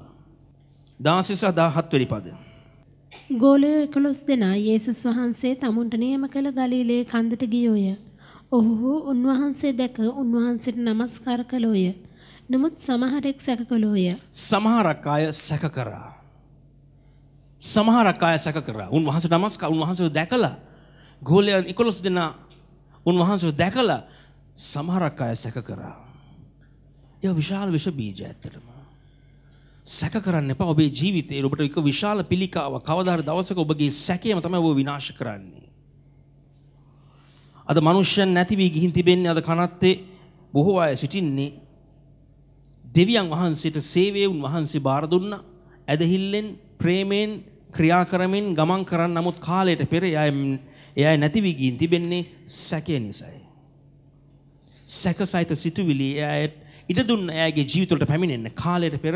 16 සහ 17 වෙනි පද. ගෝලයෝ 11 දෙනා යේසුස් වහන්සේ තමුන්ට නියම කළ ගලීලේ කන්දට ගියෝය. ඔහු උන්වහන්සේ දැක උන්වහන්සේට নমස්කාර කළෝය. නමුත් සමහරෙක් සැක කළෝය. සමහරක් අය සැක කරා. සමහරක් අය සැක කරා. උන්වහන්සේ নমස්කාර උන්වහන්සේ දැකලා ගෝලයන් 11 දෙනා උන්වහන්සේ දැකලා සමහරක් අය සැක කරා. ඒ විශාල විෂ බීජ ඇත්තටම. සැක කරන්න එපා ඔබේ ජීවිතේ ඔබට එක විශාල පිළිකාවක් කවදාහරි දවසක ඔබගේ සැකයම තමයි ඔබ විනාශ කරන්නේ. අද මිනිස්යන් නැති වී ගිහින් තිබෙන්නේ අද කනත්තේ බොහෝ අය සිටින්නේ දෙවියන් වහන්සේට සේවය උන්වහන්සේ බාර දුන්නා. ඇදහිල්ලෙන්, ප්‍රේමයෙන්, ක්‍රියා කරමින් ගමන් කරන්න නමුත් කාලයට පෙර එය එය නැති වී ගින් තිබෙන්නේ සැකය නිසායි. සැක සහිත සිතුවිලි එය ඉඩ දුන්න එයාගේ ජීවිතවලට පැමිණෙන්න කාලයට පෙර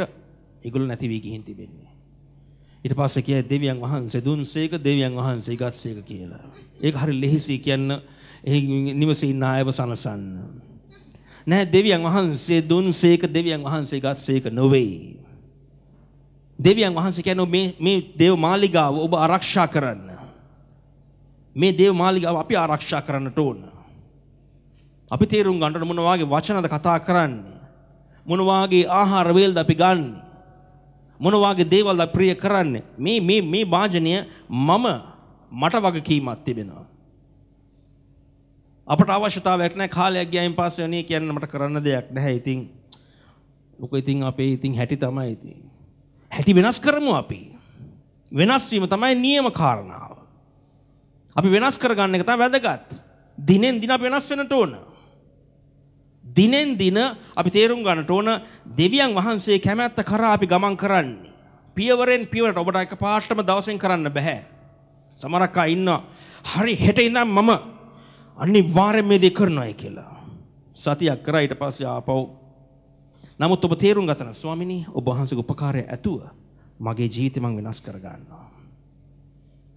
ඒගොල්ලෝ නැති වී ගින් තිබෙන්නේ. ඊට පස්සේ කියයි දෙවියන් වහන්සේ දුන්සේක දෙවියන් වහන්සේ ගත්සේක කියලා. ඒක හරි ලෙහිසි කියන්න එහි නිවසේ ඉන්න අයව සනසන්න. නෑ දෙවියන් වහන්සේ දුන්සේක දෙවියන් වහන්සේ ගත්සේක නොවේ. දෙවියන් වහන්සේ කියනවා මේ මේ දේව මාලිගාව ඔබ ආරක්ෂා කරන්න. මේ දේව මාලිගාව අපි ආරක්ෂා කරන්නට ඕන. අපි තේරුම් ගන්නට මොන වාගේ වචනද කතා කරන්නේ? මොන වාගේ ආහාර වේල්ද අපි ගන්න? මොන වාගේ දේවල්ද ප්‍රිය කරන්නේ? මේ මේ මේ වාජනය මම මට වගකීමක් තිබෙනවා. අපට අවශ්‍යතාවයක් නැහැ කාලයක් ගියයින් පස්සේ අනේ කියන්න මට කරන්න දෙයක් නැහැ. ඉතින් ලොකෝ ඉතින් අපේ ඉතින් හැටි තමයි ඉතින්. හැටි වෙනස් කරමු අපි. වෙනස් වීම තමයි නියම කාරණාව. අපි වෙනස් කරගන්න එක තමයි වැදගත්. දිනෙන් දින අපි වෙනස් වෙන්නට ඕන. දිනෙන් දින අපි තේරුම් ගන්නට ඕන දෙවියන් වහන්සේ කැමැත්ත කරා අපි ගමන් කරන්නේ. පියවරෙන් පියවරට ඔබට එක පාර්ශ්වම දවසෙන් කරන්න බෑ. සමහරක් අය ඉන්නවා. හරි හෙට ඉඳන් මම අනිවාර්යෙන් මේ දේ කරනවායි කියලා. සතියක් කරා ඊට පස්සේ ආපහු නමුත් ඔබ තේරුම් ගතන ස්වාමිනි ඔබ වහන්සේගේ උපකාරය ඇතුව මගේ ජීවිතය මම වෙනස් කර ගන්නවා.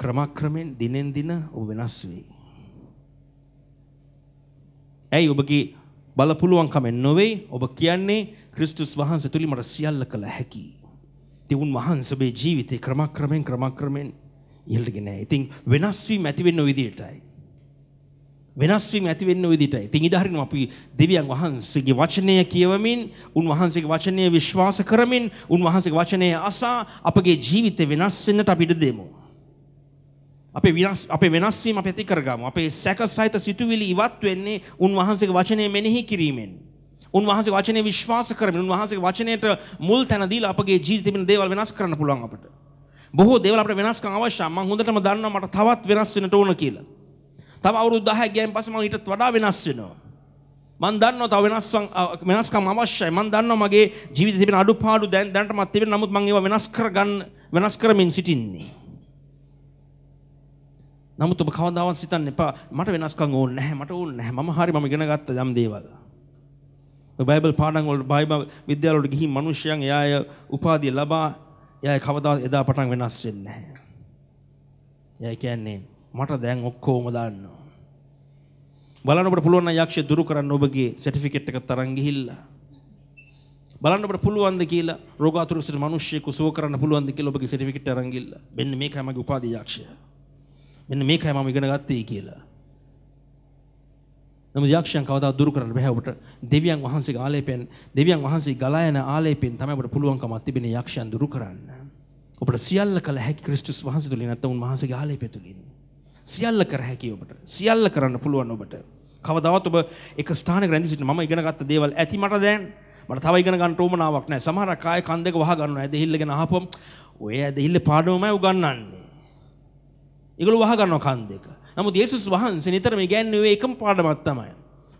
ක්‍රමක්‍රමෙන් දිනෙන් දින ඔබ වෙනස් වෙයි. ඇයි ඔබගේ බල පුළුවන්කමෙන් නොවෙයි ඔබ කියන්නේ ක්‍රිස්තුස් වහන්සේ තුලින් මට සියල්ල කළ හැකි. ඉතින් උන්වහන්සේ ඔබේ ජීවිතේ ක්‍රමක්‍රමෙන් ක්‍රමක්‍රමෙන් ඉහළට ගෙන. ඉතින් වෙනස් වීම ඇති වෙන විදියටයි. වෙනස් වීම ඇති වෙන්නේ ওই විදිහටයි. ඉතින් ඉඩ හරිනම් අපි දෙවියන් වහන්සේගේ වචනය කියවමින්, උන්වහන්සේගේ වචනය විශ්වාස කරමින්, උන්වහන්සේගේ වචනය අසා අපගේ ජීවිතේ වෙනස් වෙන්නට අපි ඉඩ දෙමු. අපේ විනාශ අපේ වෙනස් වීම අපි ඇති කරගමු. අපේ සැකසහිත සිතුවිලි ඉවත් වෙන්නේ උන්වහන්සේගේ වචනය මෙනෙහි කිරීමෙන්. උන්වහන්සේගේ වචනය විශ්වාස කරමින්, උන්වහන්සේගේ වචනයට මුල් තැන දීලා අපගේ ජීවිතේ වෙන දේවල් වෙනස් කරන්න පුළුවන් අපට. බොහෝ දේවල් අපිට වෙනස්කම් අවශ්‍යයි. මම හොඳටම දන්නවා මට තවත් වෙනස් වෙන්නට ඕන කියලා. තව අවුරුදු 10 ගියන් පස්සේ මම ඊටත් වඩා වෙනස් වෙනවා. මම දන්නවා තව වෙනස්කම් වෙනස්කම් අවශ්‍යයි. මම දන්නවා මගේ ජීවිතේ තිබෙන අඩුපාඩු දැන් දැනට මත් තිබෙන නමුත් මම ඒවා වෙනස් කරගන්න වෙනස් කරමින් සිටින්නේ. නමුත් ඔබ කවදාවත් සිතන්න එපා මට වෙනස්කම් ඕනේ නැහැ මට ඕනේ නැහැ මම හරි මම ඉගෙන ගත්ත යම් දේවල්. ඔය බයිබල් පාඩම් වල බයිබල් විද්‍යාල වලට ගිහින් මිනිස්සුයන් එයාය උපාධිය ලබා එයාය කවදා එදා පටන් වෙනස් වෙන්නේ නැහැ. එයා කියන්නේ මට දැන් ඔක්කොම දාන්නවා. බලන්න ඔබට පුළුවන් නම් යක්ෂය දුරු කරන්න ඔබගේ සර්ටිෆිකේට් එක තරන් ගිහිල්ලා. බලන්න ඔබට පුළුවන්ද කියලා රෝගාතුරකින් මිනිස්සෙකු සුව කරන්න පුළුවන්ද කියලා ඔබගේ සර්ටිෆිකේට් අරන් ගිහිල්ලා. මෙන්න මේකයි මගේ උපාධි යක්ෂය. මෙන්න මේකයි මම ඉගෙන ගත්තේ කියලා. නමුත් යක්ෂයන් කවදා දුරු කරන්න බෑ ඔබට දෙවියන් වහන්සේගේ ආලේපයෙන් දෙවියන් වහන්සේ ගලා යන ආලේපයෙන් තමයි ඔබට පුළුවන්කමක් තිබෙන යක්ෂයන් දුරු කරන්න. ඔබට සියල්ල කළ හැකි ක්‍රිස්තුස් වහන්සේ තුලින් නැත්නම් උන්වහන්සේගේ ආලේපය තුලින්. සියල්ල කර හැකි ඔබට සියල්ල කරන්න පුළුවන් ඔබට කවදාවත් ඔබ එක ස්ථානයක රැඳී සිටින මම ඉගෙන ගත්ත දේවල් ඇති මට දැන් මට තව ඉගෙන ගන්න ඕමනාවක් නැහැ සමහර කාය කන් දෙක වහ ගන්නවා ඇදහිල්ලගෙන අහපම් ඔය ඇදහිල්ල පාඩමමයි උගන්වන්නේ ඒගොල්ලෝ වහ ගන්නවා කන් දෙක නමුත් යේසුස් වහන්සේ නිතරම ඉගැන්වුවේ එකම පාඩමක් තමයි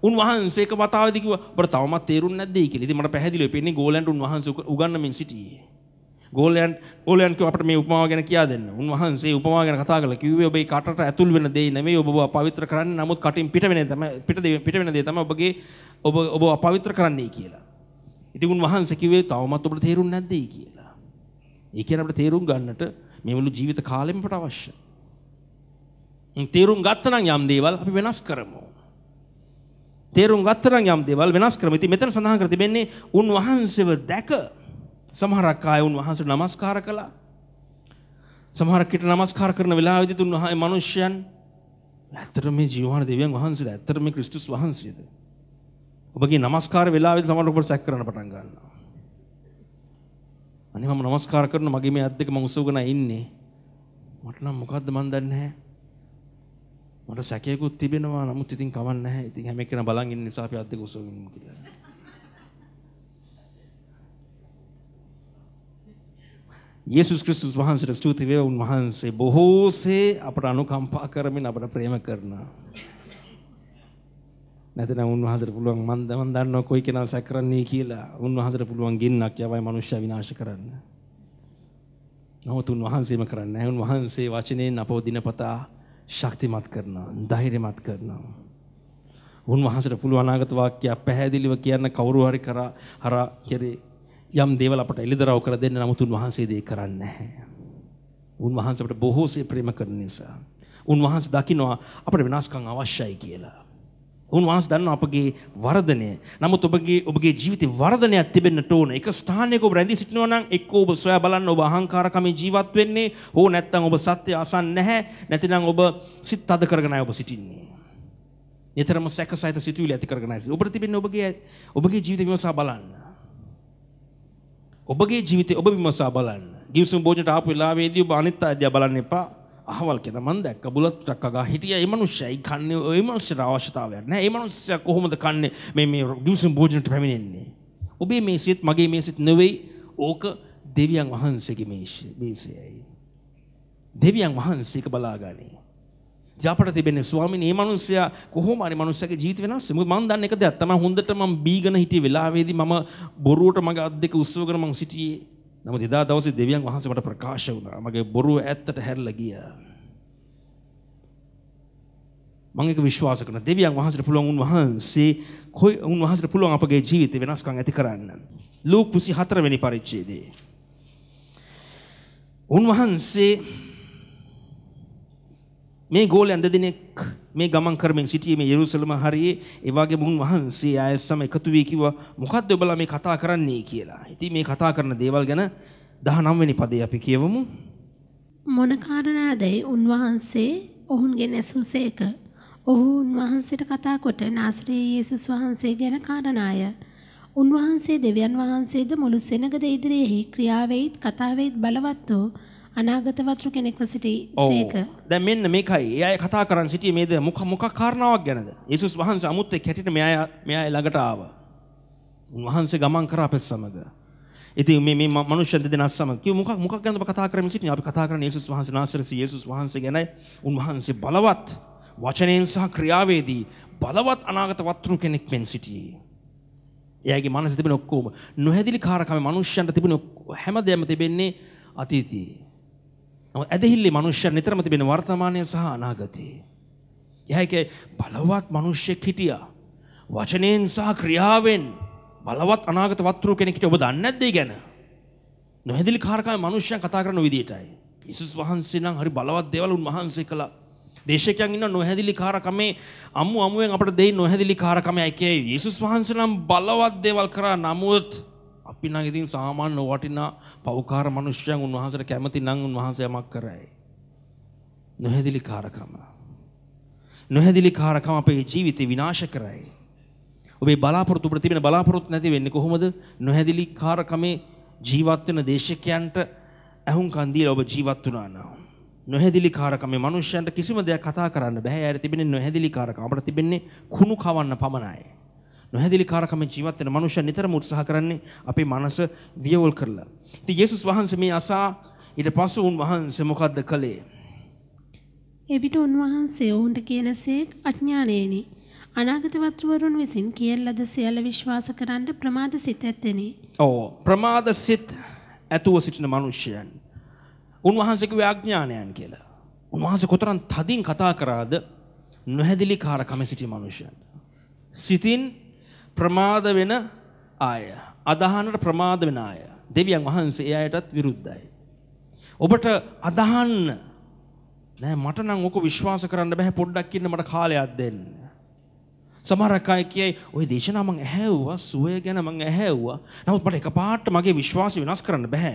උන්වහන්සේක වතාවදි කිව්වා ඔබට තවමත් තේරුන්නේ නැද්ද කියලා ඉතින් මට පැහැදිලිව පේන්නේ ගෝලන්ට උන්වහන්සේ උගන්වමින් සිටියේ ගෝලයන් ගෝලයන්ක අපට මේ උපමාව ගැන කියා දෙන්න. උන්වහන්සේ උපමාව ගැන කතා කරලා කිව්වේ ඔබේ කටට ඇතුල් වෙන දේ නෙමෙයි ඔබ පවිත්‍ර කරන්නේ. නමුත් කටින් පිට වෙන තමයි පිට පිට වෙන දේ තමයි ඔබගේ ඔබ ඔබ අපවිත්‍ර කරන්නේ කියලා. ඉතින් උන්වහන්සේ කිව්වේ තවමත් ඔබට තේරුන්නේ නැද්ද කියලා. ඒ කියන්නේ අපිට තේරුම් ගන්නට මේ මුළු ජීවිත කාලෙම අපට අවශ්‍යයි. තේරුම් ගත්තනම් යම් දේවල් අපි වෙනස් කරමු. තේරුම් ගත්තනම් යම් දේවල් වෙනස් කරමු. ඉතින් මෙතන සඳහන් කර තිබෙන්නේ උන්වහන්සේව දැක සමහරක් අය උන්වහන්සේට নমස්කාර කළා. සමහරක් ඊට নমස්කාර කරන වෙලාවෙදිත් උන්වහන්සේ මිනිස්යන් ඇත්තට මේ ජීවහන දෙවියන් වහන්සේද ඇත්තට මේ ක්‍රිස්තුස් වහන්සේද? ඔබගේ নমස්කාර වෙලාවෙදි සමහර ඔබට සැක කරන්න පටන් ගන්නවා. අනේ මම নমස්කාර කරන මගේ මේ අත් දෙක මම උසවගෙන ඉන්නේ. මට නම් මොකද්ද මන් දන්නේ නැහැ. මට සැකයකුත් තිබෙනවා. නමුත් ඉතින් කවන්න නැහැ. ඉතින් හැම එකන බලන් ඉන්න නිසා අපි අත් දෙක උසවගෙන ඉමු කියලා. යේසුස් ක්‍රිස්තුස් වහන්සේට ස්තුති වේවා උන්වහන්සේ බොහෝසේ අපට අනුකම්පා කරමින් අපට ප්‍රේම කරනවා. නැතිනම් උන්වහන්සේට පුළුවන් මන් මන් දන්නවා කොයි කෙනා සැකරන්නේ කියලා. උන්වහන්සේට පුළුවන් ගින්නක් යවයි මනුෂ්‍ය විනාශ කරන්න. නමුත් උන්වහන්සේම කරන්නේ නැහැ. උන්වහන්සේ වචනයෙන් අපව දිනපතා ශක්තිමත් කරනවා, ධෛර්යමත් කරනවා. උන්වහන්සේට පුළුවන් අනාගත වාක්‍ය පැහැදිලිව කියන්න කවුරු හරි කරා හරා කෙරේ යම් දේවල් අපට එළිදරව් කර දෙන්න නමුත් උන්වහන්සේ දේ කරන්නේ නැහැ. උන්වහන්සේ අපට බොහෝසේ ප්‍රේම කරන නිසා උන්වහන්සේ දකිනවා අපට වෙනස්කම් අවශ්‍යයි කියලා. උන්වහන්සේ දන්නවා අපගේ වර්ධනය. නමුත් ඔබගේ ඔබගේ ජීවිතේ වර්ධනයක් තිබෙන්නට ඕන. එක ස්ථානයක ඔබ රැඳී සිටිනවා නම් එක්ක ඔබ සොයා බලන්න ඔබ අහංකාරකමේ ජීවත් වෙන්නේ, හෝ නැත්නම් ඔබ සත්‍ය අසන්නේ නැහැ, නැතිනම් ඔබ සිත් තද කරගෙනයි ඔබ සිටින්නේ. නිතරම සැකසයිත සිතුවිලි ඇති කරගෙනයි. ඔබට තිබෙන්නේ ඔබගේ ඔබගේ ජීවිත විමසා බලන්න. ඔබගේ ජීවිතේ ඔබ විමසා බලන්න. ගිවිසුම් භෝජනට ආපු වෙලාවේදී ඔබ අනිත් අය දිහා බලන්න එපා. අහවල් කියන මම දැක්ක බුලත් ටක් අගා හිටියා. ඒ මනුස්සයයි කන්නේ ඒ මනුස්සයට අවශ්‍යතාවයක් නැහැ. ඒ මනුස්සයා කොහොමද කන්නේ මේ මේ ගිවිසුම් භෝජනට පැමිණෙන්නේ? ඔබේ මේසෙත් මගේ මේසෙත් නෙවෙයි. ඕක දෙවියන් වහන්සේගේ මේසෙයි. දෙවියන් වහන්සේක බලාගන්නේ. ජාපට තිබෙන ස්වාමීන් මේ මනුස්සයා කොහොම හරි මනුස්සයාගේ ජීවිත වෙනස් වෙනවා. මම දන්න එක දෙයක් තමයි හොඳට මම බීගෙන හිටිය වෙලාවේදී මම බොරුවට මගේ අත් දෙක උස්සවගෙන මම සිටියේ. නමුත් එදා දවසේ දෙවියන් වහන්සේ මට ප්‍රකාශ වුණා. මගේ බොරුව ඇත්තට හැරලා ගියා. මම ඒක විශ්වාස කරන දෙවියන් වහන්සේට පුළුවන් උන්වහන්සේ කොයි උන්වහන්සේට පුළුවන් අපගේ ජීවිතේ වෙනස්කම් ඇති කරන්න. ලූක් 24 වෙනි පරිච්ඡේදයේ උන්වහන්සේ මේ ගෝලයන් දෙදෙනෙක් මේ ගමන් කරමින් සිටියේ මේ යෙරුසලම හරියේ ඒ වගේ මුන් වහන්සේ ආයෙත් සම එකතු වී කිව්වා මොකද්ද ඔබලා මේ කතා කරන්නේ කියලා. ඉතින් මේ කතා කරන දේවල් ගැන 19 වෙනි පදේ අපි කියවමු. මොන කාරණාදයි උන්වහන්සේ ඔවුන්ගෙන් ඇසූසේක. ඔහු උන්වහන්සේට කතා කොට නාසරේ යේසුස් වහන්සේ ගැන කාරණාය. උන්වහන්සේ දෙවියන් වහන්සේද මුළු සෙනගද ඉදිරියේ ක්‍රියාවෙයිත් කතාවෙයිත් බලවත් වූ අනාගත වතුරු කෙනෙක්ව සිටි සේක. දැන් මෙන්න මේකයි. ඒ අය කතා කරන් සිටියේ මේද මොක මොකක් කාරණාවක් ගැනද? යේසුස් වහන්සේ අමුත්තේ කැටිට මෙයා මෙයා ළඟට ආවා. උන්වහන්සේ ගමන් කරා අපේ සමග. ඉතින් මේ මේ මනුෂ්‍ය දෙදෙනා සමග කිව් මොකක් මොකක් ගැනද ඔබ කතා කරමින් සිටින්නේ? අපි කතා කරන්නේ යේසුස් වහන්සේ නාසරසී යේසුස් වහන්සේ ගැනයි. උන්වහන්සේ බලවත් වචනයෙන් සහ ක්‍රියාවේදී බලවත් අනාගත වතුරු කෙනෙක් මෙන් සිටියේ. එයාගේ මනස තිබෙන ඔක්කෝම නොහැදිලි කාරකම මනුෂ්‍යන්ට තිබෙන හැම දෙයක්ම තිබෙන්නේ අතීතයේ. ඇදහිල්ලි මනුෂ්‍ය නිතරම තිබෙන වර්තමානය සහ අනාගතයේ. යහැක බලවත් මනුෂ්‍යෙක් හිටියා. වචනයෙන් සහ ක්‍රියාවෙන් බලවත් අනාගත වත්තුරු කෙනෙකට ඔබ දන්න ඇද්දේ ගැන. නොහැදිලි කාරකාය මනුෂ්‍යයන් කතා කරන විදිටයි. ඉසුස් වහන්සේ නම් හරි බලවත් දෙවලුන් වහන්සේ කළ දේශකයන් ඉන්න නොහැදිලි කාරකමේ අම්මු අමුවෙන් අපට දෙයි නොහැදිලි කාරකමය එකයි. යසුස් වහන්සේ නම් බලවත් දේවල් කරා නමුත්. අපි නම් ඉතින් සාමාන්‍ය වටිනා පෞකාර මිනිස්යන් උන්වහන්සේට කැමති නම් උන්වහන්සේ යමක් කරයි. නොහැදිලි කාරකම. නොහැදිලි කාරකම අපේ ජීවිතේ විනාශ කරයි. ඔබේ බලාපොරොත්තු ප්‍රතිබින බලාපොරොත්තු නැති වෙන්නේ කොහොමද? නොහැදිලි කාරකමේ ජීවත් වෙන දේශකයන්ට ඇහුම්කන් දීලා ඔබ ජීවත් වුණා නම්. නොහැදිලි කාරකමේ මිනිස්යන්ට කිසිම දෙයක් කතා කරන්න බෑ. ඇර තිබෙන්නේ නොහැදිලි කාරකම. අපිට තිබෙන්නේ කුණු කවන්න පමණයි. නොහැදිලි කාරකමෙන් ජීවත් වෙන මනුෂ්‍යයන් නිතරම උත්සාහ කරන්නේ අපේ මනස වියවල් කරලා. ඉතින් යේසුස් වහන්සේ මේ අසා ඊට පසු උන්වහන්සේ මොකද්ද කළේ? එවිට උන්වහන්සේ ඔවුන්ට කියනසේක් අඥානේනි. අනාගතවත්වරුන් විසින් කියන ලද සියල්ල විශ්වාස කරන්න ප්‍රමාද සිත ඇත්තෙනි. ඔව් ප්‍රමාද සිත ඇතුව සිටින මනුෂ්‍යයන්. උන්වහන්සේගේ අඥානයන් කියලා. උන්වහන්සේ කොතරම් තදින් කතා කරාද නොහැදිලි කාරකම සිටි මනුෂ්‍යයන්. සිතින් ප්‍රමාද වෙන අය. අදහනට ප්‍රමාද වෙන අය. දෙවියන් වහන්සේ ඒ අයටත් විරුද්ධයි. ඔබට අදහන්න නෑ මට නම් ඕක විශ්වාස කරන්න බෑ පොඩ්ඩක් ඉන්න මට කාලයක් දෙන්න. සමහරක් අය කියයි ওই දේශනාව මං ඇහැව්වා සුවය ගැන මං ඇහැව්වා. නමුත් මට එකපාරට මගේ විශ්වාසය වෙනස් කරන්න බෑ.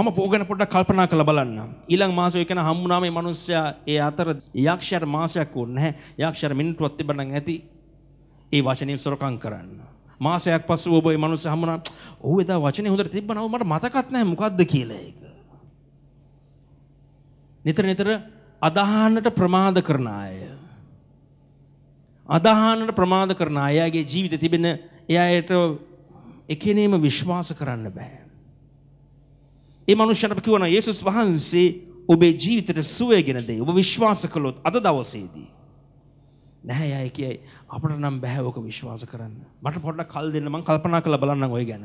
මම පෝගෙන පොඩ්ඩක් කල්පනා කරලා බලන්න. ඊළඟ මාසෙ එකන හම්බුනාම මේ මිනිස්සයා ඒ අතර යක්ෂයාට මාසයක් වුණ නැහැ. යක්ෂයාට මිනිත්තුවක් තිබ්බනම් ඇති ඒ වචනයෙන් සොරකම් කරන්න. මාසයක් පස්සෙ ඔබ ඒ මනුස්සය හම්බුණා. "ඔව් එදා වචනේ හොඳට තිබ්බනව මට මතකත් නැහැ මොකද්ද කියලා ඒක." නිතර නිතර අදහන්නට ප්‍රමාද කරන අය. අදහන්නට ප්‍රමාද කරන අයගේ ජීවිතේ තිබෙන එයාට එකිනෙම විශ්වාස කරන්න බෑ. ඒ මනුෂ්‍යයන්ට කිව්වනවා යේසුස් වහන්සේ ඔබේ ජීවිතයට සුවය ගෙන දෙයි. ඔබ විශ්වාස කළොත් අද දවසේදී නැහැ අය කියයි අපට නම් බැහැ ඕක විශ්වාස කරන්න. මට පොඩ්ඩක් කල් දෙන්න මං කල්පනා කරලා බලන්නම් ඔය ගැන.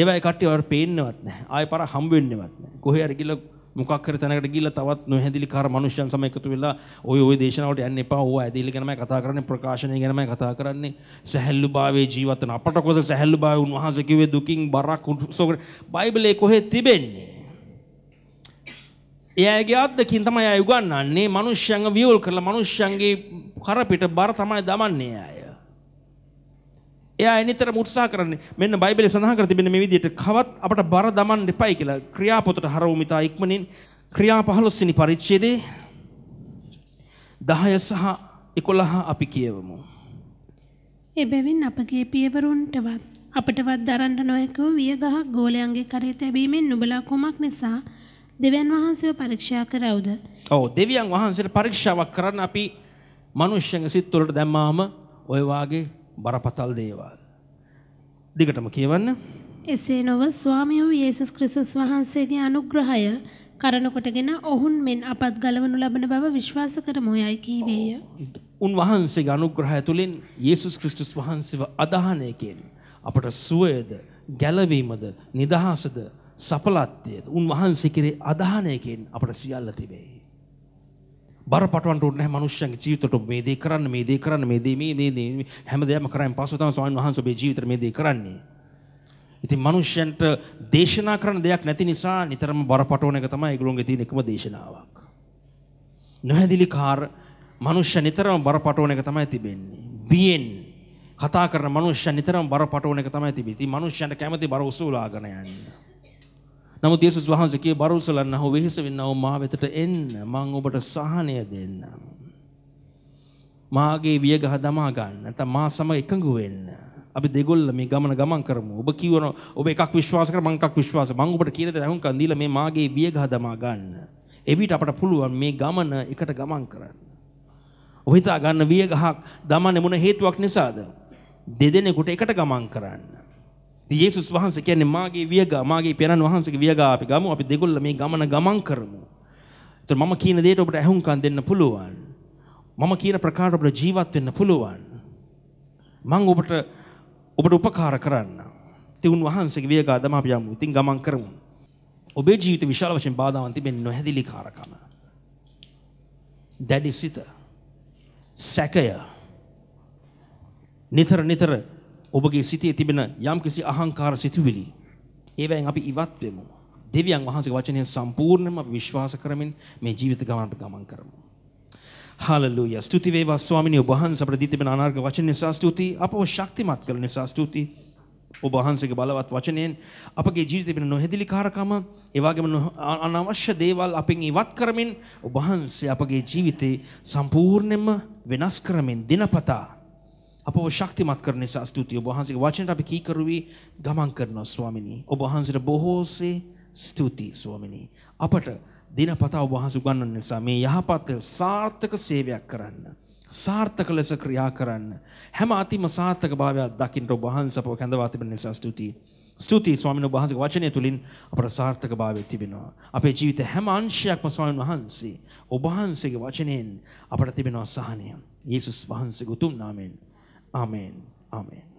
ඒවයි කට්ටිය වර පේන්නවත් නැහැ. ආයෙ පාර හම්බ වෙන්නවත් නැහැ. කොහේ හරි ගිහලා මොකක් කර තැනකට ගිහලා තවත් නොහැදිලි කාර මනුෂ්‍යයන් සමග එකතු වෙලා ඔය ඔය දේශනාවට යන්න එපා. ඕවා ඇදහිලි ගැනමයි කතා කරන්නේ, ප්‍රකාශනය ගැනමයි කතා කරන්නේ. සැහැල්ලුභාවයේ ජීවත් වෙන අපට කොහොමද සැහැල්ලුභාවය උන්වහන්සේ කිව්වේ දුකින් බරක් උසෝගන බයිබලයේ කොහෙද තිබෙන්නේ? එයාගේ අත්දකින් තමයි අය උගන්වන්නේ මිනිස්යන්ව වියවල් කරලා මිනිස්යන්ගේ කරපිට බර තමයි දමන්නේ අය. එයා නිතරම උත්සාහ කරන්නේ මෙන්න බයිබලයේ සඳහන් කර තිබෙන මේ විදිහට කවත් අපට බර දමන්න එපයි කියලා ක්‍රියාපොතට හරවමු මිතා ඉක්මනින් ක්‍රියා 15 වෙනි පරිච්ඡේදේ 10 සහ 11 අපි කියවමු. එබැවින් අපගේ පියවරුන්ටවත් අපටවත් දරන්න නොහැකව විය ගහක් ගෝලයන්ගේ කරේ තැබීමෙන් නුඹලා කුමක් නිසා දෙවියන් වහන්සේව පරීක්ෂා කරවුද? ඔව් දෙවියන් වහන්සේට පරීක්ෂාවක් කරන්න අපි මිනිස්යන්ගේ සිත් වලට දැම්මාම ඔය වාගේ බරපතල් දේවල්. දිගටම කියවන්න. එසේ නොව ස්වාමි වූ යේසුස් ක්‍රිස්තුස් වහන්සේගේ අනුග්‍රහය කරන කොටගෙන ඔවුන් මෙන් අපත් ගලවනු ලබන බව විශ්වාස කරමු යයි කීවේය. උන්වහන්සේගේ අනුග්‍රහය තුලින් යේසුස් ක්‍රිස්තුස් වහන්සේව අදහණයකින් අපට සුවයද ගැලවීමද නිදහසද සපලත්වය උන්වහන්සේ කෙරේ අධානයකෙන් අපට සියල්ල තිබේ. බරපටවන්ට උන්නේ මනුෂ්‍යයන්ගේ ජීවිතයට මේ දේ කරන්න මේ දේ කරන්න මේ දේ මේ මේ හැම දෙයක්ම කරන් පස්සෙ තමයි ස්වාමීන් වහන්සේ ඔබේ ජීවිතේ මේ දේ කරන්නේ. ඉතින් මනුෂ්‍යයන්ට දේශනා කරන දෙයක් නැති නිසා නිතරම බරපටවන එක තමයි ඒගොල්ලෝගේ තියෙන එකම දේශනාවක්. නොහැදිලිකාර මනුෂ්‍ය නිතරම බරපටවන එක තමයි තිබෙන්නේ. බියෙන් කතා කරන මනුෂ්‍ය නිතරම බරපටවන එක තමයි තිබෙන්නේ. ඉතින් මනුෂ්‍යයන්ට කැමැති බර උසුලාගෙන යන්නේ. නමුත් යේසුස් වහන්සේ කියේ බරොසලන්නව වෙහෙස වෙන්නව මා වෙතට එන්න මං ඔබට සහනය දෙන්න. මාගේ වියගහ දමා ගන්න නැත්නම් මා සමග එකඟ වෙන්න. අපි දෙගොල්ල මේ ගමන ගමන් කරමු. ඔබ කියවන ඔබ එකක් විශ්වාස කර මං එකක් විශ්වාස. මං ඔබට කියන දේ අහුම්කන් දීලා මේ මාගේ වියගහ දමා ගන්න. එවිට අපට පුළුවන් මේ ගමන එකට ගමන් කරන්න. ඔබ හිතා ගන්න වියගහක් දමන්නේ මොන හේතුවක් නිසාද? දෙදෙනෙකුට එකට ගමන් කරන්න. ඉතින් යේසුස් වහන්සේ කියන්නේ මාගේ වියගා මාගේ පියාණන් වහන්සේගේ වියගා අපි ගමු අපි දෙගොල්ල මේ ගමන ගමන් කරමු. ඒතර මම කියන දේට ඔබට ඇහුම්කන් දෙන්න පුළුවන්. මම කියන ප්‍රකාර ඔබට ජීවත් වෙන්න පුළුවන්. මං ඔබට ඔබට උපකාර කරන්න. ඉතින් උන්වහන්සේගේ වියගා දම අපි යමු. ඉතින් ගමන් කරමු. ඔබේ ජීවිත විශාල වශයෙන් බාධාවන් තිබෙන නොහැදිලි කාරකම. දැඩි සිත සැකය නිතර නිතර ඔබගේ සිතේ තිබෙන යම් කිසි අහංකාර සිතුවිලි ඒවයින් අපි ඉවත් වෙමු. දෙවියන් වහන්සේගේ වචනයෙන් සම්පූර්ණයෙන්ම අපි විශ්වාස කරමින් මේ ජීවිත ගමනට ගමන් කරමු. හාලලූය. ස්තුති වේවා ස්වාමිනී ඔබ වහන්සේ අපට දී තිබෙන අනාර්ග වචන නිසා ස්තුති. අපව ශක්තිමත් කළ නිසා ස්තුති. ඔබ වහන්සේගේ බලවත් වචනයෙන් අපගේ ජීවිතේ වෙන නොහැදිලි කාරකම ඒ වගේම අනවශ්‍ය දේවල් අපෙන් ඉවත් කරමින් ඔබ වහන්සේ අපගේ ජීවිතේ සම්පූර්ණයෙන්ම වෙනස් කරමින් දිනපතා අපව ශක්තිමත් කරන නිසා ස්තුතියි ඔබ වහන්සේගේ වචනට අපි කීකරුවී ගමන් කරනවා ස්වාමිනී ඔබ වහන්සේට බොහෝසේ ස්තුතියි ස්වාමිනී අපට දිනපතා ඔබ වහන්සේ උගන්වන නිසා මේ යහපත් සාර්ථක සේවයක් කරන්න සාර්ථක ලෙස ක්‍රියා කරන්න හැම අතිම සාර්ථකභාවයක් දකින්න ඔබ වහන්සේ අපව කැඳවා තිබෙන නිසා ස්තුතියි ස්තුතියි ස්වාමින ඔබ වහන්සේගේ වචනය තුලින් අපට සාර්ථකභාවය තිබෙනවා අපේ ජීවිත හැම අංශයක්ම ස්වාමින් වහන්සේ ඔබ වහන්සේගේ වචනයෙන් අපට තිබෙනවා සහනය යේසුස් වහන්සේගේ උතුම් නාමයෙන් Amen. Amen.